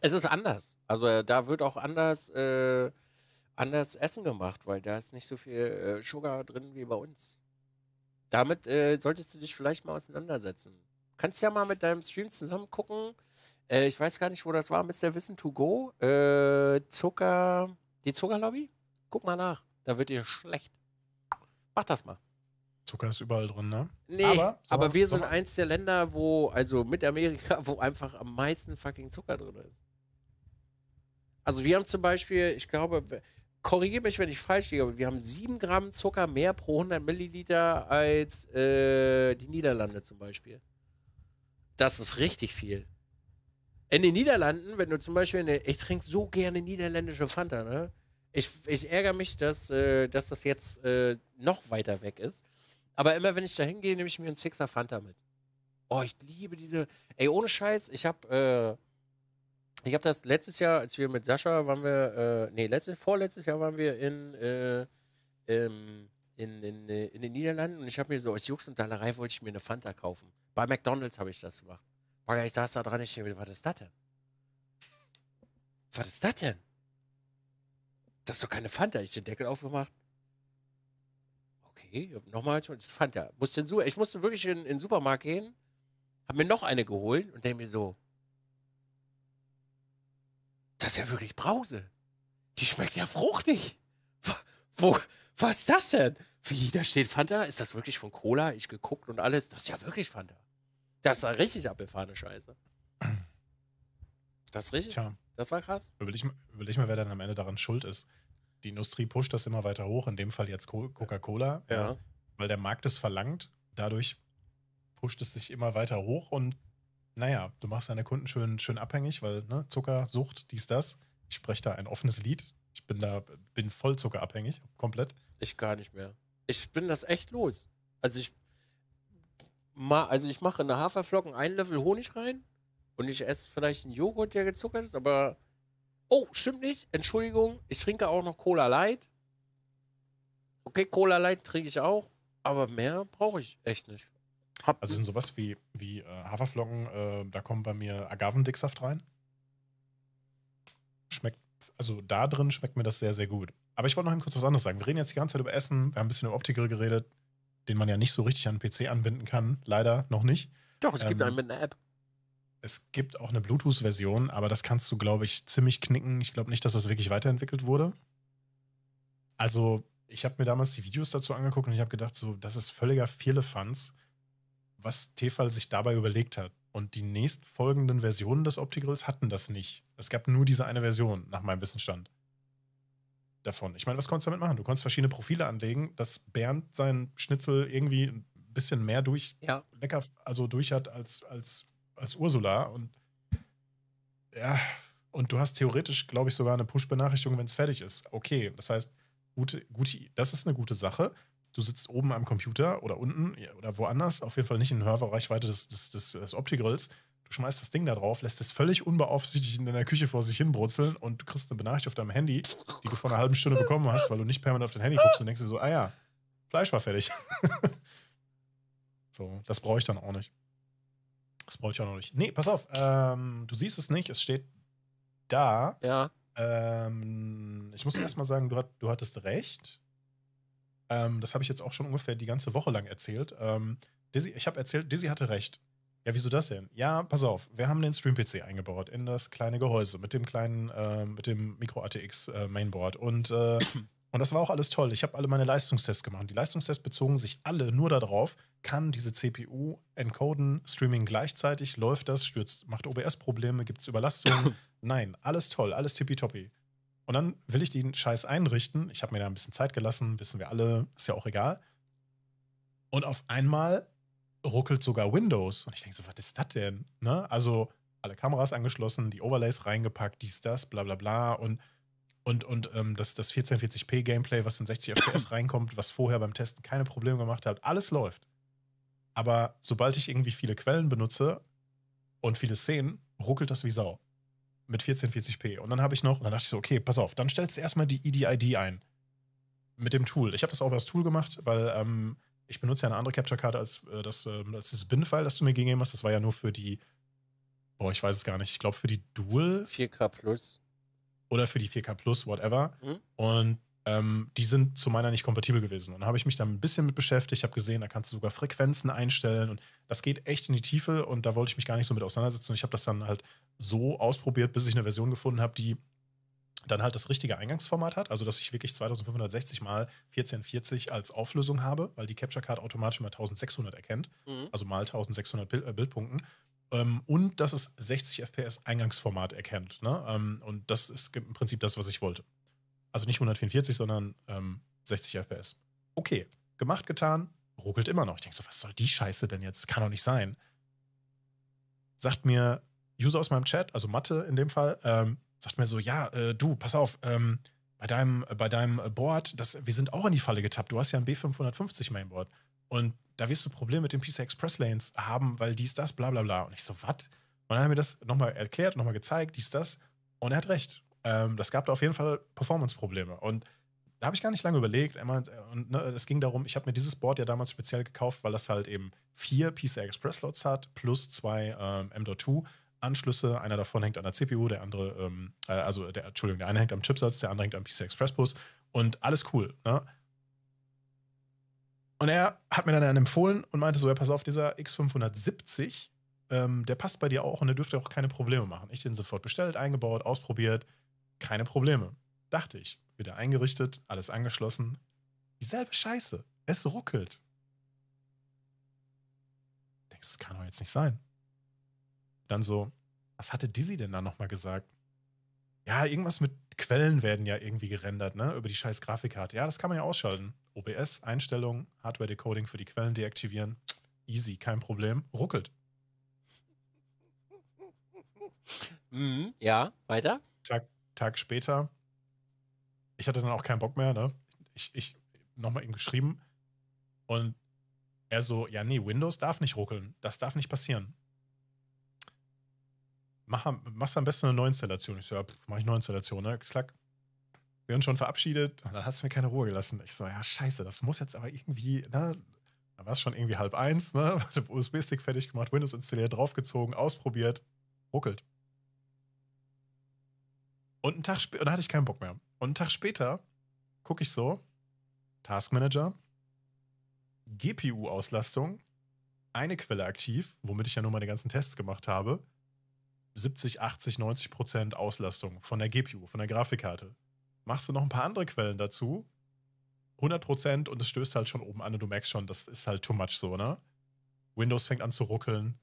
Es ist anders. Also äh, da wird auch anders, äh, anders Essen gemacht, weil da ist nicht so viel Sugar drin wie bei uns damit äh, solltest du dich vielleicht mal auseinandersetzen. Kannst ja mal mit deinem Stream zusammen gucken. Äh, ich weiß gar nicht, wo das war. Mr. Wissen to go. Äh, Zucker. Die Zuckerlobby? Guck mal nach. Da wird dir schlecht. Mach das mal. Zucker ist überall drin, ne? Nee, aber, so aber wir sind eins der Länder, wo, also mit Amerika, wo einfach am meisten fucking Zucker drin ist. Also wir haben zum Beispiel, ich glaube, korrigiere mich, wenn ich falsch liege, aber wir haben 7 Gramm Zucker mehr pro 100 Milliliter als äh, die Niederlande zum Beispiel. Das ist richtig viel. In den Niederlanden, wenn du zum Beispiel, eine, ich trinke so gerne niederländische Fanta, ne? Ich, ich ärgere mich, dass, äh, dass das jetzt äh, noch weiter weg ist. Aber immer wenn ich da hingehe, nehme ich mir einen Sixer Fanta mit. Oh, ich liebe diese. Ey, ohne Scheiß, ich habe äh, ich habe das letztes Jahr, als wir mit Sascha waren wir, äh, nee, letztes, vorletztes Jahr waren wir in, äh, ähm, in, in, äh, in, den Niederlanden und ich habe mir so aus Jux und Dallerei wollte ich mir eine Fanta kaufen. Bei McDonalds habe ich das gemacht. Boah, ich saß da dran, ich denke, was ist das denn? Was ist das denn? Das ist doch keine Fanta. Ich den Deckel aufgemacht. Okay, nochmal schon, das Fanta. ich musste wirklich in, in den Supermarkt gehen, habe mir noch eine geholt und denke mir so, das ist ja wirklich Brause. Die schmeckt ja fruchtig. Wo, was ist das denn? Wie, da steht Fanta? Ist das wirklich von Cola? Ich geguckt und alles. Das ist ja wirklich Fanta. Das ist richtig abgefahrene Scheiße. Das ist richtig? Tja. Das war krass. Überleg, überleg mal, wer dann am Ende daran schuld ist. Die Industrie pusht das immer weiter hoch, in dem Fall jetzt Coca-Cola, ja. weil der Markt es verlangt. Dadurch pusht es sich immer weiter hoch und naja, du machst deine Kunden schön, schön abhängig, weil ne, Zucker, Sucht, dies, das. Ich spreche da ein offenes Lied. Ich bin da, bin voll zuckerabhängig, komplett. Ich gar nicht mehr. Ich bin das echt los. Also ich, ma, also ich mache in der Haferflocken einen Löffel Honig rein und ich esse vielleicht einen Joghurt, der gezuckert ist, aber oh, stimmt nicht. Entschuldigung, ich trinke auch noch Cola Light. Okay, Cola Light trinke ich auch, aber mehr brauche ich echt nicht. Hab also sind sowas wie, wie äh, Haferflocken, äh, da kommt bei mir Agavendicksaft rein. Schmeckt, also da drin schmeckt mir das sehr, sehr gut. Aber ich wollte noch eben kurz was anderes sagen. Wir reden jetzt die ganze Zeit über Essen, wir haben ein bisschen über Optical geredet, den man ja nicht so richtig an den PC anbinden kann. Leider noch nicht. Doch, es ähm, gibt einen mit einer App. Es gibt auch eine Bluetooth-Version, aber das kannst du, glaube ich, ziemlich knicken. Ich glaube nicht, dass das wirklich weiterentwickelt wurde. Also, ich habe mir damals die Videos dazu angeguckt und ich habe gedacht, so, das ist völliger Firlefanz was Tefal sich dabei überlegt hat. Und die nächstfolgenden Versionen des Optigrills hatten das nicht. Es gab nur diese eine Version, nach meinem Wissenstand. Davon. Ich meine, was konntest du damit machen? Du konntest verschiedene Profile anlegen, dass Bernd seinen Schnitzel irgendwie ein bisschen mehr durch, ja. lecker, also durch hat als, als, als Ursula. Und ja, und du hast theoretisch, glaube ich, sogar eine Push-Benachrichtigung, wenn es fertig ist. Okay, das heißt, gute, gute, das ist eine gute Sache du sitzt oben am Computer oder unten oder woanders, auf jeden Fall nicht in Hörreichweite des, des, des, des Opti-Grills. Du schmeißt das Ding da drauf, lässt es völlig unbeaufsichtigt in deiner Küche vor sich hin brutzeln und du kriegst eine Benachrichtigung auf deinem Handy, die du vor einer halben Stunde bekommen hast, weil du nicht permanent auf dein Handy guckst und denkst dir so, ah ja, Fleisch war fertig. so, das brauche ich dann auch nicht. Das brauche ich auch noch nicht. Nee, pass auf, ähm, du siehst es nicht, es steht da. Ja. Ähm, ich muss erst mal sagen, du, hat, du hattest recht. Ähm, das habe ich jetzt auch schon ungefähr die ganze Woche lang erzählt. Ähm, Dizzy, ich habe erzählt, Dizzy hatte recht. Ja, wieso das denn? Ja, pass auf, wir haben den Stream-PC eingebaut in das kleine Gehäuse mit dem kleinen, äh, mit dem Micro-ATX-Mainboard. Äh, und, äh, und das war auch alles toll. Ich habe alle meine Leistungstests gemacht. Die Leistungstests bezogen sich alle nur darauf, kann diese CPU encoden, Streaming gleichzeitig, läuft das, stürzt, macht OBS-Probleme, gibt es Überlastungen? Nein, alles toll, alles tippitoppi. Und dann will ich den Scheiß einrichten. Ich habe mir da ein bisschen Zeit gelassen, wissen wir alle, ist ja auch egal. Und auf einmal ruckelt sogar Windows. Und ich denke so, was ist das denn? Ne? Also alle Kameras angeschlossen, die Overlays reingepackt, dies, das, bla bla bla. Und, und, und ähm, das, das 1440p-Gameplay, was in 60 FPS reinkommt, was vorher beim Testen keine Probleme gemacht hat, alles läuft. Aber sobald ich irgendwie viele Quellen benutze und viele Szenen, ruckelt das wie Sau mit 1440p. Und dann habe ich noch, und dann dachte ich so, okay, pass auf, dann stellst du erstmal die EDID ein. Mit dem Tool. Ich habe das auch über das Tool gemacht, weil ähm, ich benutze ja eine andere Capture-Karte als, äh, das, äh, als das BIN-File, das du mir gegeben hast. Das war ja nur für die, boah, ich weiß es gar nicht, ich glaube für die Dual. 4K Plus. Oder für die 4K Plus, whatever. Mhm. Und ähm, die sind zu meiner nicht kompatibel gewesen. Und dann habe ich mich dann ein bisschen mit beschäftigt, habe gesehen, da kannst du sogar Frequenzen einstellen und das geht echt in die Tiefe und da wollte ich mich gar nicht so mit auseinandersetzen. Und ich habe das dann halt so ausprobiert, bis ich eine Version gefunden habe, die dann halt das richtige Eingangsformat hat, also dass ich wirklich 2560 mal 1440 als Auflösung habe, weil die Capture Card automatisch immer 1600 erkennt, mhm. also mal 1600 Bild, äh, Bildpunkten ähm, und dass es 60 FPS Eingangsformat erkennt. Ne? Ähm, und das ist im Prinzip das, was ich wollte also nicht 144, sondern ähm, 60 FPS. Okay, gemacht, getan, ruckelt immer noch. Ich denke so, was soll die Scheiße denn jetzt? Kann doch nicht sein. Sagt mir User aus meinem Chat, also Mathe in dem Fall, ähm, sagt mir so, ja, äh, du, pass auf, ähm, bei deinem, bei deinem Board, das, wir sind auch in die Falle getappt. Du hast ja ein B550 Mainboard. Und da wirst du Probleme mit den PC Express Lanes haben, weil dies, das, bla bla bla. Und ich so, was? Und dann hat er mir das nochmal erklärt, nochmal gezeigt, dies, das. Und er hat recht. Ähm, das gab da auf jeden Fall Performance-Probleme. Und da habe ich gar nicht lange überlegt. Äh, und ne, es ging darum, ich habe mir dieses Board ja damals speziell gekauft, weil das halt eben vier PCI Express Slots hat plus zwei ähm, M.2 Anschlüsse. Einer davon hängt an der CPU, der andere, ähm, äh, also der, Entschuldigung, der eine hängt am Chipsatz, der andere hängt am PCI Express Bus und alles cool. Ne? Und er hat mir dann einen empfohlen und meinte so, ja, pass auf, dieser X570, ähm, der passt bei dir auch und der dürfte auch keine Probleme machen. Ich den sofort bestellt, eingebaut, ausprobiert keine Probleme. Dachte ich. Wieder eingerichtet, alles angeschlossen. Dieselbe Scheiße. Es ruckelt. Denkst du, das kann doch jetzt nicht sein. Dann so, was hatte Dizzy denn da nochmal gesagt? Ja, irgendwas mit Quellen werden ja irgendwie gerendert, ne? Über die scheiß Grafikkarte. Ja, das kann man ja ausschalten. OBS, Einstellungen, Hardware Decoding für die Quellen deaktivieren. Easy, kein Problem. Ruckelt. Mhm, ja, weiter. Tag, Tag später, ich hatte dann auch keinen Bock mehr, ne? Ich, ich nochmal ihm geschrieben und er so, ja, nee, Windows darf nicht ruckeln. Das darf nicht passieren. Mach, machst am besten eine Neuinstallation. Ich so, ja, pff, mach ich Neuinstallation, ne? Klack. Wir haben schon verabschiedet und dann hat es mir keine Ruhe gelassen. Ich so, ja, scheiße, das muss jetzt aber irgendwie, ne? Da war es schon irgendwie halb eins, ne? USB-Stick fertig gemacht, Windows installiert, draufgezogen, ausprobiert, ruckelt. Und einen Tag später, und da hatte ich keinen Bock mehr. Und einen Tag später gucke ich so, Taskmanager, GPU-Auslastung, eine Quelle aktiv, womit ich ja nur meine ganzen Tests gemacht habe, 70, 80, 90 Prozent Auslastung von der GPU, von der Grafikkarte. Machst du noch ein paar andere Quellen dazu, 100 Prozent und es stößt halt schon oben an und du merkst schon, das ist halt too much so, ne? Windows fängt an zu ruckeln,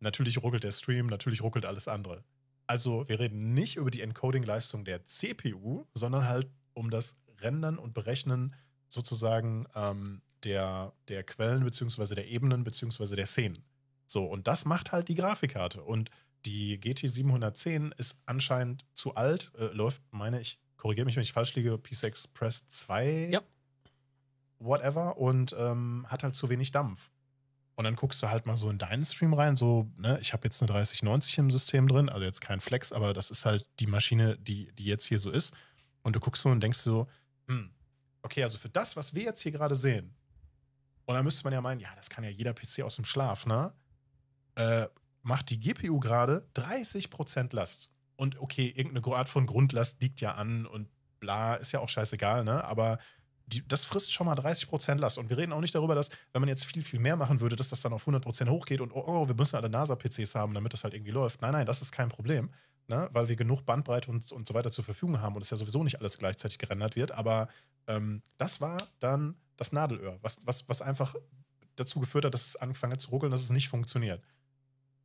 natürlich ruckelt der Stream, natürlich ruckelt alles andere. Also wir reden nicht über die Encoding-Leistung der CPU, sondern halt um das Rendern und Berechnen sozusagen ähm, der, der Quellen beziehungsweise der Ebenen beziehungsweise der Szenen. So, und das macht halt die Grafikkarte. Und die GT 710 ist anscheinend zu alt, äh, läuft, meine ich, korrigiere mich, wenn ich falsch liege, PCI Express 2, ja. whatever, und ähm, hat halt zu wenig Dampf. Und dann guckst du halt mal so in deinen Stream rein, so, ne, ich habe jetzt eine 3090 im System drin, also jetzt kein Flex, aber das ist halt die Maschine, die, die jetzt hier so ist. Und du guckst so und denkst so, hm, okay, also für das, was wir jetzt hier gerade sehen, und dann müsste man ja meinen, ja, das kann ja jeder PC aus dem Schlaf, ne? Äh, macht die GPU gerade 30% Last. Und okay, irgendeine Art von Grundlast liegt ja an und bla, ist ja auch scheißegal, ne? Aber die, das frisst schon mal 30 Last. Und wir reden auch nicht darüber, dass, wenn man jetzt viel, viel mehr machen würde, dass das dann auf 100 hochgeht und, oh, oh wir müssen alle NASA-PCs haben, damit das halt irgendwie läuft. Nein, nein, das ist kein Problem, ne? weil wir genug Bandbreite und, und so weiter zur Verfügung haben und es ja sowieso nicht alles gleichzeitig gerendert wird. Aber ähm, das war dann das Nadelöhr, was, was, was einfach dazu geführt hat, dass es angefangen hat zu ruckeln, dass es nicht funktioniert.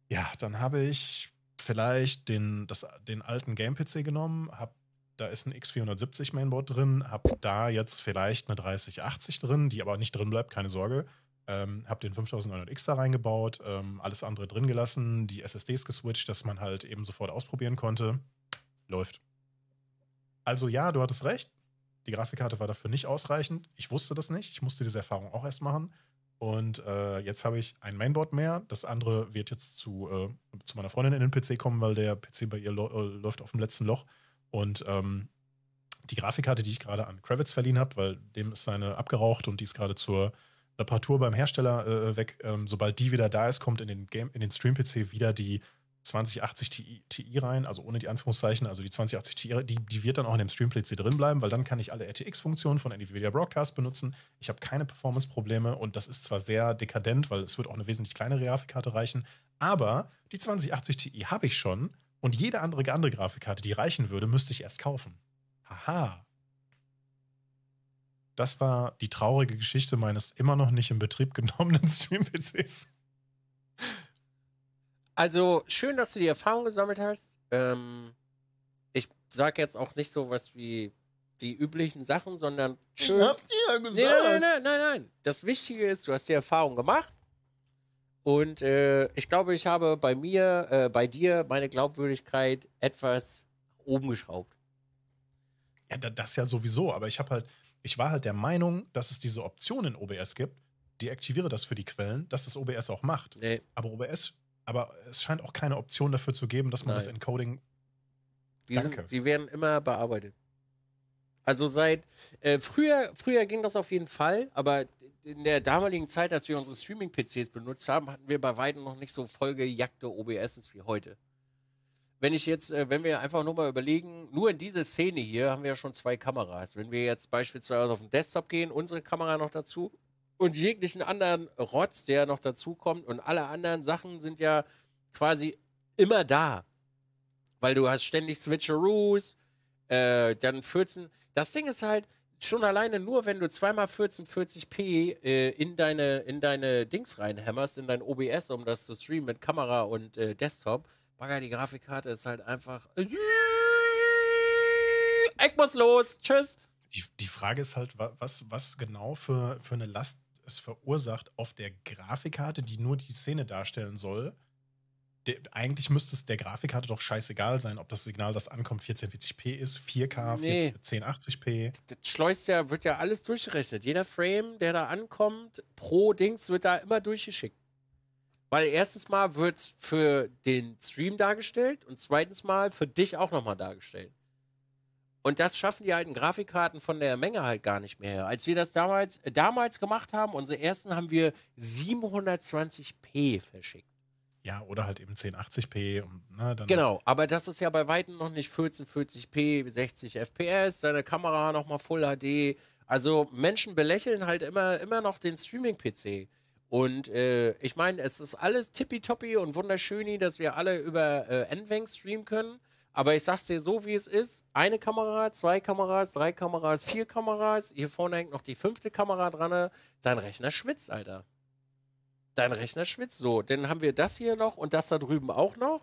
Ja, dann habe ich vielleicht den, das, den alten Game-PC genommen, habe da ist ein X470 Mainboard drin, habe da jetzt vielleicht eine 3080 drin, die aber nicht drin bleibt, keine Sorge. Ähm, habe den 5900X da reingebaut, ähm, alles andere drin gelassen, die SSDs geswitcht, dass man halt eben sofort ausprobieren konnte. Läuft. Also ja, du hattest recht. Die Grafikkarte war dafür nicht ausreichend. Ich wusste das nicht. Ich musste diese Erfahrung auch erst machen. Und äh, jetzt habe ich ein Mainboard mehr. Das andere wird jetzt zu, äh, zu meiner Freundin in den PC kommen, weil der PC bei ihr äh, läuft auf dem letzten Loch. Und ähm, die Grafikkarte, die ich gerade an Kravitz verliehen habe, weil dem ist seine abgeraucht und die ist gerade zur Reparatur beim Hersteller äh, weg. Ähm, sobald die wieder da ist, kommt in den, Game, in den Stream-PC wieder die 2080 Ti, Ti, rein, also ohne die Anführungszeichen, also die 2080 Ti, die, die wird dann auch in dem Stream-PC drin bleiben, weil dann kann ich alle RTX-Funktionen von NVIDIA Broadcast benutzen. Ich habe keine Performance-Probleme und das ist zwar sehr dekadent, weil es wird auch eine wesentlich kleinere Grafikkarte reichen, aber die 2080 Ti habe ich schon und jede andere, andere Grafikkarte, die reichen würde, müsste ich erst kaufen. Haha. Das war die traurige Geschichte meines immer noch nicht in Betrieb genommenen Stream-PCs. Also, schön, dass du die Erfahrung gesammelt hast. Ähm, ich sage jetzt auch nicht so was wie die üblichen Sachen, sondern schön. Ich hab dir ja gesagt. Nein, nein, nein, nein, nein. Das Wichtige ist, du hast die Erfahrung gemacht und äh, ich glaube, ich habe bei mir, äh, bei dir meine Glaubwürdigkeit etwas oben geschraubt. Ja, das ja sowieso, aber ich habe halt, ich war halt der Meinung, dass es diese Option in OBS gibt, deaktiviere das für die Quellen, dass das OBS auch macht. Nee. Aber OBS, aber es scheint auch keine Option dafür zu geben, dass man Nein. das Encoding. Die, Sind, die werden immer bearbeitet. Also seit äh, früher, früher ging das auf jeden Fall, aber in der damaligen Zeit, als wir unsere Streaming-PCs benutzt haben, hatten wir bei weitem noch nicht so vollgejackte OBSs wie heute. Wenn ich jetzt, äh, wenn wir einfach nur mal überlegen, nur in dieser Szene hier haben wir ja schon zwei Kameras. Wenn wir jetzt beispielsweise auf den Desktop gehen, unsere Kamera noch dazu und jeglichen anderen Rotz, der noch dazukommt und alle anderen Sachen sind ja quasi immer da. Weil du hast ständig Switcheroos, äh, dann 14. Das Ding ist halt, schon alleine nur, wenn du zweimal 1440p äh, in deine in deine Dings reinhämmerst, in dein OBS, um das zu streamen mit Kamera und äh, Desktop. Bagger, die Grafikkarte ist halt einfach. Äh, ich muss los. Tschüss. Die, die Frage ist halt, was, was genau für, für eine Last es verursacht auf der Grafikkarte, die nur die Szene darstellen soll der, eigentlich müsste es der Grafikkarte doch scheißegal sein, ob das Signal, das ankommt, 1440p ist, 4K, nee. 1080p. Das schleust ja, wird ja alles durchgerechnet. Jeder Frame, der da ankommt, pro Dings wird da immer durchgeschickt. Weil erstens mal wird es für den Stream dargestellt und zweitens mal für dich auch nochmal dargestellt. Und das schaffen die alten Grafikkarten von der Menge halt gar nicht mehr her. Als wir das damals, äh, damals gemacht haben, unsere ersten haben wir 720p verschickt. Ja, oder halt eben 1080p. Und, ne, genau, aber das ist ja bei Weitem noch nicht 1440p, 60 FPS, deine Kamera nochmal Full HD. Also Menschen belächeln halt immer, immer noch den Streaming-PC. Und äh, ich meine, es ist alles tippitoppi und wunderschön, dass wir alle über äh, NVENC streamen können. Aber ich sag's dir so, wie es ist: eine Kamera, zwei Kameras, drei Kameras, vier Kameras. Hier vorne hängt noch die fünfte Kamera dran. Dein Rechner schwitzt, Alter dein Rechner schwitzt. So, dann haben wir das hier noch und das da drüben auch noch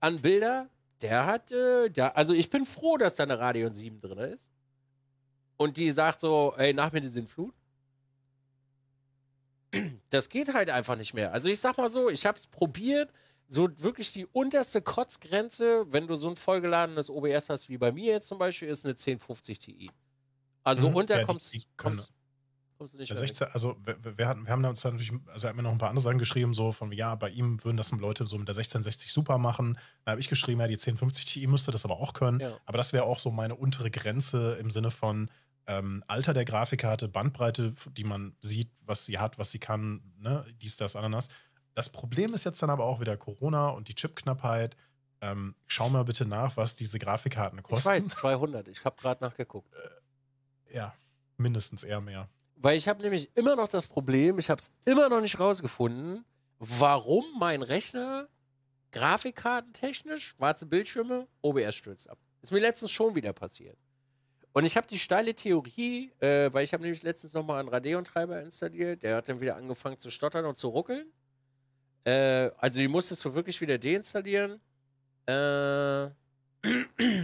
an Bilder. Der hat, äh, da, also ich bin froh, dass da eine Radion 7 drin ist. Und die sagt so, ey, nach mir die Sintflut. Das geht halt einfach nicht mehr. Also ich sag mal so, ich hab's probiert, so wirklich die unterste Kotzgrenze, wenn du so ein vollgeladenes OBS hast, wie bei mir jetzt zum Beispiel, ist eine 1050 Ti. Also mhm, unter ja, kommst, die, kommst du nicht mehr 16, Also wir, wir, hatten, wir haben da uns dann natürlich, also er hat mir noch ein paar andere Sachen geschrieben, so von, ja, bei ihm würden das Leute so mit der 1660 super machen. Da habe ich geschrieben, ja, die 1050 Ti müsste das aber auch können. Ja. Aber das wäre auch so meine untere Grenze im Sinne von ähm, Alter der Grafikkarte, Bandbreite, die man sieht, was sie hat, was sie kann, ne, dies, das, ananas. Das Problem ist jetzt dann aber auch wieder Corona und die Chipknappheit. Ähm, schau mal bitte nach, was diese Grafikkarten kosten. Ich weiß, 200. Ich habe gerade nachgeguckt. Äh, ja, mindestens eher mehr. Weil ich habe nämlich immer noch das Problem, ich habe es immer noch nicht rausgefunden, warum mein Rechner grafikkartentechnisch, schwarze Bildschirme, OBS stürzt ab. Ist mir letztens schon wieder passiert. Und ich habe die steile Theorie, äh, weil ich habe nämlich letztens nochmal einen Radeon-Treiber installiert, der hat dann wieder angefangen zu stottern und zu ruckeln. Äh, also die musstest du wirklich wieder deinstallieren. Äh,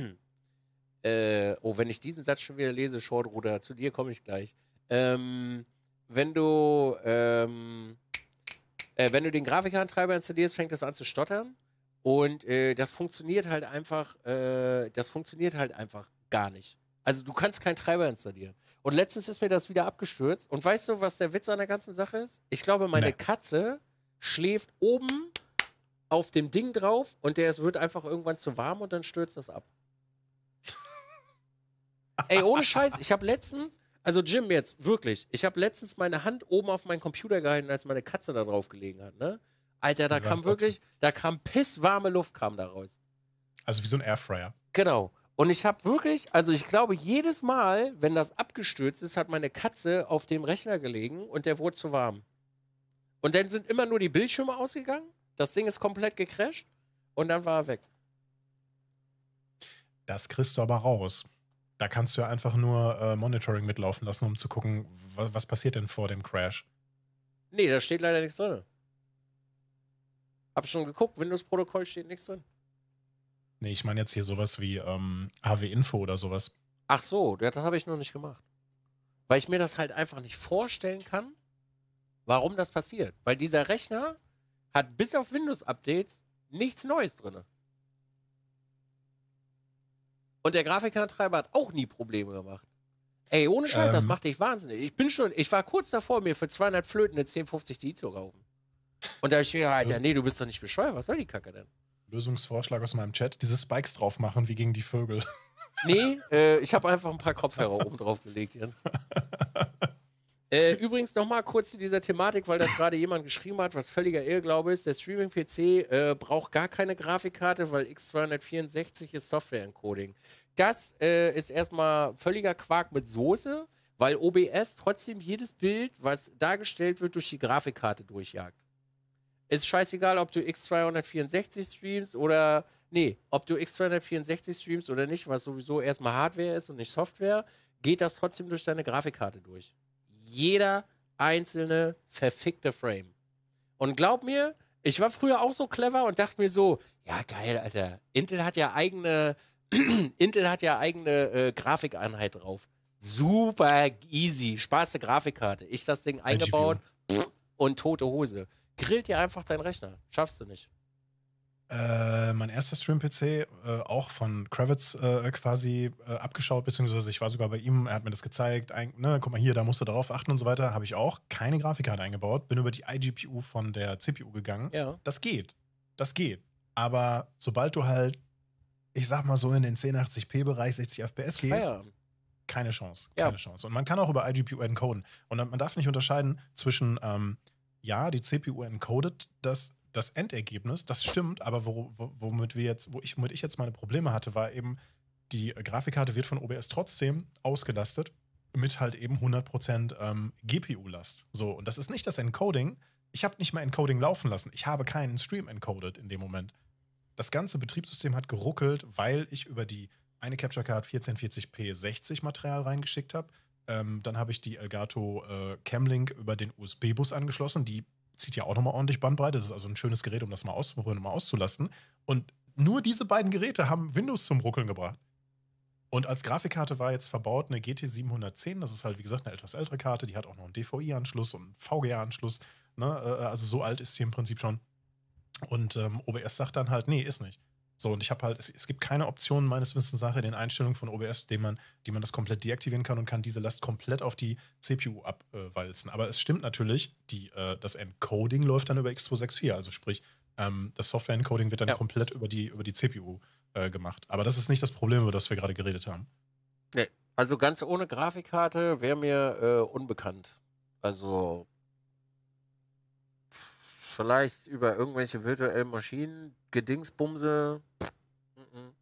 äh oh, wenn ich diesen Satz schon wieder lese, Shortruder, zu dir komme ich gleich. Ähm, wenn du ähm, äh, wenn du den Grafikantreiber installierst, fängt das an zu stottern und äh, das funktioniert halt einfach äh, das funktioniert halt einfach gar nicht. Also du kannst keinen Treiber installieren. Und letztens ist mir das wieder abgestürzt und weißt du, was der Witz an der ganzen Sache ist? Ich glaube, meine nee. Katze schläft oben auf dem Ding drauf und der es wird einfach irgendwann zu warm und dann stürzt das ab. Ey, ohne Scheiß, ich habe letztens also Jim, jetzt wirklich, ich habe letztens meine Hand oben auf meinen Computer gehalten, als meine Katze da drauf gelegen hat, ne? Alter, da kam wirklich, da kam pisswarme Luft kam da raus. Also wie so ein Airfryer. Genau. Und ich habe wirklich, also ich glaube, jedes Mal, wenn das abgestürzt ist, hat meine Katze auf dem Rechner gelegen und der wurde zu warm. Und dann sind immer nur die Bildschirme ausgegangen, das Ding ist komplett gecrashed und dann war er weg. Das kriegst du aber raus da kannst du ja einfach nur äh, Monitoring mitlaufen lassen, um zu gucken, was, was passiert denn vor dem Crash. Nee, da steht leider nichts drin. Hab schon geguckt, Windows-Protokoll steht nichts drin. Nee, ich meine jetzt hier sowas wie ähm, HW-Info oder sowas. Ach so, das habe ich noch nicht gemacht. Weil ich mir das halt einfach nicht vorstellen kann, warum das passiert. Weil dieser Rechner hat bis auf Windows-Updates nichts Neues drin. Und der Grafikkartentreiber hat auch nie Probleme gemacht. Ey, ohne Scheiß, ähm, das macht dich wahnsinnig. Ich bin schon, ich war kurz davor, mir für 200 Flöten eine 1050 Ti zu kaufen. Und da hab ich mir gedacht, Alter, nee, du bist doch nicht bescheuert, was soll die Kacke denn? Lösungsvorschlag aus meinem Chat, diese Spikes drauf machen, wie gegen die Vögel. Nee, äh, ich habe einfach ein paar Kopfhörer oben drauf gelegt. Jetzt. Äh, übrigens nochmal kurz zu dieser Thematik, weil das gerade jemand geschrieben hat, was völliger Irrglaube ist. Der Streaming-PC äh, braucht gar keine Grafikkarte, weil X264 ist Software-Encoding. Das äh, ist erstmal völliger Quark mit Soße, weil OBS trotzdem jedes Bild, was dargestellt wird, durch die Grafikkarte durchjagt. Ist scheißegal, ob du X264 streamst oder. Nee, ob du X264 streamst oder nicht, was sowieso erstmal Hardware ist und nicht Software, geht das trotzdem durch deine Grafikkarte durch. Jeder einzelne verfickte Frame. Und glaub mir, ich war früher auch so clever und dachte mir so, ja geil, Alter. Intel hat ja eigene, Intel hat ja eigene äh, Grafikeinheit drauf. Super easy, spaße Grafikkarte. Ich das Ding eingebaut Pff, und tote Hose. Grillt dir einfach deinen Rechner. Schaffst du nicht. Äh, mein erster Stream-PC äh, auch von Kravitz äh, quasi äh, abgeschaut, beziehungsweise ich war sogar bei ihm, er hat mir das gezeigt, ein, ne, guck mal hier, da musst du darauf achten und so weiter, habe ich auch keine Grafikkarte eingebaut, bin über die iGPU von der CPU gegangen. Ja. Das geht, das geht. Aber sobald du halt, ich sag mal so in den 1080p-Bereich 60 FPS gehst, keine Chance. Keine Chance. Und man kann auch über IGPU encoden. Und man darf nicht unterscheiden zwischen, ähm, ja, die CPU encodet das das Endergebnis, das stimmt, aber wo, wo, womit wir jetzt, wo ich, womit ich jetzt meine Probleme hatte, war eben, die Grafikkarte wird von OBS trotzdem ausgelastet mit halt eben 100% ähm, GPU-Last. So, und das ist nicht das Encoding. Ich habe nicht mal Encoding laufen lassen. Ich habe keinen Stream encoded in dem Moment. Das ganze Betriebssystem hat geruckelt, weil ich über die eine Capture Card 1440p 60 Material reingeschickt habe. Ähm, dann habe ich die Elgato äh, Camlink über den USB-Bus angeschlossen, die zieht ja auch nochmal ordentlich Bandbreite. Das ist also ein schönes Gerät, um das mal auszuprobieren und mal auszulasten. Und nur diese beiden Geräte haben Windows zum Ruckeln gebracht. Und als Grafikkarte war jetzt verbaut eine GT 710. Das ist halt, wie gesagt, eine etwas ältere Karte. Die hat auch noch einen DVI-Anschluss und einen VGA-Anschluss. Ne? Äh, äh, also so alt ist sie im Prinzip schon. Und ähm, OBS sagt dann halt, nee, ist nicht. So, und ich habe halt, es, es, gibt keine Option meines Wissens Sache, den Einstellungen von OBS, dem man, die man das komplett deaktivieren kann und kann diese Last komplett auf die CPU abwalzen. Äh, Aber es stimmt natürlich, die, äh, das Encoding läuft dann über X264, also sprich, ähm, das Software-Encoding wird dann ja. komplett über die, über die CPU äh, gemacht. Aber das ist nicht das Problem, über das wir gerade geredet haben. Nee, also ganz ohne Grafikkarte wäre mir äh, unbekannt. Also Vielleicht über irgendwelche virtuellen Maschinen, Gedingsbumse. Mhm.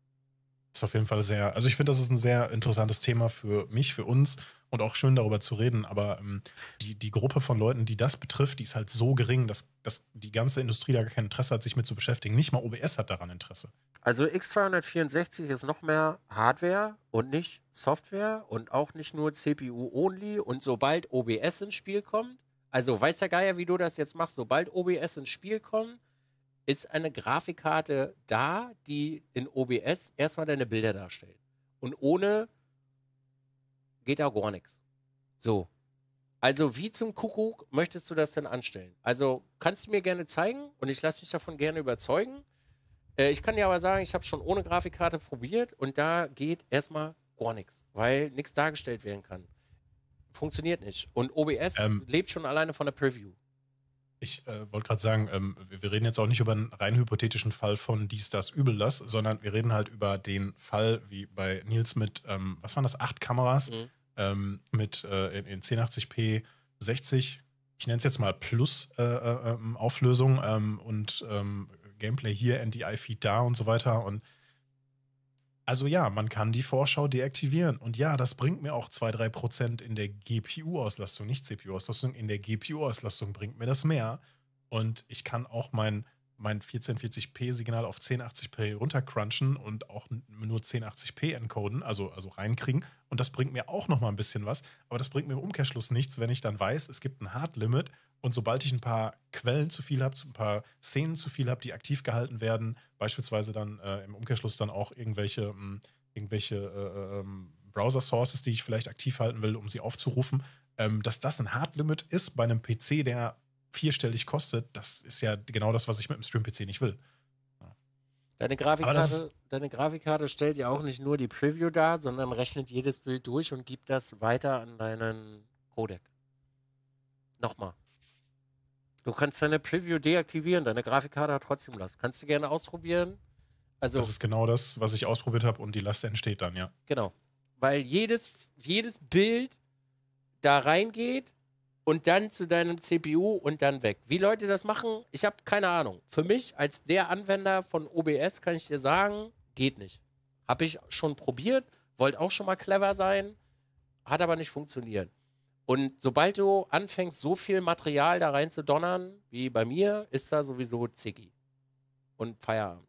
Ist auf jeden Fall sehr, also ich finde, das ist ein sehr interessantes Thema für mich, für uns und auch schön darüber zu reden. Aber ähm, die, die Gruppe von Leuten, die das betrifft, die ist halt so gering, dass, dass die ganze Industrie da kein Interesse hat, sich mit zu beschäftigen. Nicht mal OBS hat daran Interesse. Also X364 ist noch mehr Hardware und nicht Software und auch nicht nur CPU-only. Und sobald OBS ins Spiel kommt, also weiß der Geier, wie du das jetzt machst. Sobald OBS ins Spiel kommt, ist eine Grafikkarte da, die in OBS erstmal deine Bilder darstellt. Und ohne geht da gar nichts. So. Also wie zum Kuckuck möchtest du das denn anstellen? Also kannst du mir gerne zeigen und ich lasse mich davon gerne überzeugen. Äh, ich kann dir aber sagen, ich habe schon ohne Grafikkarte probiert und da geht erstmal gar nichts, weil nichts dargestellt werden kann. Funktioniert nicht. Und OBS ähm, lebt schon alleine von der Preview. Ich äh, wollte gerade sagen, ähm, wir, wir, reden jetzt auch nicht über einen rein hypothetischen Fall von dies, das, übel, das, sondern wir reden halt über den Fall, wie bei Nils mit, ähm, was waren das, acht Kameras mhm. Ähm, mit äh, in, in 1080p 60, ich nenne es jetzt mal Plus-Auflösung äh, äh ähm, ähm, und Gameplay hier, NDI-Feed da und so weiter. Und also ja, man kann die Vorschau deaktivieren. Und ja, das bringt mir auch 2-3% in der GPU-Auslastung, nicht CPU-Auslastung, in der GPU-Auslastung bringt mir das mehr. Und ich kann auch mein, mein 1440p-Signal auf 1080p runtercrunchen und auch nur 1080p encoden, also, also reinkriegen. Und das bringt mir auch nochmal ein bisschen was. Aber das bringt mir im Umkehrschluss nichts, wenn ich dann weiß, es gibt ein Hard-Limit und sobald ich ein paar Quellen zu viel habe, ein paar Szenen zu viel habe, die aktiv gehalten werden, beispielsweise dann äh, im Umkehrschluss dann auch irgendwelche, mh, hm, irgendwelche äh, äh, ähm, Browser-Sources, die ich vielleicht aktiv halten will, um sie aufzurufen, ähm, dass das ein Hard-Limit ist bei einem PC, der vierstellig kostet, das ist ja genau das, was ich mit einem Stream-PC nicht will. Deine Grafikkarte, deine Grafikkarte stellt ja auch nicht nur die Preview dar, sondern rechnet jedes Bild durch und gibt das weiter an deinen Codec. Nochmal. Du kannst deine Preview deaktivieren, deine Grafikkarte hat trotzdem Last. Kannst du gerne ausprobieren. Also, das ist genau das, was ich ausprobiert habe und die Last entsteht dann, ja. Genau. Weil jedes, jedes Bild da reingeht und dann zu deinem CPU und dann weg. Wie Leute das machen, ich habe keine Ahnung. Für mich als der Anwender von OBS kann ich dir sagen, geht nicht. Habe ich schon probiert, wollte auch schon mal clever sein, hat aber nicht funktioniert. Und sobald du anfängst, so viel Material da rein zu donnern, wie bei mir, ist da sowieso Ziggy. Und Feierabend.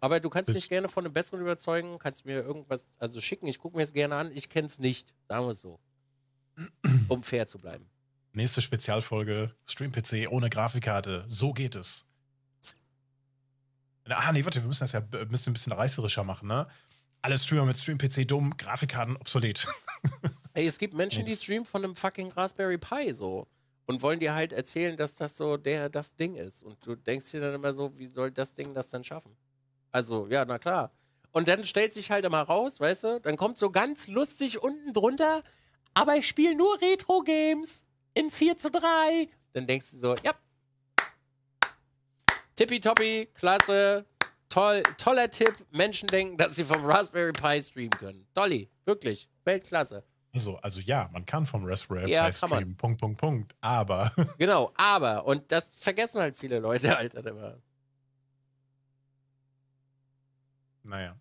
Aber du kannst das mich gerne von einem Besseren überzeugen, kannst mir irgendwas also schicken. Ich gucke mir es gerne an. Ich kenne es nicht, sagen wir es so. Um fair zu bleiben. Nächste Spezialfolge: Stream-PC ohne Grafikkarte. So geht es. Ah, nee, warte, wir müssen das ja müssen ein bisschen reißerischer machen, ne? alle Streamer mit Stream-PC dumm, Grafikkarten obsolet. Ey, es gibt Menschen, die streamen von einem fucking Raspberry Pi so und wollen dir halt erzählen, dass das so der das Ding ist. Und du denkst dir dann immer so, wie soll das Ding das denn schaffen? Also, ja, na klar. Und dann stellt sich halt immer raus, weißt du, dann kommt so ganz lustig unten drunter, aber ich spiele nur Retro-Games in 4 zu 3. Dann denkst du so, ja. Tippitoppi, klasse, Toll, toller Tipp. Menschen denken, dass sie vom Raspberry Pi streamen können. Dolly, wirklich. Weltklasse. Also, also ja, man kann vom Raspberry ja, Pi streamen. Punkt, Punkt, Punkt. Aber. Genau, aber. Und das vergessen halt viele Leute Alter, immer. Naja.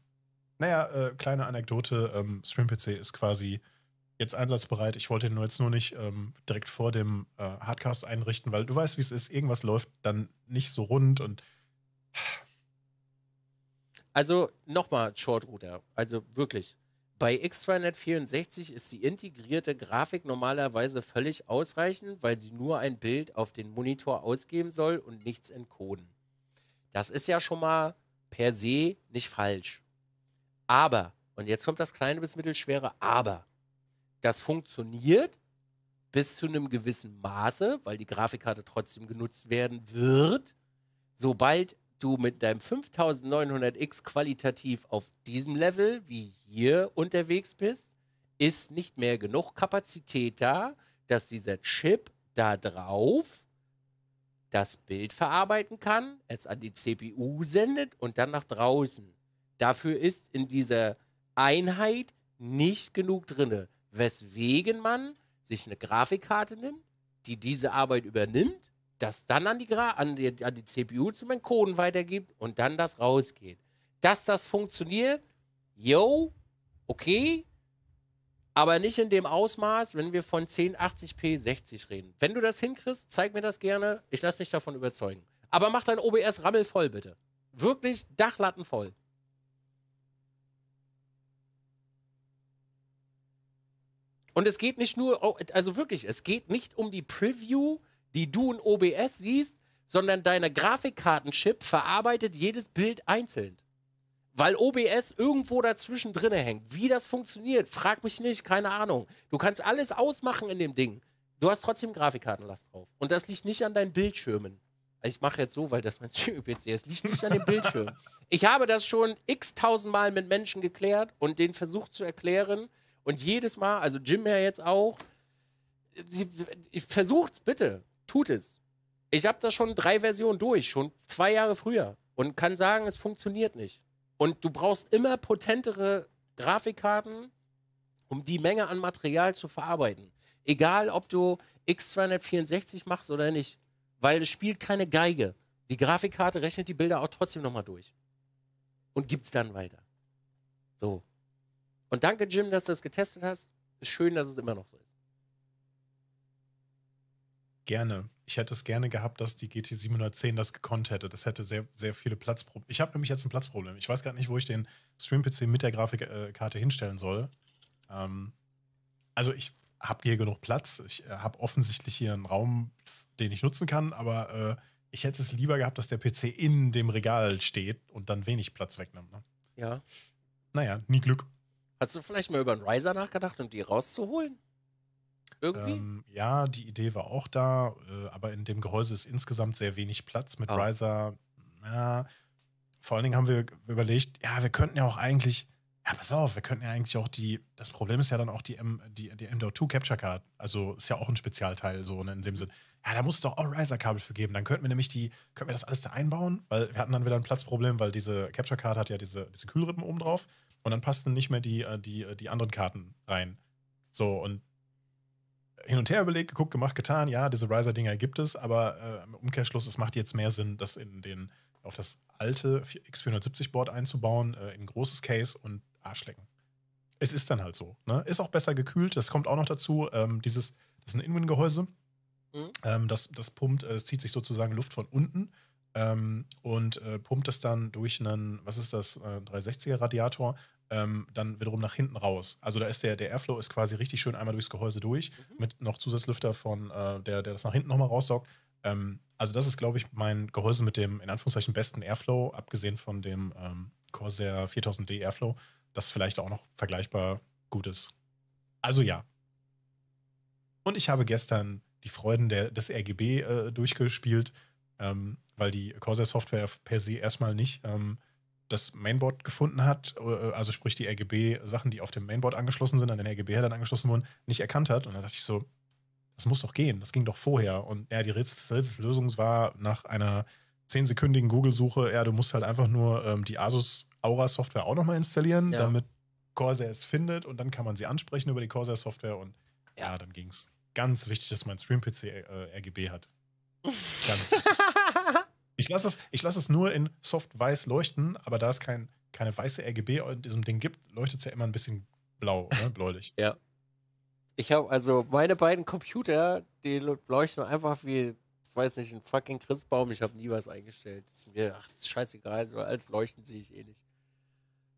Naja, äh, kleine Anekdote. Ähm, StreamPC ist quasi jetzt einsatzbereit. Ich wollte ihn nur jetzt nur nicht ähm, direkt vor dem äh, Hardcast einrichten, weil du weißt, wie es ist. Irgendwas läuft dann nicht so rund und also nochmal Short-Order. Also wirklich. Bei x 64 ist die integrierte Grafik normalerweise völlig ausreichend, weil sie nur ein Bild auf den Monitor ausgeben soll und nichts encoden. Das ist ja schon mal per se nicht falsch. Aber, und jetzt kommt das kleine bis mittelschwere Aber, das funktioniert bis zu einem gewissen Maße, weil die Grafikkarte trotzdem genutzt werden wird, sobald du mit deinem 5900X qualitativ auf diesem Level wie hier unterwegs bist, ist nicht mehr genug Kapazität da, dass dieser Chip da drauf das Bild verarbeiten kann, es an die CPU sendet und dann nach draußen. Dafür ist in dieser Einheit nicht genug drin, weswegen man sich eine Grafikkarte nimmt, die diese Arbeit übernimmt das dann an die, Gra an die, an die CPU zum Encoden weitergibt und dann das rausgeht. Dass das funktioniert, yo, okay, aber nicht in dem Ausmaß, wenn wir von 1080p 60 reden. Wenn du das hinkriegst, zeig mir das gerne. Ich lasse mich davon überzeugen. Aber mach dein OBS rammel voll, bitte. Wirklich dachlatten voll. Und es geht nicht nur, also wirklich, es geht nicht um die Preview die du in OBS siehst, sondern deine Grafikkartenchip verarbeitet jedes Bild einzeln. Weil OBS irgendwo dazwischen drin hängt. Wie das funktioniert, frag mich nicht, keine Ahnung. Du kannst alles ausmachen in dem Ding. Du hast trotzdem Grafikkartenlast drauf. Und das liegt nicht an deinen Bildschirmen. Ich mache jetzt so, weil das mein Stream-PC ist. Liegt nicht an dem Bildschirm. Ich habe das schon x-tausendmal mit Menschen geklärt und den versucht zu erklären. Und jedes Mal, also Jim ja jetzt auch, versucht's bitte tut es. Ich habe das schon drei Versionen durch, schon zwei Jahre früher. Und kann sagen, es funktioniert nicht. Und du brauchst immer potentere Grafikkarten, um die Menge an Material zu verarbeiten. Egal, ob du X264 machst oder nicht. Weil es spielt keine Geige. Die Grafikkarte rechnet die Bilder auch trotzdem nochmal durch. Und gibt es dann weiter. So. Und danke, Jim, dass du das getestet hast. Ist schön, dass es immer noch so ist gerne. Ich hätte es gerne gehabt, dass die GT 710 das gekonnt hätte. Das hätte sehr, sehr viele Platzprobleme. Ich habe nämlich jetzt ein Platzproblem. Ich weiß gar nicht, wo ich den Stream-PC mit der Grafikkarte hinstellen soll. Ähm, also ich habe hier genug Platz. Ich äh, habe offensichtlich hier einen Raum, den ich nutzen kann, aber äh, ich hätte es lieber gehabt, dass der PC in dem Regal steht und dann wenig Platz wegnimmt. Ne? Ja. Naja, nie Glück. Hast du vielleicht mal über einen Riser nachgedacht, um die rauszuholen? Irgendwie? Ähm, ja, die Idee war auch da, äh, aber in dem Gehäuse ist insgesamt sehr wenig Platz mit oh. Riser. Ja, vor allen Dingen haben wir überlegt, ja, wir könnten ja auch eigentlich, ja, pass auf, wir könnten ja eigentlich auch die, das Problem ist ja dann auch die, M, die, die M.2 Capture Card, also ist ja auch ein Spezialteil so ne, in dem mhm. Sinn. Ja, da muss es doch auch Riser-Kabel für geben, dann könnten wir nämlich die, könnten wir das alles da einbauen, weil wir hatten dann wieder ein Platzproblem, weil diese Capture Card hat ja diese, diese Kühlrippen oben drauf und dann passten nicht mehr die, äh, die, äh, die anderen Karten rein. So, und hin und her überlegt, geguckt, gemacht, getan. Ja, diese Riser-Dinger gibt es, aber äh, im Umkehrschluss, es macht jetzt mehr Sinn, das in den, auf das alte X470-Board einzubauen, äh, in ein großes Case und Arschlecken. Es ist dann halt so. Ne? Ist auch besser gekühlt, das kommt auch noch dazu. Ähm, dieses, das ist ein Inwin-Gehäuse. Mhm. Ähm, das, das pumpt, äh, es zieht sich sozusagen Luft von unten ähm, und äh, pumpt es dann durch einen, was ist das, äh, 360er Radiator ähm, dann wiederum nach hinten raus. Also da ist der, der Airflow ist quasi richtig schön einmal durchs Gehäuse durch, mhm. mit noch Zusatzlüfter von, äh, der, der das nach hinten nochmal raussaugt. Ähm, also das ist, glaube ich, mein Gehäuse mit dem in Anführungszeichen besten Airflow, abgesehen von dem ähm, Corsair 4000D Airflow, das vielleicht auch noch vergleichbar gut ist. Also ja. Und ich habe gestern die Freuden der, des RGB äh, durchgespielt, ähm, weil die Corsair Software per se erstmal nicht ähm, das Mainboard gefunden hat, äh, also sprich die RGB-Sachen, die auf dem Mainboard angeschlossen sind, an den RGB-Herdern angeschlossen wurden, nicht erkannt hat. Und dann dachte ich so, das muss doch gehen, das ging doch vorher. Und ja, die Rätsel-Lösung war nach einer zehnsekündigen Google-Suche, ja, du musst halt einfach nur ähm, die Asus Aura-Software auch nochmal installieren, ja. damit Corsair es findet und dann kann man sie ansprechen über die Corsair-Software und ja, dann ging's. Ganz wichtig, dass mein Stream-PC äh, RGB hat. Ganz wichtig. Ich lasse es, lass es nur in soft-weiß leuchten, aber da es kein, keine weiße RGB in diesem Ding gibt, leuchtet es ja immer ein bisschen blau, ne? bläulich. ja. Ich habe also meine beiden Computer, die leuchten einfach wie, ich weiß nicht, ein fucking Christbaum. Ich habe nie was eingestellt. Das ist mir, ach, ist scheißegal, so als leuchten sehe ich eh nicht.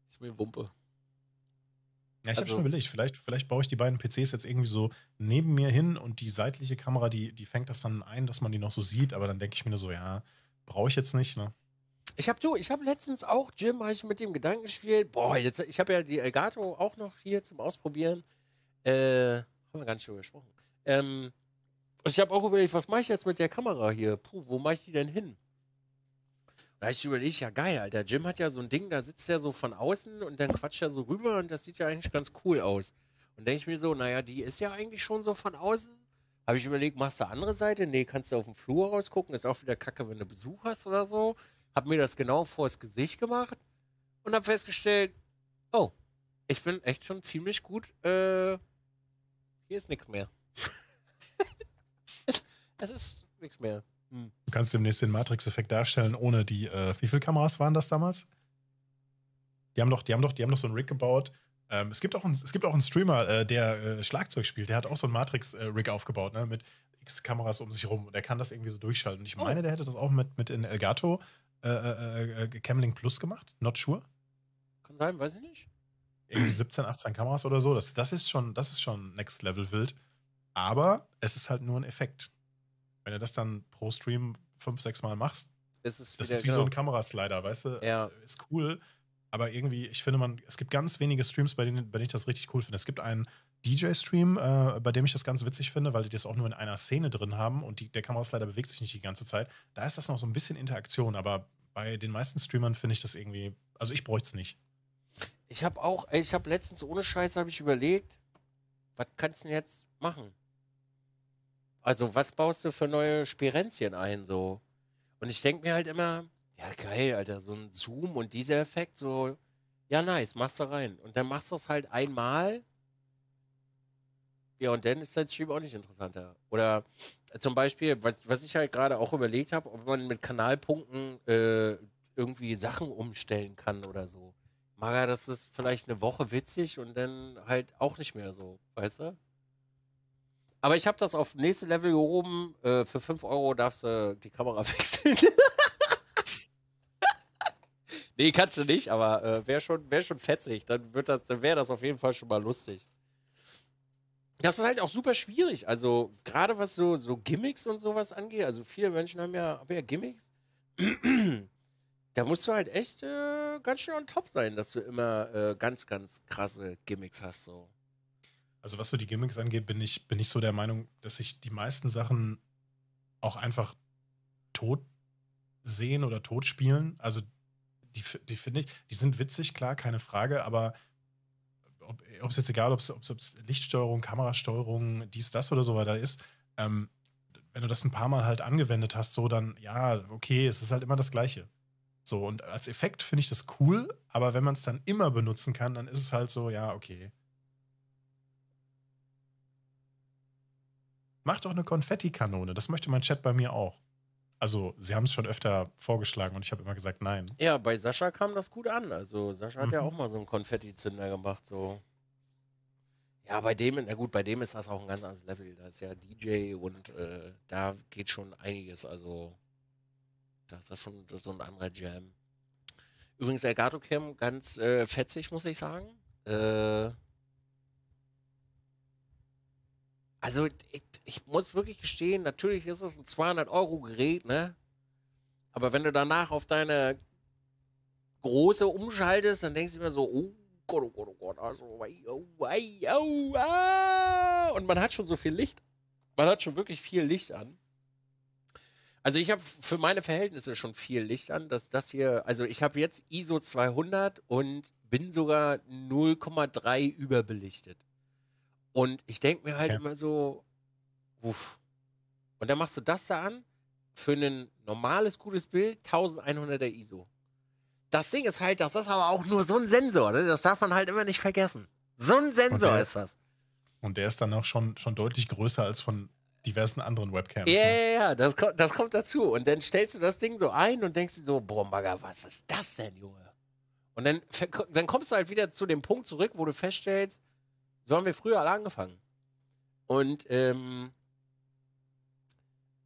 Ist mir Wumpe. Ja, ich also, habe schon überlegt, vielleicht, vielleicht baue ich die beiden PCs jetzt irgendwie so neben mir hin und die seitliche Kamera, die, die fängt das dann ein, dass man die noch so sieht, aber dann denke ich mir nur so, ja, brauche ich jetzt nicht, ne? Ich habe du, ich habe letztens auch Jim, habe ich mit dem Gedanken gespielt. Boah, jetzt ich habe ja die Elgato auch noch hier zum Ausprobieren. Äh, haben wir gar nicht drüber gesprochen. Ähm, ich habe auch überlegt, was mache ich jetzt mit der Kamera hier? Puh, wo mache ich die denn hin? Da ich überlegt, ja geil, Alter. Jim hat ja so ein Ding, da sitzt er so von außen und dann quatscht er so rüber und das sieht ja eigentlich ganz cool aus. Und denke ich mir so, naja, die ist ja eigentlich schon so von außen habe ich überlegt, machst du andere Seite? Nee, kannst du auf dem Flur rausgucken. Ist auch wieder kacke, wenn du Besuch hast oder so. Hab mir das genau vors Gesicht gemacht und habe festgestellt, oh, ich bin echt schon ziemlich gut. Äh, hier ist nichts mehr. es, es, ist nichts mehr. Hm. Du kannst demnächst den Matrix-Effekt darstellen, ohne die. Äh, wie viele Kameras waren das damals? Die haben doch, die haben doch, die haben doch so einen Rig gebaut, ähm, es, gibt auch einen, es gibt auch einen Streamer, äh, der äh, Schlagzeug spielt, der hat auch so einen Matrix-Rig aufgebaut, ne? Mit x Kameras um sich rum und der kann das irgendwie so durchschalten. Und ich oh. meine, der hätte das auch mit, mit in Elgato äh, äh, äh, äh, Camlink Plus gemacht. Not sure. Kann sein, weiß ich nicht. Irgendwie 17, 18 Kameras oder so. Das, das ist schon, das ist schon Next Level wild. Aber es ist halt nur ein Effekt. Wenn du das dann pro Stream fünf, sechs Mal machst, ist das ist wie genau. so ein genau. Kameraslider, weißt du? Ja. Ist cool, aber irgendwie, ich finde, man, es gibt ganz wenige Streams, bei denen, bei denen ich das richtig cool finde. Es gibt einen DJ-Stream, äh, bei dem ich das ganz witzig finde, weil die das auch nur in einer Szene drin haben und die, der Kameraslider bewegt sich nicht die ganze Zeit. Da ist das noch so ein bisschen Interaktion, aber bei den meisten Streamern finde ich das irgendwie, also ich bräuchte es nicht. Ich habe auch, ich habe letztens ohne Scheiß habe ich überlegt, was kannst du denn jetzt machen? Also was baust du für neue Spirenzien ein so? Und ich denke mir halt immer, ja, geil, Alter. So ein Zoom und dieser Effekt, so, ja, nice, machst du rein. Und dann machst du es halt einmal. Ja, und dann ist dein Stream auch nicht interessanter. Oder äh, zum Beispiel, was, was ich halt gerade auch überlegt habe, ob man mit Kanalpunkten äh, irgendwie Sachen umstellen kann oder so. Maga, das ist vielleicht eine Woche witzig und dann halt auch nicht mehr so, weißt du? Aber ich habe das auf nächste Level gehoben. Äh, für 5 Euro darfst du die Kamera wechseln. Nee, kannst du nicht, aber äh, wäre schon, wär schon fetzig. Dann, dann wäre das auf jeden Fall schon mal lustig. Das ist halt auch super schwierig. Also, gerade was so, so Gimmicks und sowas angeht. Also, viele Menschen haben ja, haben ja Gimmicks. da musst du halt echt äh, ganz schön on top sein, dass du immer äh, ganz, ganz krasse Gimmicks hast. So. Also, was so die Gimmicks angeht, bin ich, bin ich so der Meinung, dass sich die meisten Sachen auch einfach tot sehen oder tot spielen. Also die, die finde ich, die sind witzig, klar, keine Frage, aber ob es jetzt egal, ob es Lichtsteuerung, Kamerasteuerung, dies, das oder so weiter ist, ähm, wenn du das ein paar Mal halt angewendet hast, so dann, ja, okay, es ist halt immer das Gleiche. So, und als Effekt finde ich das cool, aber wenn man es dann immer benutzen kann, dann ist es halt so, ja, okay. Mach doch eine Konfettikanone, das möchte mein Chat bei mir auch. Also, sie haben es schon öfter vorgeschlagen und ich habe immer gesagt, nein. Ja, bei Sascha kam das gut an. Also, Sascha hat ja mhm. auch mal so einen Konfetti-Zünder gemacht, so. Ja, bei dem, na gut, bei dem ist das auch ein ganz anderes Level. Da ist ja DJ und äh, da geht schon einiges. Also, da ist das schon so ein anderer Jam. Übrigens, Elgato Cam ganz äh, fetzig, muss ich sagen. Äh, Also ich, ich muss wirklich gestehen, natürlich ist es ein 200-Euro-Gerät, ne? Aber wenn du danach auf deine große umschaltest, dann denkst du immer so, oh Gott, oh Gott, oh Gott, also, oh, oh, oh, ah. und man hat schon so viel Licht. Man hat schon wirklich viel Licht an. Also ich habe für meine Verhältnisse schon viel Licht an, dass das hier, also ich habe jetzt ISO 200 und bin sogar 0,3 überbelichtet. Und ich denke mir halt okay. immer so, uff. Und dann machst du das da an für ein normales, gutes Bild 1100er ISO. Das Ding ist halt, das ist aber auch nur so ein Sensor, ne? das darf man halt immer nicht vergessen. So ein Sensor der, ist das. Und der ist dann auch schon, schon deutlich größer als von diversen anderen Webcams. Ja, ne? ja, ja, das, kommt, das kommt dazu. Und dann stellst du das Ding so ein und denkst dir so, boah, Bagger, was ist das denn, Junge? Und dann, dann kommst du halt wieder zu dem Punkt zurück, wo du feststellst, so haben wir früher alle angefangen. Und ähm,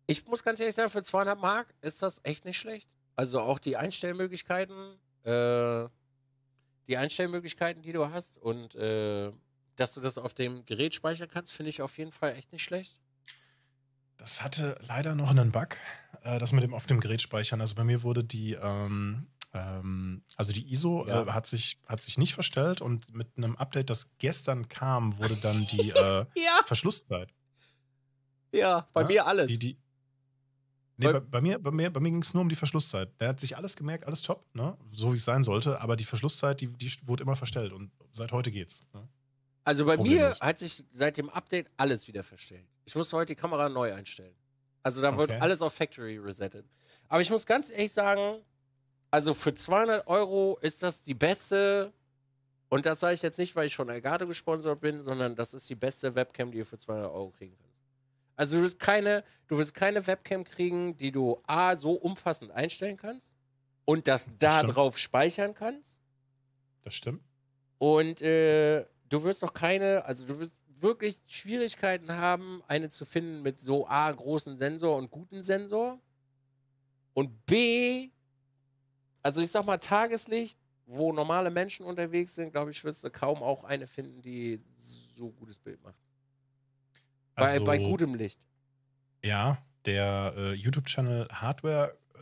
ich muss ganz ehrlich sagen, für 200 Mark ist das echt nicht schlecht. Also auch die Einstellmöglichkeiten, äh, die Einstellmöglichkeiten, die du hast und äh, dass du das auf dem Gerät speichern kannst, finde ich auf jeden Fall echt nicht schlecht. Das hatte leider noch einen Bug, äh, das mit dem auf dem Gerät speichern. Also bei mir wurde die ähm, ähm, also die ISO äh, ja. äh, hat, sich, hat sich nicht verstellt und mit einem Update, das gestern kam, wurde dann die äh, ja. Verschlusszeit. Ja, bei ja, mir alles. Die, die, nee, bei, bei, mir, bei mir, bei mir ging es nur um die Verschlusszeit. Der hat sich alles gemerkt, alles top, ne? so wie es sein sollte, aber die Verschlusszeit, die, die wurde immer verstellt und seit heute geht's. Ne? Also bei Problemlos. mir hat sich seit dem Update alles wieder verstellt. Ich musste heute die Kamera neu einstellen. Also da okay. wird alles auf Factory resettet. Aber ich muss ganz ehrlich sagen, also für 200 Euro ist das die beste, und das sage ich jetzt nicht, weil ich von Elgato gesponsert bin, sondern das ist die beste Webcam, die ihr für 200 Euro kriegen könnt. Also du wirst keine, du wirst keine Webcam kriegen, die du A, so umfassend einstellen kannst und das da drauf speichern kannst. Das stimmt. Und äh, du wirst auch keine, also du wirst wirklich Schwierigkeiten haben, eine zu finden mit so A, großen Sensor und guten Sensor. Und B, also ich sag mal, Tageslicht, wo normale Menschen unterwegs sind, glaube ich, wirst du kaum auch eine finden, die so gutes Bild macht. Bei, also, bei gutem Licht. Ja, der äh, YouTube-Channel Hardware, äh,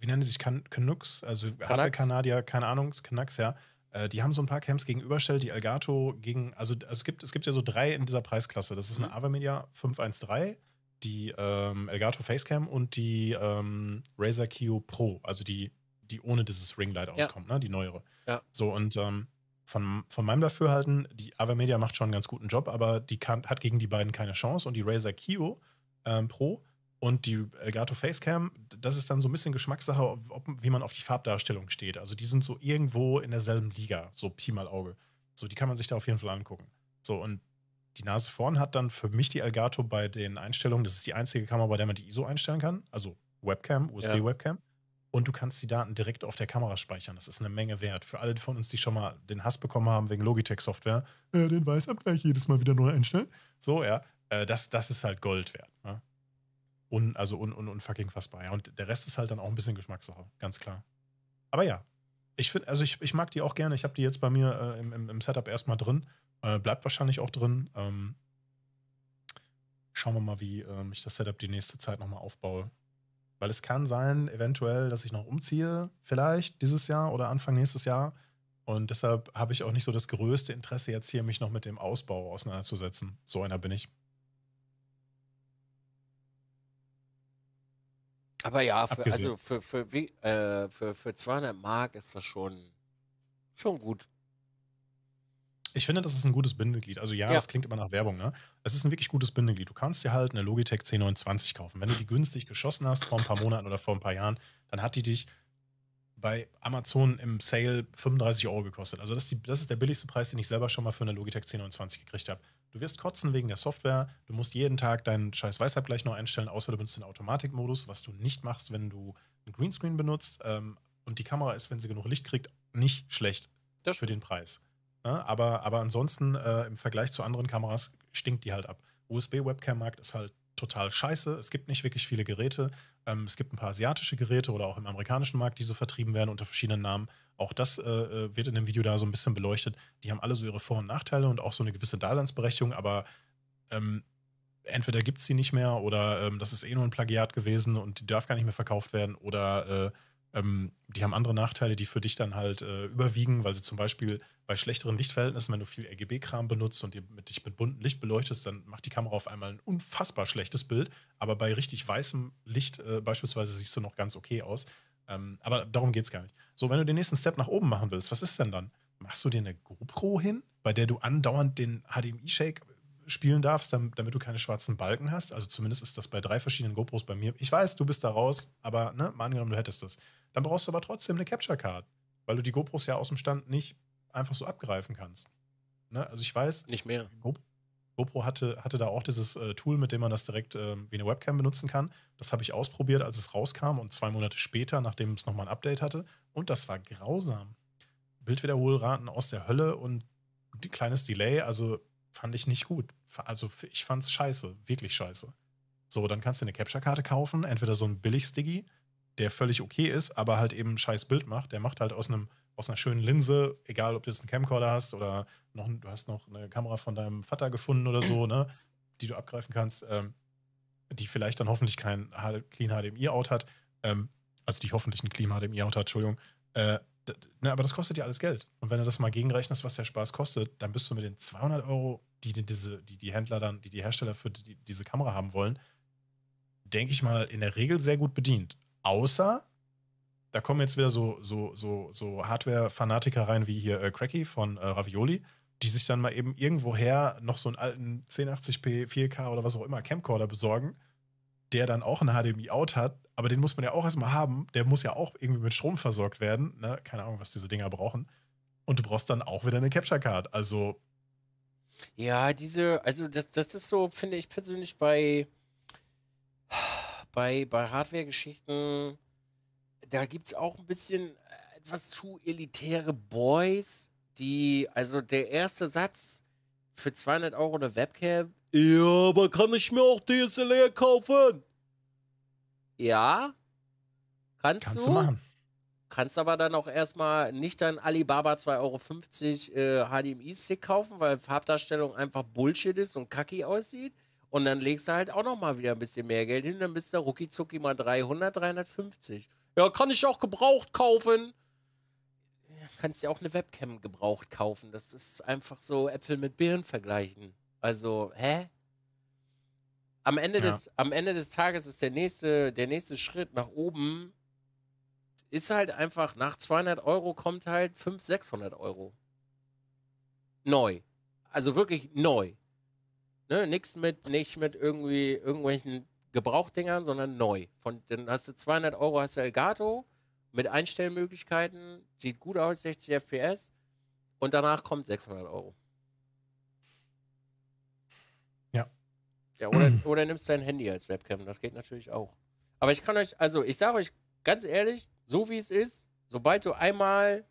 wie nennen sie sich, kan Canucks, also Hardware-Kanadier, keine Ahnung, Canucks, ja. Äh, die haben so ein paar Camps gegenüberstellt, die Elgato gegen, also, also, es, gibt, es gibt ja so drei in dieser Preisklasse. Das ist eine mhm. Avamedia 513, die ähm, Elgato Facecam und die ähm, Razer Kio Pro, also die die ohne dieses Ringlight ja. auskommt, ne? die neuere. Ja. So, und ähm, von, von meinem Dafürhalten, die Avamedia macht schon einen ganz guten Job, aber die kann, hat gegen die beiden keine Chance und die Razer Kio ähm, Pro und die Elgato Facecam, das ist dann so ein bisschen Geschmackssache, ob, wie man auf die Farbdarstellung steht. Also die sind so irgendwo in derselben Liga, so Pi mal Auge. So, die kann man sich da auf jeden Fall angucken. So, und die Nase vorn hat dann für mich die Elgato bei den Einstellungen, das ist die einzige Kamera, bei der man die ISO einstellen kann, also Webcam, USB-Webcam. Ja. Und du kannst die Daten direkt auf der Kamera speichern. Das ist eine Menge wert. Für alle von uns, die schon mal den Hass bekommen haben wegen Logitech-Software, äh, den Weißabgleich jedes Mal wieder neu einstellen. So, ja. Äh, das, das ist halt Gold wert. Ne? Un, also un, un, unfucking fassbar. Ja. Und der Rest ist halt dann auch ein bisschen Geschmackssache, ganz klar. Aber ja, ich finde, also ich, ich mag die auch gerne. Ich habe die jetzt bei mir äh, im, im, im, Setup erstmal drin. Äh, bleibt wahrscheinlich auch drin. Ähm, schauen wir mal, wie ähm, ich das Setup die nächste Zeit nochmal aufbaue. Weil es kann sein, eventuell, dass ich noch umziehe, vielleicht dieses Jahr oder Anfang nächstes Jahr. Und deshalb habe ich auch nicht so das größte Interesse, jetzt hier mich noch mit dem Ausbau auseinanderzusetzen. So einer bin ich. Aber ja, für, also für, für, äh, für, für 200 Mark ist das schon, schon gut. Ich finde, das ist ein gutes Bindeglied. Also ja, ja, das klingt immer nach Werbung, ne? Es ist ein wirklich gutes Bindeglied. Du kannst dir halt eine Logitech C920 kaufen. Wenn du die günstig geschossen hast vor ein paar Monaten oder vor ein paar Jahren, dann hat die dich bei Amazon im Sale 35 Euro gekostet. Also das ist, die, das ist der billigste Preis, den ich selber schon mal für eine Logitech C29 gekriegt habe. Du wirst kotzen wegen der Software, du musst jeden Tag deinen scheiß Weißabgleich noch einstellen, außer du benutzt den Automatikmodus, was du nicht machst, wenn du einen Greenscreen benutzt. Ähm, und die Kamera ist, wenn sie genug Licht kriegt, nicht schlecht das für den Preis. Ne? Aber, aber ansonsten äh, im Vergleich zu anderen Kameras stinkt die halt ab. USB-Webcam-Markt ist halt total scheiße. Es gibt nicht wirklich viele Geräte. Ähm, es gibt ein paar asiatische Geräte oder auch im amerikanischen Markt, die so vertrieben werden unter verschiedenen Namen. Auch das äh, äh wird in dem Video da so ein bisschen beleuchtet. Die haben alle so ihre Vor- und Nachteile und auch so eine gewisse Daseinsberechtigung, aber ähm, entweder gibt es sie nicht mehr oder ähm, das ist eh nur ein Plagiat gewesen und die darf gar nicht mehr verkauft werden oder äh, ähm, die haben andere Nachteile, die für dich dann halt äh, überwiegen, weil sie zum Beispiel bei schlechteren Lichtverhältnissen, wenn du viel RGB-Kram benutzt und dich mit buntem Licht beleuchtest, dann macht die Kamera auf einmal ein unfassbar schlechtes Bild. Aber bei richtig weißem Licht äh, beispielsweise siehst du noch ganz okay aus. Ähm, aber darum geht es gar nicht. So, wenn du den nächsten Step nach oben machen willst, was ist denn dann? Machst du dir eine GoPro hin, bei der du andauernd den HDMI-Shake äh, spielen darfst, damit du keine schwarzen Balken hast? Also zumindest ist das bei drei verschiedenen GoPros bei mir. Ich weiß, du bist da raus, aber ne, mal angenommen, du hättest das. Dann brauchst du aber trotzdem eine Capture Card, weil du die GoPros ja aus dem Stand nicht einfach so abgreifen kannst. Ne? Also ich weiß. Nicht mehr. GoPro hatte, hatte da auch dieses äh, Tool, mit dem man das direkt äh, wie eine Webcam benutzen kann. Das habe ich ausprobiert, als es rauskam und zwei Monate später, nachdem es nochmal ein Update hatte. Und das war grausam. Bildwiederholraten aus der Hölle und ein kleines Delay, also fand ich nicht gut. Also ich fand es scheiße, wirklich scheiße. So, dann kannst du eine Capture-Karte kaufen, entweder so ein billig Stiggy, der völlig okay ist, aber halt eben ein scheiß Bild macht. Der macht halt aus einem aus einer schönen Linse, egal ob du jetzt einen Camcorder hast oder noch, du hast noch eine Kamera von deinem Vater gefunden oder so, ne, die du abgreifen kannst, ähm, die vielleicht dann hoffentlich kein Clean HDMI-Out hat, ähm, also die hoffentlich ein Clean HDMI-Out hat, Entschuldigung, äh, ne, aber das kostet ja alles Geld. Und wenn du das mal gegenrechnest, was der Spaß kostet, dann bist du mit den 200 Euro, die die, diese, die, die Händler dann, die die Hersteller für die, diese Kamera haben wollen, denke ich mal, in der Regel sehr gut bedient. Außer da kommen jetzt wieder so, so, so, so Hardware-Fanatiker rein wie hier äh, Cracky von äh, Ravioli, die sich dann mal eben irgendwoher noch so einen alten 1080p 4K oder was auch immer Camcorder besorgen, der dann auch ein HDMI-Out hat, aber den muss man ja auch erstmal haben, der muss ja auch irgendwie mit Strom versorgt werden, ne? keine Ahnung, was diese Dinger brauchen. Und du brauchst dann auch wieder eine Capture-Card, also. Ja, diese, also das, das ist so, finde ich persönlich bei, bei, bei Hardware-Geschichten da gibt es auch ein bisschen äh, etwas zu elitäre Boys, die, also der erste Satz für 200 Euro eine Webcam. Ja, aber kann ich mir auch DSLR kaufen? Ja, kannst, kannst du. du machen. Kannst aber dann auch erstmal nicht dein Alibaba 2,50 Euro äh, HDMI-Stick kaufen, weil Farbdarstellung einfach Bullshit ist und kacki aussieht. Und dann legst du halt auch nochmal wieder ein bisschen mehr Geld hin, dann bist du rucki zucki mal 300, 350. Ja, kann ich auch gebraucht kaufen. Ja, kannst ja auch eine Webcam gebraucht kaufen. Das ist einfach so Äpfel mit Birnen vergleichen. Also, hä? Am Ende, ja. des, am Ende des Tages ist der nächste, der nächste Schritt nach oben, ist halt einfach, nach 200 Euro kommt halt 500, 600 Euro. Neu. Also wirklich neu. Ne, nichts mit, nicht mit irgendwie irgendwelchen Gebrauchtdingern, sondern neu. Von, dann hast du 200 Euro, hast du Elgato mit Einstellmöglichkeiten, sieht gut aus, 60 FPS und danach kommt 600 Euro. Ja. Ja, oder, oder nimmst dein Handy als Webcam, das geht natürlich auch. Aber ich kann euch, also ich sage euch ganz ehrlich, so wie es ist, sobald du einmal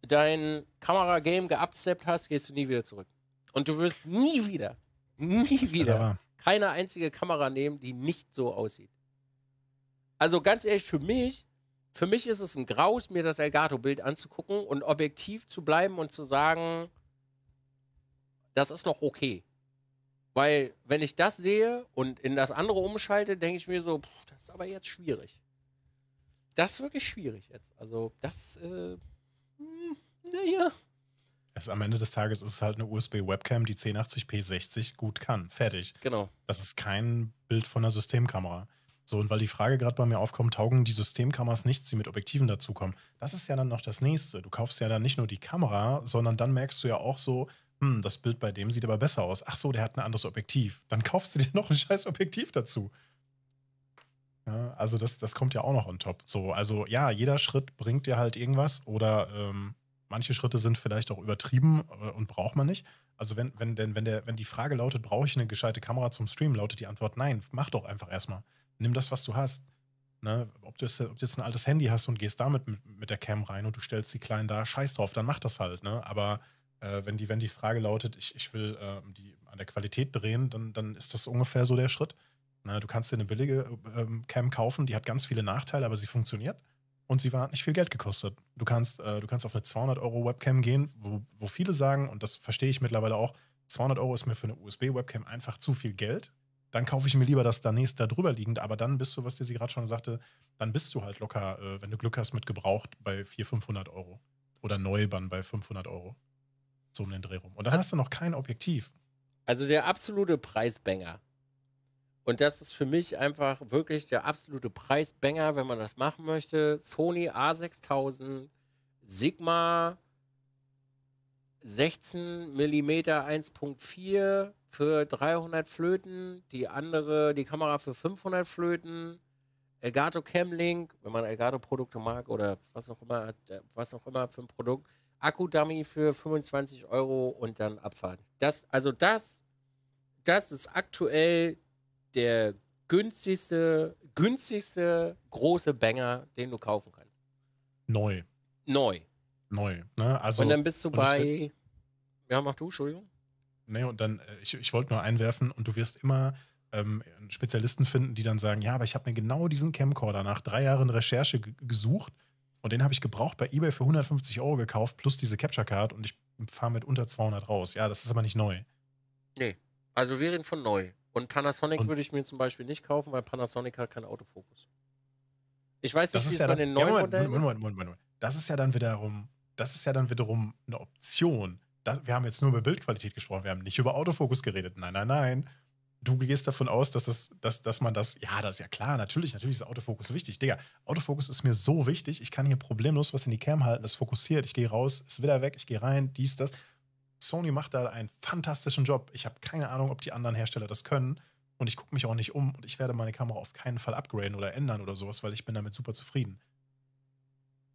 dein Kameragame geabsteppt hast, gehst du nie wieder zurück. Und du wirst nie wieder, nie wieder keine einzige Kamera nehmen, die nicht so aussieht. Also ganz ehrlich, für mich, für mich ist es ein Graus, mir das Elgato-Bild anzugucken und objektiv zu bleiben und zu sagen, das ist noch okay. Weil, wenn ich das sehe und in das andere umschalte, denke ich mir so, pff, das ist aber jetzt schwierig. Das ist wirklich schwierig jetzt. Also, das, äh, hm, naja. Es, am Ende des Tages ist es halt eine USB-Webcam, die 1080p60 gut kann. Fertig. Genau. Das ist kein Bild von einer Systemkamera. So, und weil die Frage gerade bei mir aufkommt, taugen die Systemkameras nichts, die mit Objektiven dazukommen. Das ist ja dann noch das nächste. Du kaufst ja dann nicht nur die Kamera, sondern dann merkst du ja auch so, hm, das Bild bei dem sieht aber besser aus. Ach so, der hat ein anderes Objektiv. Dann kaufst du dir noch ein scheiß Objektiv dazu. Ja, also das, das kommt ja auch noch on top. So, also ja, jeder Schritt bringt dir halt irgendwas oder ähm, manche Schritte sind vielleicht auch übertrieben äh, und braucht man nicht. Also wenn, wenn, denn, wenn, der, wenn die Frage lautet, brauche ich eine gescheite Kamera zum Stream, lautet die Antwort, nein, mach doch einfach erstmal. Nimm das, was du hast. Ne? Ob, du jetzt, ob du jetzt ein altes Handy hast und gehst damit mit, mit der Cam rein und du stellst die Kleinen da, scheiß drauf, dann mach das halt. Ne? Aber äh, wenn, die, wenn die Frage lautet, ich, ich will äh, die an der Qualität drehen, dann, dann ist das ungefähr so der Schritt. Ne? Du kannst dir eine billige äh, Cam kaufen, die hat ganz viele Nachteile, aber sie funktioniert und sie war, hat nicht viel Geld gekostet. Du kannst, äh, du kannst auf eine 200 Euro Webcam gehen, wo, wo viele sagen, und das verstehe ich mittlerweile auch, 200 Euro ist mir für eine USB-Webcam einfach zu viel Geld. Dann kaufe ich mir lieber das danächst da drüber liegend, aber dann bist du, was dir sie gerade schon sagte, dann bist du halt locker, äh, wenn du Glück hast, mit gebraucht bei 400, 500 Euro. Oder Neubann bei 500 Euro. So um den Dreh rum. Und dann also, hast du noch kein Objektiv. Also der absolute Preisbanger. Und das ist für mich einfach wirklich der absolute Preisbanger, wenn man das machen möchte. Sony A6000 Sigma 16 mm 1.4 für 300 Flöten, die andere, die Kamera für 500 Flöten. Elgato Cam Link, wenn man Elgato Produkte mag oder was auch immer, äh, was auch immer für ein Produkt. Akku-Dummy für 25 Euro und dann Abfahrt. Das, also das, das ist aktuell der günstigste, günstigste große Banger, den du kaufen kannst. Neu. Neu. Neu. Ne? Also, und dann bist du bei. Ja, mach du, Entschuldigung. Nee, und dann, äh, ich, ich wollte nur einwerfen, und du wirst immer ähm, Spezialisten finden, die dann sagen: Ja, aber ich habe mir genau diesen Camcorder nach drei Jahren Recherche gesucht und den habe ich gebraucht bei eBay für 150 Euro gekauft, plus diese Capture Card und ich fahre mit unter 200 raus. Ja, das ist aber nicht neu. Nee, also wir reden von neu. Und Panasonic und würde ich mir zum Beispiel nicht kaufen, weil Panasonic hat keinen Autofokus. Ich weiß nicht, wie es ja bei den neuen ja, Moment, Modellen Moment, Moment, Moment, Das ist ja dann wiederum, das ist ja dann wiederum eine Option. Das, wir haben jetzt nur über Bildqualität gesprochen, wir haben nicht über Autofokus geredet. Nein, nein, nein. Du gehst davon aus, dass, das, dass, dass man das, ja, das ist ja klar, natürlich, natürlich ist Autofokus wichtig. Digga, Autofokus ist mir so wichtig, ich kann hier problemlos was in die Cam halten, es fokussiert, ich gehe raus, ist wieder weg, ich gehe rein, dies, das. Sony macht da einen fantastischen Job. Ich habe keine Ahnung, ob die anderen Hersteller das können. Und ich gucke mich auch nicht um und ich werde meine Kamera auf keinen Fall upgraden oder ändern oder sowas, weil ich bin damit super zufrieden.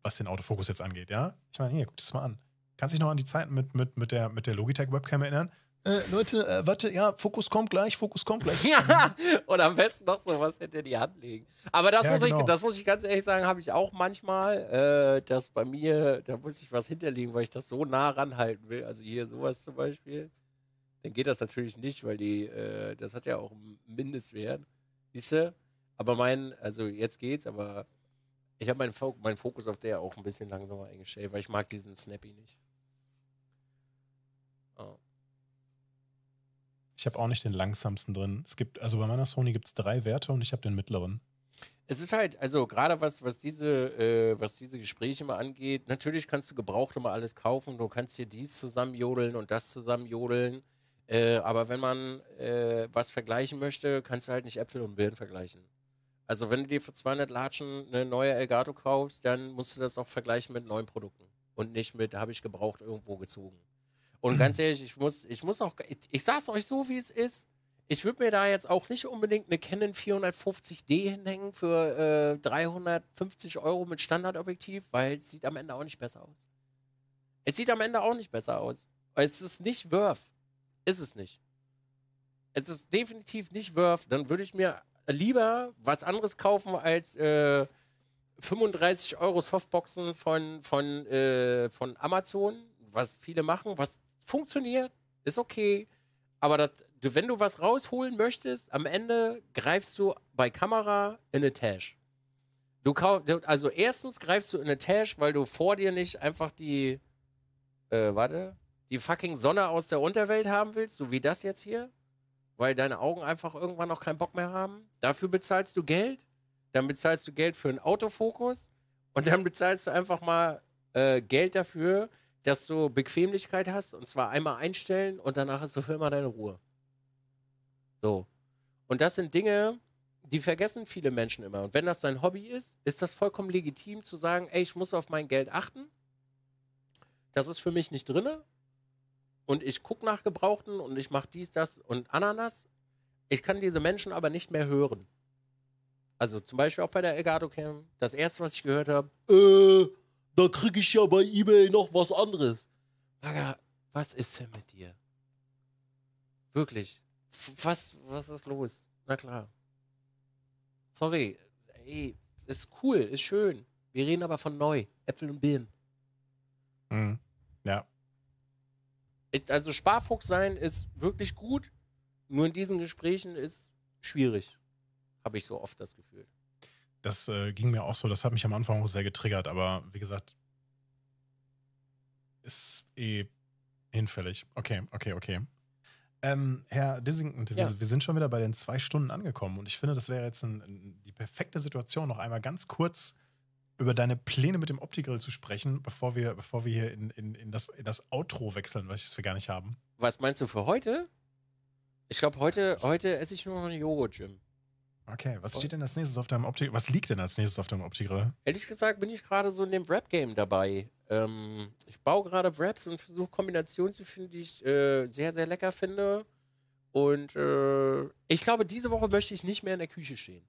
Was den Autofokus jetzt angeht, ja? Ich meine, hier, guck das mal an. Kannst du dich noch an die Zeiten mit, mit, mit der, mit der Logitech Webcam erinnern? äh, Leute, äh, warte, ja, Fokus kommt gleich, Fokus kommt gleich. ja, und am besten noch sowas was hinter die Hand legen. Aber das, ja, muss, genau. ich, das muss ich ganz ehrlich sagen, habe ich auch manchmal, äh, dass bei mir, da muss ich was hinterlegen, weil ich das so nah ranhalten will. Also hier sowas zum Beispiel. Dann geht das natürlich nicht, weil die, äh, das hat ja auch einen Mindestwert. Siehst du? Aber mein, also jetzt geht's, aber ich habe meinen, meinen Fokus auf der auch ein bisschen langsamer eingestellt, weil ich mag diesen Snappy nicht. Ich habe auch nicht den langsamsten drin. Es gibt, also bei meiner Sony gibt es drei Werte und ich habe den mittleren. Es ist halt, also gerade was, was, diese, äh, was diese Gespräche mal angeht, natürlich kannst du gebraucht immer alles kaufen, du kannst dir dies zusammenjodeln und das zusammenjodeln. Äh, aber wenn man äh, was vergleichen möchte, kannst du halt nicht Äpfel und Birnen vergleichen. Also wenn du dir für 200 Latschen eine neue Elgato kaufst, dann musst du das auch vergleichen mit neuen Produkten und nicht mit, habe ich gebraucht irgendwo gezogen. Und ganz ehrlich, ich muss, ich muss auch, ich, ich sag's euch so, wie es ist. Ich würde mir da jetzt auch nicht unbedingt eine Canon 450D hinhängen für äh, 350 Euro mit Standardobjektiv, weil es sieht am Ende auch nicht besser aus. Es sieht am Ende auch nicht besser aus. Es ist nicht Worth. Ist es nicht. Es ist definitiv nicht Worth. Dann würde ich mir lieber was anderes kaufen als äh, 35 Euro Softboxen von, von, äh, von Amazon, was viele machen, was funktioniert, ist okay. Aber das, wenn du was rausholen möchtest, am Ende greifst du bei Kamera in eine Tash. Du, also erstens greifst du in eine Tash, weil du vor dir nicht einfach die, äh, warte, die fucking Sonne aus der Unterwelt haben willst, so wie das jetzt hier, weil deine Augen einfach irgendwann noch keinen Bock mehr haben. Dafür bezahlst du Geld, dann bezahlst du Geld für einen Autofokus und dann bezahlst du einfach mal äh, Geld dafür, dass du Bequemlichkeit hast und zwar einmal einstellen und danach hast du für immer deine Ruhe. So. Und das sind Dinge, die vergessen viele Menschen immer. Und wenn das dein Hobby ist, ist das vollkommen legitim zu sagen, ey, ich muss auf mein Geld achten. Das ist für mich nicht drinne. Und ich gucke nach Gebrauchten und ich mache dies, das und Ananas. Ich kann diese Menschen aber nicht mehr hören. Also zum Beispiel auch bei der Elgato Cam. Das erste, was ich gehört habe, äh, da kriege ich ja bei eBay noch was anderes. Maga, was ist denn mit dir? Wirklich. Was, was ist los? Na klar. Sorry. Ey, ist cool, ist schön. Wir reden aber von neu. Äpfel und Birnen. Mhm. Ja. Also Sparfuchs sein ist wirklich gut. Nur in diesen Gesprächen ist schwierig. Habe ich so oft das Gefühl. Das äh, ging mir auch so, das hat mich am Anfang auch sehr getriggert, aber wie gesagt, ist eh hinfällig. Okay, okay, okay. Ähm, Herr Dissington, ja. wir, wir, sind schon wieder bei den zwei Stunden angekommen und ich finde, das wäre jetzt ein, ein, die perfekte Situation, noch einmal ganz kurz über deine Pläne mit dem Optigrill zu sprechen, bevor wir, bevor wir hier in, in, in, das, in das Outro wechseln, was wir gar nicht haben. Was meinst du für heute? Ich glaube, heute, heute esse ich nur noch einen Joghurt, Jim. Okay, was steht denn als nächstes auf deinem Opti Was liegt denn als nächstes auf deinem opti Ehrlich gesagt bin ich gerade so in dem Rap-Game dabei. Ähm, ich baue gerade Raps und versuche Kombinationen zu finden, die ich äh, sehr, sehr lecker finde. Und äh, ich glaube, diese Woche möchte ich nicht mehr in der Küche stehen.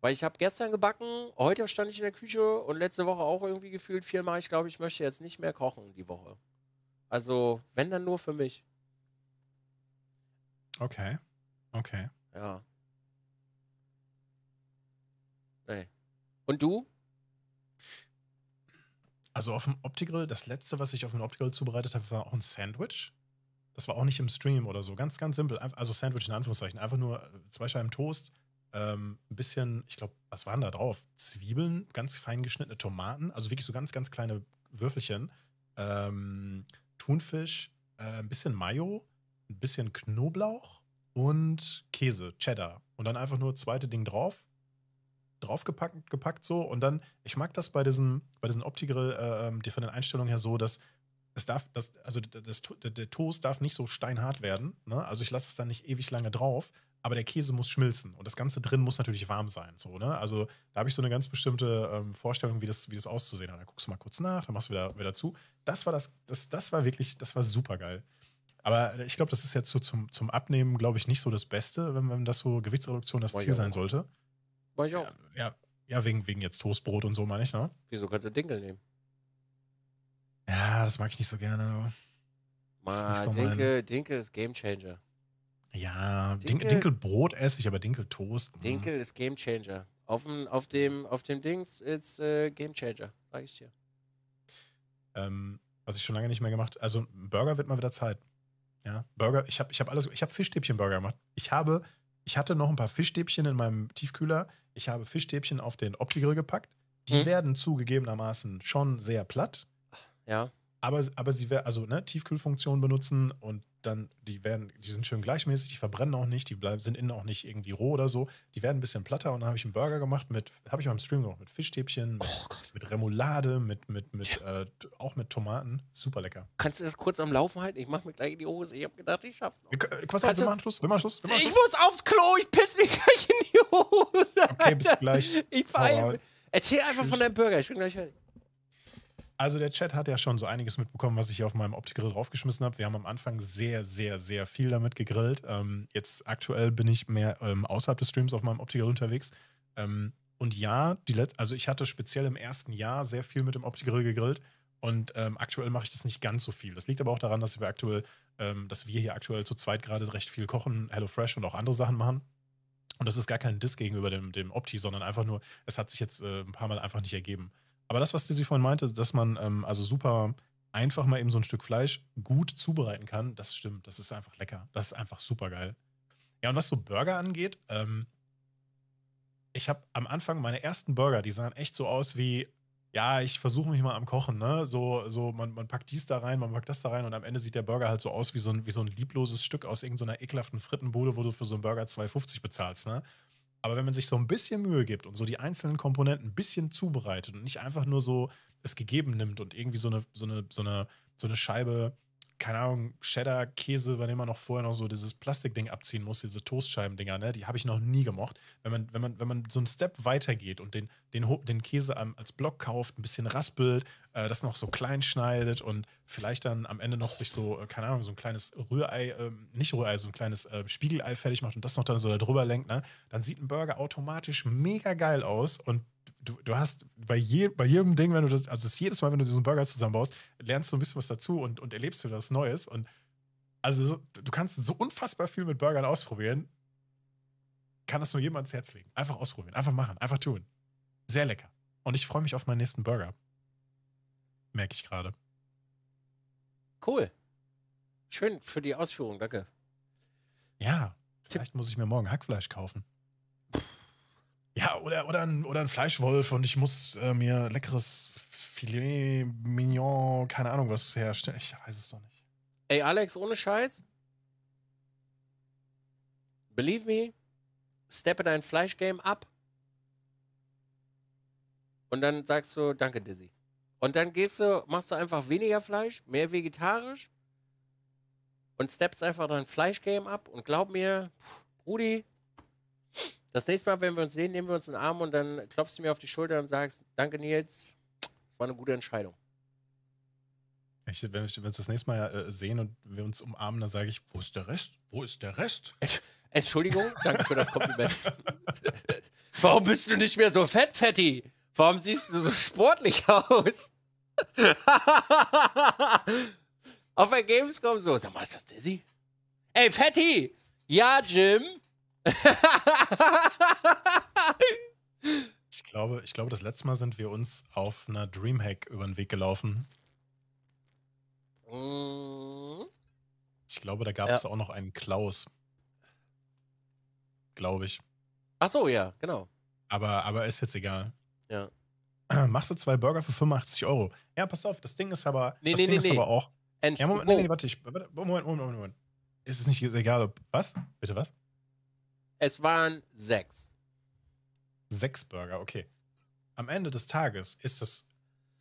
Weil ich habe gestern gebacken, heute stand ich in der Küche und letzte Woche auch irgendwie gefühlt viermal. Ich glaube, ich möchte jetzt nicht mehr kochen die Woche. Also, wenn dann nur für mich. Okay. Okay. Ja. Und du? Also auf dem Optigrill, das letzte, was ich auf dem Optigrill zubereitet habe, war auch ein Sandwich. Das war auch nicht im Stream oder so. Ganz, ganz simpel. Also Sandwich in Anführungszeichen. Einfach nur äh, zwei Scheiben Toast, ähm, ein bisschen, ich glaube, was waren da drauf? Zwiebeln, ganz fein geschnittene Tomaten, also wirklich so ganz, ganz kleine Würfelchen. Ähm, Thunfisch, äh, ein bisschen Mayo, ein bisschen Knoblauch und Käse, Cheddar. Und dann einfach nur zweite Ding drauf, draufgepackt gepackt so und dann, ich mag das bei diesen, bei diesen Opti-Grill, äh, ähm, die von den Einstellungen her so, dass es darf, also das, also das, der Toast darf nicht so steinhart werden. Ne? Also ich lasse es dann nicht ewig lange drauf, aber der Käse muss schmilzen und das Ganze drin muss natürlich warm sein. So, ne? Also da habe ich so eine ganz bestimmte ähm, Vorstellung, wie das, wie das auszusehen hat. Da guckst du mal kurz nach, dann machst du wieder, wieder zu. Das war das, das, das war wirklich, das war super geil. Aber äh, ich glaube, das ist jetzt so zum, zum Abnehmen, glaube ich, nicht so das Beste, wenn, wenn das so Gewichtsreduktion das Boah, Ziel ja. sein sollte. Mach ich auch. Ja, ja, ja, wegen, wegen jetzt Toastbrot und so, meine ich, ne? Wieso kannst du Dinkel nehmen? Ja, das mag ich nicht so gerne. Man, so Dinkel, mein... Dinkel ist Gamechanger. Ja, Dinkel, Dinkelbrot esse ich, aber Dinkeltoast. Mh. Ne? Dinkel ist Gamechanger. Auf dem, auf dem, auf dem Dings ist äh, Gamechanger, sag ich dir. Ähm, was ich schon lange nicht mehr gemacht. Also Burger wird mal wieder Zeit. Ja, Burger, ich habe ich hab alles, ich habe Fischstäbchenburger gemacht. Ich habe, ich hatte noch ein paar Fischstäbchen in meinem Tiefkühler. Ich habe Fischstäbchen auf den Opti-Grill gepackt. Die hm. werden zugegebenermaßen schon sehr platt. Ja. Aber, aber sie werden, also ne, Tiefkühlfunktion benutzen und dann, die werden, die sind schön gleichmäßig, die verbrennen auch nicht, die bleiben, sind innen auch nicht irgendwie roh oder so. Die werden ein bisschen platter und dann habe ich einen Burger gemacht mit, habe ich mal im Stream gemacht, mit Fischstäbchen, mit, oh mit Remoulade, mit, mit, mit, ja. äh, auch mit Tomaten. Super lecker. Kannst du das kurz am Laufen halten? Ich mache mir gleich in die Hose. Ich habe gedacht, ich schaff's noch. Was, wir machen Schluss, wir machen Schluss, wir machen Schluss. Ich muss aufs Klo, ich piss mich gleich in die Okay, bis gleich. Ich fahre. Erzähl einfach Tschüss. von deinem Burger, ich bin gleich fertig. Also der Chat hat ja schon so einiges mitbekommen, was ich hier auf meinem Opti-Grill draufgeschmissen habe. Wir haben am Anfang sehr, sehr, sehr viel damit gegrillt. Ähm, jetzt aktuell bin ich mehr ähm, außerhalb des Streams auf meinem Opti-Grill unterwegs. Ähm, und ja, also ich hatte speziell im ersten Jahr sehr viel mit dem Opti-Grill gegrillt. Und ähm, aktuell mache ich das nicht ganz so viel. Das liegt aber auch daran, dass wir aktuell, ähm, dass wir hier aktuell zu zweit gerade recht viel kochen, HelloFresh und auch andere Sachen machen. Und das ist gar kein Diss gegenüber dem, dem Opti, sondern einfach nur, es hat sich jetzt äh, ein paar Mal einfach nicht ergeben. Aber das, was sie vorhin meinte, dass man ähm, also super einfach mal eben so ein Stück Fleisch gut zubereiten kann, das stimmt. Das ist einfach lecker. Das ist einfach super geil. Ja, und was so Burger angeht, ähm, ich habe am Anfang meine ersten Burger, die sahen echt so aus wie ja, ich versuche mich mal am Kochen, ne? So, so man, man packt dies da rein, man packt das da rein und am Ende sieht der Burger halt so aus wie so ein, wie so ein liebloses Stück aus irgendeiner so ekelhaften Frittenbude, wo du für so einen Burger 2,50 bezahlst, ne? Aber wenn man sich so ein bisschen Mühe gibt und so die einzelnen Komponenten ein bisschen zubereitet und nicht einfach nur so es gegeben nimmt und irgendwie so eine, so eine, so eine, so eine Scheibe keine Ahnung, Cheddar, Käse, wenn immer noch vorher noch so dieses Plastikding abziehen muss, diese Toastscheibendinger, ne, die habe ich noch nie gemocht. Wenn man, wenn man, wenn man so einen Step weitergeht und den, den, den Käse als Block kauft, ein bisschen raspelt, äh, das noch so klein schneidet und vielleicht dann am Ende noch sich so, äh, keine Ahnung, so ein kleines Rührei, äh, nicht Rührei, so ein kleines äh, Spiegelei fertig macht und das noch dann so da drüber lenkt, ne, dann sieht ein Burger automatisch mega geil aus und du, du hast bei, je, bei jedem Ding, wenn du das, also das jedes Mal, wenn du diesen Burger zusammenbaust, lernst du ein bisschen was dazu und, und erlebst du was Neues. Und also so, du kannst so unfassbar viel mit Burgern ausprobieren. Kann das nur jemand ans Herz legen. Einfach ausprobieren, einfach machen, einfach tun. Sehr lecker. Und ich freue mich auf meinen nächsten Burger. Merke ich gerade. Cool. Schön für die Ausführung, danke. Ja, vielleicht Tipp. muss ich mir morgen Hackfleisch kaufen. Ja, oder, oder, ein, oder ein Fleischwolf und ich muss äh, mir leckeres Filet Mignon, keine Ahnung was herstellen. Ich weiß es doch nicht. Ey, Alex, ohne Scheiß. Believe me, steppe dein Fleischgame ab. Und dann sagst du, danke, Dizzy. Und dann gehst du, machst du einfach weniger Fleisch, mehr vegetarisch und steppst einfach dein Fleischgame ab. Und glaub mir, pff, Rudi, das nächste Mal, wenn wir uns sehen, nehmen wir uns in den Arm und dann klopfst du mir auf die Schulter und sagst, danke Nils, das war eine gute Entscheidung. Ich, wenn, wir uns das nächste Mal äh, sehen und wir uns umarmen, dann sage ich, wo ist der Rest? Wo ist der Rest? Entschuldigung, danke für das Kompliment. Warum bist du nicht mehr so fett, Fetti? Warum siehst du so sportlich aus? Auf Ergebnis kommen so, sag mal, ist das Dizzy? Ey, Fetti! Ja, Jim? ich, glaube, ich glaube, das letzte Mal sind wir uns auf einer Dreamhack über den Weg gelaufen. Mhm. Ich glaube, da gab es ja. auch noch einen Klaus. Glaube ich. Ach so, ja, genau. Aber, aber ist jetzt egal. Ja. Machst du zwei Burger für 85 Euro? Ja, pass auf, das Ding ist aber. Nee, das nee, Ding nee, ist nee. aber auch. Ent ja, Moment, oh. nee, nee, warte, ich, warte, Moment, Moment, Moment, Moment. Ist es nicht egal, ob. Was? Bitte was? Es waren sechs. Sechs Burger, okay. Am Ende des Tages ist es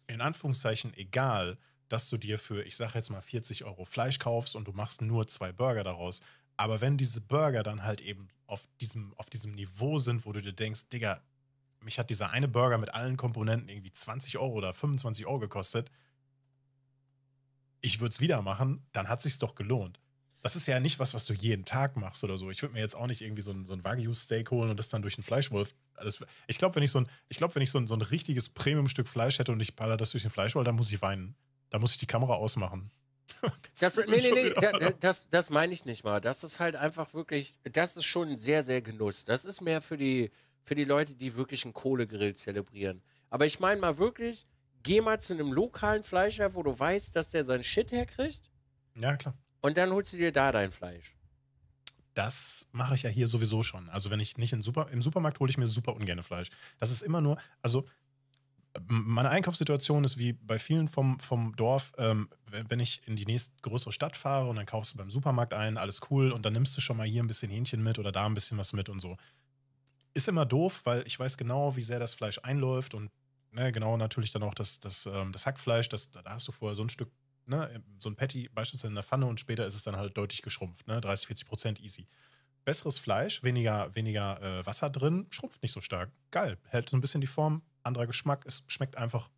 in Anführungszeichen egal, dass du dir für, ich sag jetzt mal, 40 Euro Fleisch kaufst und du machst nur zwei Burger daraus. Aber wenn diese Burger dann halt eben auf diesem, auf diesem Niveau sind, wo du dir denkst, Digga, mich hat dieser eine Burger mit allen Komponenten irgendwie 20 Euro oder 25 Euro gekostet, ich würde es wieder machen, dann hat sich's doch gelohnt das ist ja nicht was, was du jeden Tag machst oder so. Ich würde mir jetzt auch nicht irgendwie so ein, so ein Wagyu-Steak holen und das dann durch den Fleischwolf. Also ich glaube, wenn ich, so ein, ich glaub, wenn ich so, ein, so ein richtiges Premium-Stück Fleisch hätte und ich baller das durch den Fleischwolf, dann muss ich weinen. Da muss ich die Kamera ausmachen. das, nee, nee, nee, da, das, das meine ich nicht mal. Das ist halt einfach wirklich, das ist schon sehr, sehr Genuss. Das ist mehr für die, für die Leute, die wirklich einen Kohlegrill zelebrieren. Aber ich meine mal wirklich, geh mal zu einem lokalen Fleischer, wo du weißt, dass der seinen Shit herkriegt. Ja, klar. Und dann holst du dir da dein Fleisch. Das mache ich ja hier sowieso schon. Also wenn ich nicht Super, im Supermarkt hole ich mir super ungerne Fleisch. Das ist immer nur, also meine Einkaufssituation ist wie bei vielen vom, vom Dorf, ähm, wenn ich in die nächstgrößere Stadt fahre und dann kaufst du beim Supermarkt ein, alles cool, und dann nimmst du schon mal hier ein bisschen Hähnchen mit oder da ein bisschen was mit und so. Ist immer doof, weil ich weiß genau, wie sehr das Fleisch einläuft und ne, genau natürlich dann auch das, das, ähm, das Hackfleisch, das, da hast du vorher so ein Stück ne, so ein Patty beispielsweise in der Pfanne und später ist es dann halt deutlich geschrumpft, ne, 30, 40 Prozent easy. Besseres Fleisch, weniger, weniger äh, Wasser drin, schrumpft nicht so stark. Geil, hält so ein bisschen die Form, anderer Geschmack, es schmeckt einfach,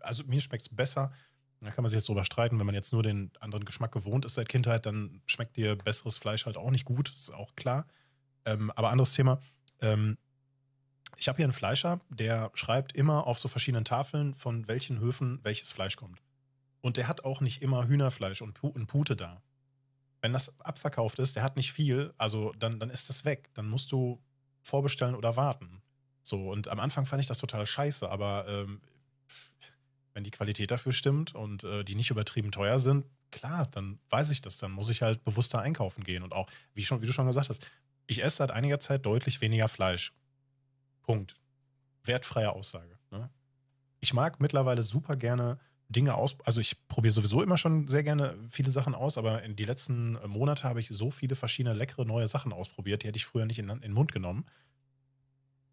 also mir schmeckt es besser. Da kann man sich jetzt drüber streiten, wenn man jetzt nur den anderen Geschmack gewohnt ist seit Kindheit, dann schmeckt dir besseres Fleisch halt auch nicht gut, ist auch klar. Ähm, aber anderes Thema. Ähm, ich habe hier einen Fleischer, der schreibt immer auf so verschiedenen Tafeln, von welchen Höfen welches Fleisch kommt. Und der hat auch nicht immer Hühnerfleisch und, Pu Pute da. Wenn das abverkauft ist, der hat nicht viel, also dann, dann ist das weg. Dann musst du vorbestellen oder warten. So, und am Anfang fand ich das total scheiße, aber ähm, wenn die Qualität dafür stimmt und äh, die nicht übertrieben teuer sind, klar, dann weiß ich das. Dann muss ich halt bewusster einkaufen gehen. Und auch, wie, schon, wie du schon gesagt hast, ich esse seit einiger Zeit deutlich weniger Fleisch. Punkt. Wertfreie Aussage. Ne? Ich mag mittlerweile super gerne Dinge aus. Also ich probiere sowieso immer schon sehr gerne viele Sachen aus, aber in die letzten Monate habe ich so viele verschiedene leckere neue Sachen ausprobiert, die hätte ich früher nicht in, in den Mund genommen.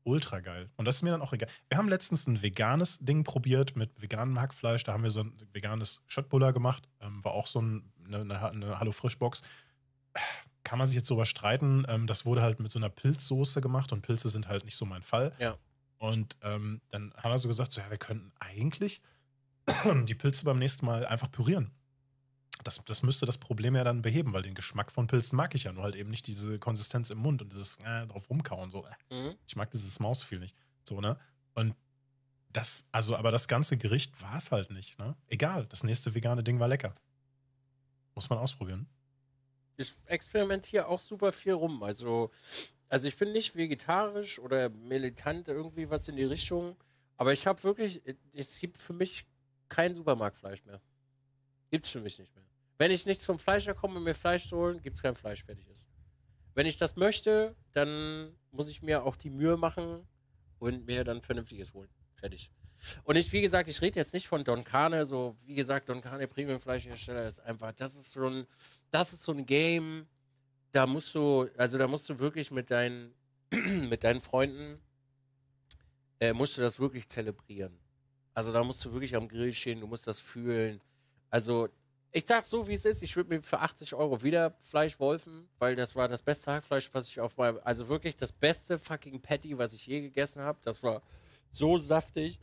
Ultra geil. Und das ist mir dann auch egal. Wir haben letztens ein veganes Ding probiert mit veganem Hackfleisch. Da haben wir so ein veganes Schöttbuller gemacht. Ähm, war auch so ein, ne, ne, eine, eine Hallo Frischbox. Kann man sich jetzt drüber streiten. Ähm, das wurde halt mit so einer Pilzsoße gemacht und Pilze sind halt nicht so mein Fall. Ja. Und ähm, dann haben wir so gesagt, so, ja, wir könnten eigentlich die Pilze beim nächsten Mal einfach pürieren. Das, das müsste das Problem ja dann beheben, weil den Geschmack von Pilzen mag ich ja, nur halt eben nicht diese Konsistenz im Mund und dieses äh, drauf rumkauen. So. Mhm. Ich mag dieses Mausfeel nicht. So, ne? Und das, also, aber das ganze Gericht war es halt nicht, ne? Egal, das nächste vegane Ding war lecker. Muss man ausprobieren. Ich experimentiere auch super viel rum. Also, also ich bin nicht vegetarisch oder militant irgendwie was in die Richtung, aber ich habe wirklich, es gibt für mich kein Supermarktfleisch mehr. Gibt's für mich nicht mehr. Wenn ich nicht zum Fleischer komme und mir Fleisch holen, gibt es kein Fleisch, fertig ist. Wenn ich das möchte, dann muss ich mir auch die Mühe machen und mir dann vernünftiges holen. Fertig. Und ich, wie gesagt, ich rede jetzt nicht von Don Carne, so wie gesagt, Don Carne Premium Fleischhersteller ist einfach, das ist so ein, das ist so ein Game, da musst du, also da musst du wirklich mit deinen, mit deinen Freunden, äh, musst du das wirklich zelebrieren. Also da musst du wirklich am Grill stehen, du musst das fühlen. Also ich sag so, wie es ist. Ich würde mir für 80 Euro wieder Fleisch wolfen, weil das war das beste Hackfleisch, was ich auf meinem, also wirklich das beste fucking Patty, was ich je gegessen habe. Das war so saftig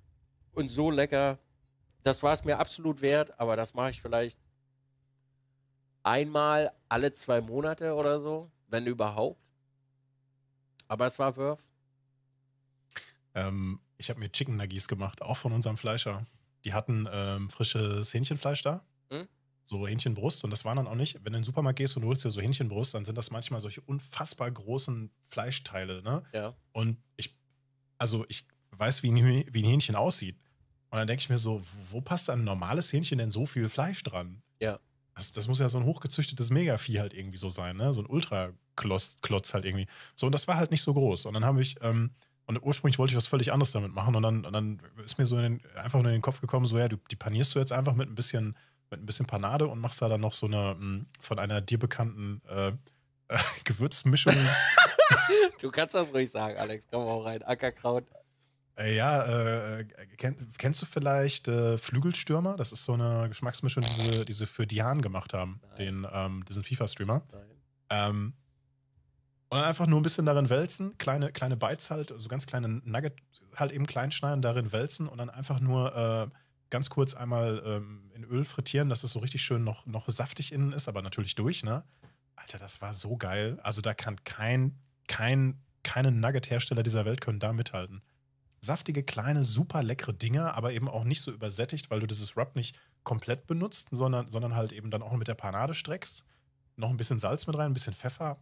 und so lecker. Das war es mir absolut wert, aber das mache ich vielleicht einmal alle zwei Monate oder so, wenn überhaupt. Aber es war Wurf. Ähm, ich habe mir Chicken Nuggies gemacht, auch von unserem Fleischer. Die hatten ähm, frisches Hähnchenfleisch da. Hm? So Hähnchenbrust. Und das waren dann auch nicht, wenn du in den Supermarkt gehst und holst dir so Hähnchenbrust, dann sind das manchmal solche unfassbar großen Fleischteile. Ne? Ja. Und ich, also ich weiß, wie ein, wie ein Hähnchen aussieht. Und dann denke ich mir so, wo passt ein normales Hähnchen denn so viel Fleisch dran? Ja. Das, das muss ja so ein hochgezüchtetes Megavieh halt irgendwie so sein, ne? So ein Ultraklotz halt irgendwie. So, und das war halt nicht so groß. Und dann habe ich ähm, und ursprünglich wollte ich was völlig anderes damit machen. Und dann, und dann ist mir so den, einfach nur in den Kopf gekommen, so ja, du, die panierst du jetzt einfach mit ein bisschen, mit ein bisschen Panade und machst da dann noch so eine hm, von einer dir bekannten äh, äh, Gewürzmischung. du kannst das ruhig sagen, Alex. Komm auch rein. Ackerkraut. Äh, ja, äh, kenn, kennst du vielleicht äh, Flügelstürmer? Das ist so eine Geschmacksmischung, die sie, die sie für Dian gemacht haben, den, ähm, diesen FIFA-Streamer. Ähm, und einfach nur ein bisschen darin wälzen, kleine, kleine Bites halt, so also ganz kleine Nugget halt eben klein schneiden, darin wälzen und dann einfach nur äh, ganz kurz einmal ähm, in Öl frittieren, dass es so richtig schön noch, noch saftig innen ist, aber natürlich durch, ne? Alter, das war so geil. Also da kann kein, kein, keine Nugget-Hersteller dieser Welt können da mithalten. Saftige, kleine, super leckere Dinger, aber eben auch nicht so übersättigt, weil du dieses Rub nicht komplett benutzt, sondern, sondern halt eben dann auch mit der Panade streckst. Noch ein bisschen Salz mit rein, ein bisschen Pfeffer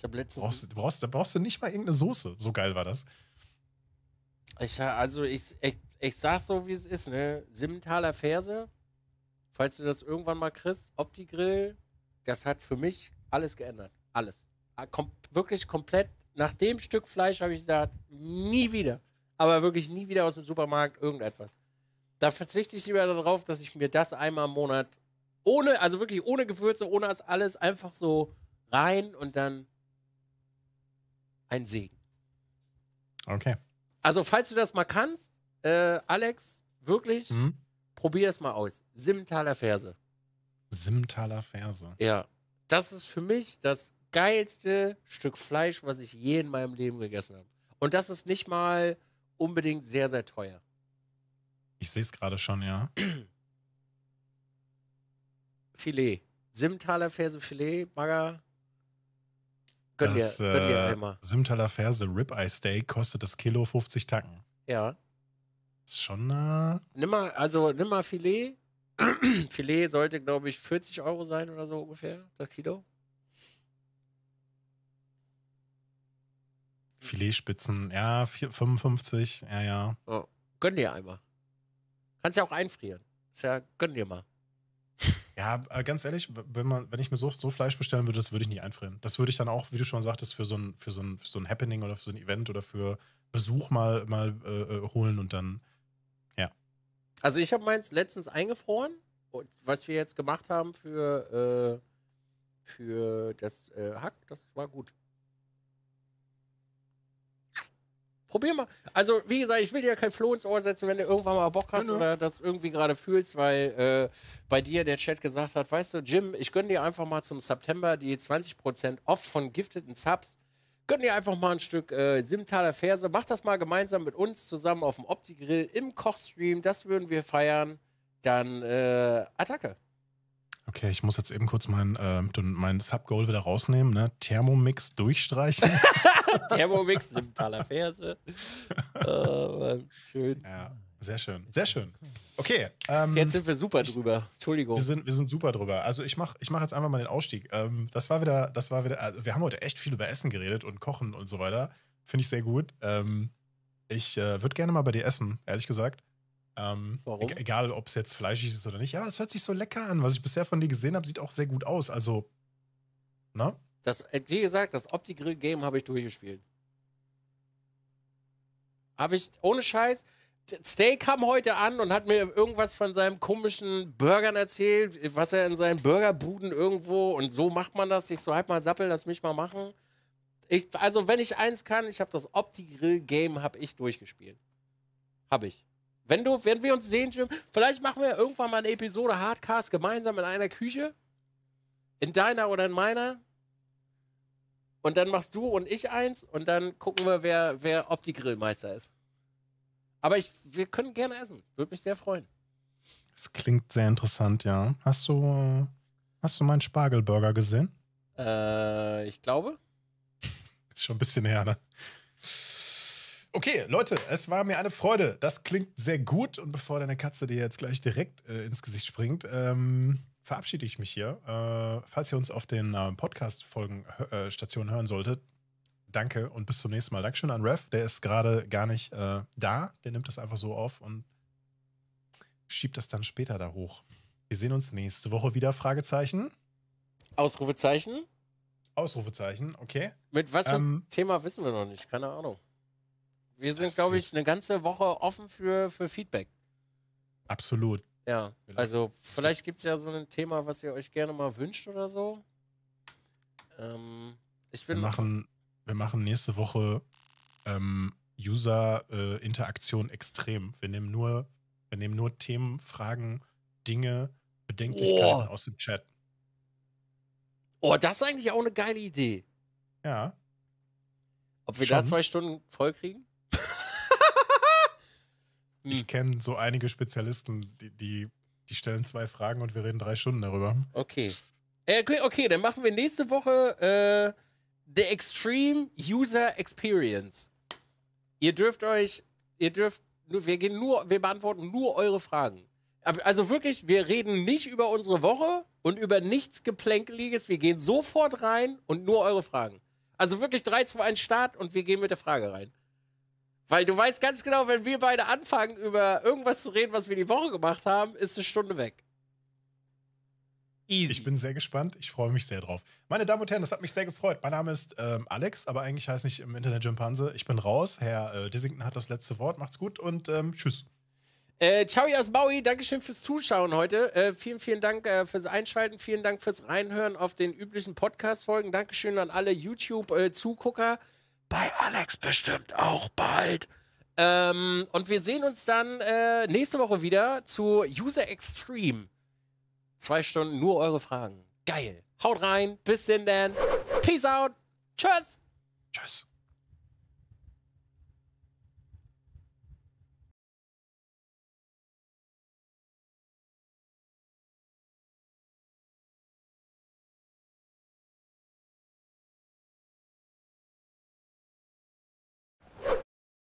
ich habe letztens. Brauchst, brauchst, da brauchst du nicht mal irgendeine Soße. So geil war das. Ich, äh, also, ich, ich, ich sag so, wie es ist, ne? Simmentaler Ferse, falls du das irgendwann mal kriegst, Opti-Grill, das hat für mich alles geändert. Alles. Ah, kom wirklich komplett. Nach dem Stück Fleisch habe ich gesagt, nie wieder. Aber wirklich nie wieder aus dem Supermarkt irgendetwas. Da verzichte ich lieber darauf, dass ich mir das einmal im Monat ohne, also wirklich ohne Gewürze, ohne alles, alles einfach so rein und dann ein Segen. Okay. Also, falls du das mal kannst, äh, Alex, wirklich, mhm. probier es mal aus. Simmentaler Verse. Simmentaler Verse. Ja. Das ist für mich das geilste Stück Fleisch, was ich je in meinem Leben gegessen habe. Und das ist nicht mal unbedingt sehr, sehr teuer. Ich sehe es gerade schon, ja. Filet. Simmentaler Ferse Filet, Bagger, Gönn das, dir, äh, gönn dir einmal. Simtaler Ferse Ribeye Steak kostet das Kilo 50 Tacken. Ja. Ist schon nah. Äh, nimm mal, also nimm mal Filet. Filet sollte, glaube ich, 40 Euro sein oder so ungefähr, das Kilo. Filetspitzen, ja, 55, ja, ja. Oh. Gönn dir einmal. Kannst ja auch einfrieren. Ist ja, gönn dir mal. Ja, ganz ehrlich, wenn, man, wenn ich mir so, so Fleisch bestellen würde, das würde ich nicht einfrieren. Das würde ich dann auch, wie du schon sagtest, für so ein, für so ein, für so ein Happening oder für so ein Event oder für Besuch mal, mal äh, äh holen und dann, ja. Also ich habe meins letztens eingefroren, Und was wir jetzt gemacht haben für, äh, für das äh, Hack, das war gut. Probier mal. Also, wie gesagt, ich will dir ja kein Floh ins Ohr setzen, wenn du irgendwann mal Bock hast genau. oder das irgendwie gerade fühlst, weil äh, bei dir der Chat gesagt hat, weißt du, Jim, ich gönne dir einfach mal zum September die 20% off von gifteten Subs. Gönn dir einfach mal ein Stück äh, Simtaler Ferse. Mach das mal gemeinsam mit uns zusammen auf dem Opti-Grill im Kochstream. Das würden wir feiern. Dann äh, Attacke. Okay, ich muss jetzt eben kurz mein, äh, mein Subgoal wieder rausnehmen, ne? Thermomix durchstreichen. Thermomix im Taler Ferse. Oh, schön. Ja, sehr schön. Sehr schön. Okay. Ähm, jetzt sind wir super drüber. Entschuldigung. Wir sind, wir sind super drüber. Also ich mache ich mach jetzt einfach mal den Ausstieg. Ähm, das war wieder, das war wieder, also wir haben heute echt viel über Essen geredet und Kochen und so weiter. Finde ich sehr gut. Ähm, ich äh, würde gerne mal bei dir essen, ehrlich gesagt. Ähm, Warum? E egal, ob es jetzt fleischig ist oder nicht. Ja, das hört sich so lecker an. Was ich bisher von dir gesehen habe, sieht auch sehr gut aus. Also, ne? Das, äh, wie gesagt, das Opti-Grill-Game habe ich durchgespielt. Habe ich, ohne Scheiß, Steak kam heute an und hat mir irgendwas von seinem komischen Burgern erzählt, was er in seinen Burgerbuden irgendwo und so macht man das. Ich so halb mal sappel, lass mich mal machen. Ich, also wenn ich eins kann, ich habe das Opti-Grill-Game habe ich durchgespielt. Habe ich. Wenn du, wenn wir uns sehen, Jim, vielleicht machen wir irgendwann mal eine Episode Hardcast gemeinsam in einer Küche. In deiner oder in meiner. Und dann machst du und ich eins und dann gucken wir, wer, wer ob die Grillmeister ist. Aber ich, wir können gerne essen. Würde mich sehr freuen. Das klingt sehr interessant, ja. Hast du, hast du meinen Spargelburger gesehen? Äh, ich glaube. Ist schon ein bisschen her, ne? Okay, Leute, es war mir eine Freude. Das klingt sehr gut. Und bevor deine Katze dir jetzt gleich direkt äh, ins Gesicht springt, ähm, verabschiede ich mich hier. Äh, falls ihr uns auf den äh, Podcast-Folgen-Stationen äh, hören solltet, danke und bis zum nächsten Mal. Dankeschön an Rev, der ist gerade gar nicht äh, da. Der nimmt das einfach so auf und schiebt das dann später da hoch. Wir sehen uns nächste Woche wieder, Fragezeichen. Ausrufezeichen. Ausrufezeichen, okay. Mit was für ähm, Thema wissen wir noch nicht, keine Ahnung. Wir sind, glaube ich, eine ganze Woche offen für, für Feedback. Absolut. Ja, also vielleicht gibt es ja so ein Thema, was ihr euch gerne mal wünscht oder so. Ähm, ich bin. Wir machen, wir machen nächste Woche ähm, User-Interaktion äh, extrem. Wir nehmen nur, wir nehmen nur Themen, Fragen, Dinge, Bedenklichkeiten oh. aus dem Chat. Oh, das ist eigentlich auch eine geile Idee. Ja. Ob wir Schon? da zwei Stunden voll kriegen? Hm. Ich kenne so einige Spezialisten, die, die, die, stellen zwei Fragen und wir reden drei Stunden darüber. Okay. Äh, okay, okay dann machen wir nächste Woche äh, The Extreme User Experience. Ihr dürft euch, ihr dürft, wir gehen nur, wir beantworten nur eure Fragen. Also wirklich, wir reden nicht über unsere Woche und über nichts Geplänkeliges. Wir gehen sofort rein und nur eure Fragen. Also wirklich 3, 2, 1 Start und wir gehen mit der Frage rein. Weil du weißt ganz genau, wenn wir beide anfangen, über irgendwas zu reden, was wir die Woche gemacht haben, ist eine Stunde weg. Easy. Ich bin sehr gespannt. Ich freue mich sehr drauf. Meine Damen und Herren, das hat mich sehr gefreut. Mein Name ist ähm, Alex, aber eigentlich heißt nicht im Internet Jimpanse. Ich bin raus. Herr äh, Dissington hat das letzte Wort. Macht's gut und ähm, tschüss. Äh, ciao, aus Maui. Dankeschön fürs Zuschauen heute. Äh, vielen, vielen Dank äh, fürs Einschalten. Vielen Dank fürs Reinhören auf den üblichen Podcast-Folgen. Dankeschön an alle YouTube-Zugucker. Äh, bei Alex bestimmt auch bald. Ähm, und wir sehen uns dann äh, nächste Woche wieder zu User Extreme. Zwei Stunden nur eure Fragen. Geil. Haut rein. Bis denn dann. Peace out. Tschüss. Tschüss.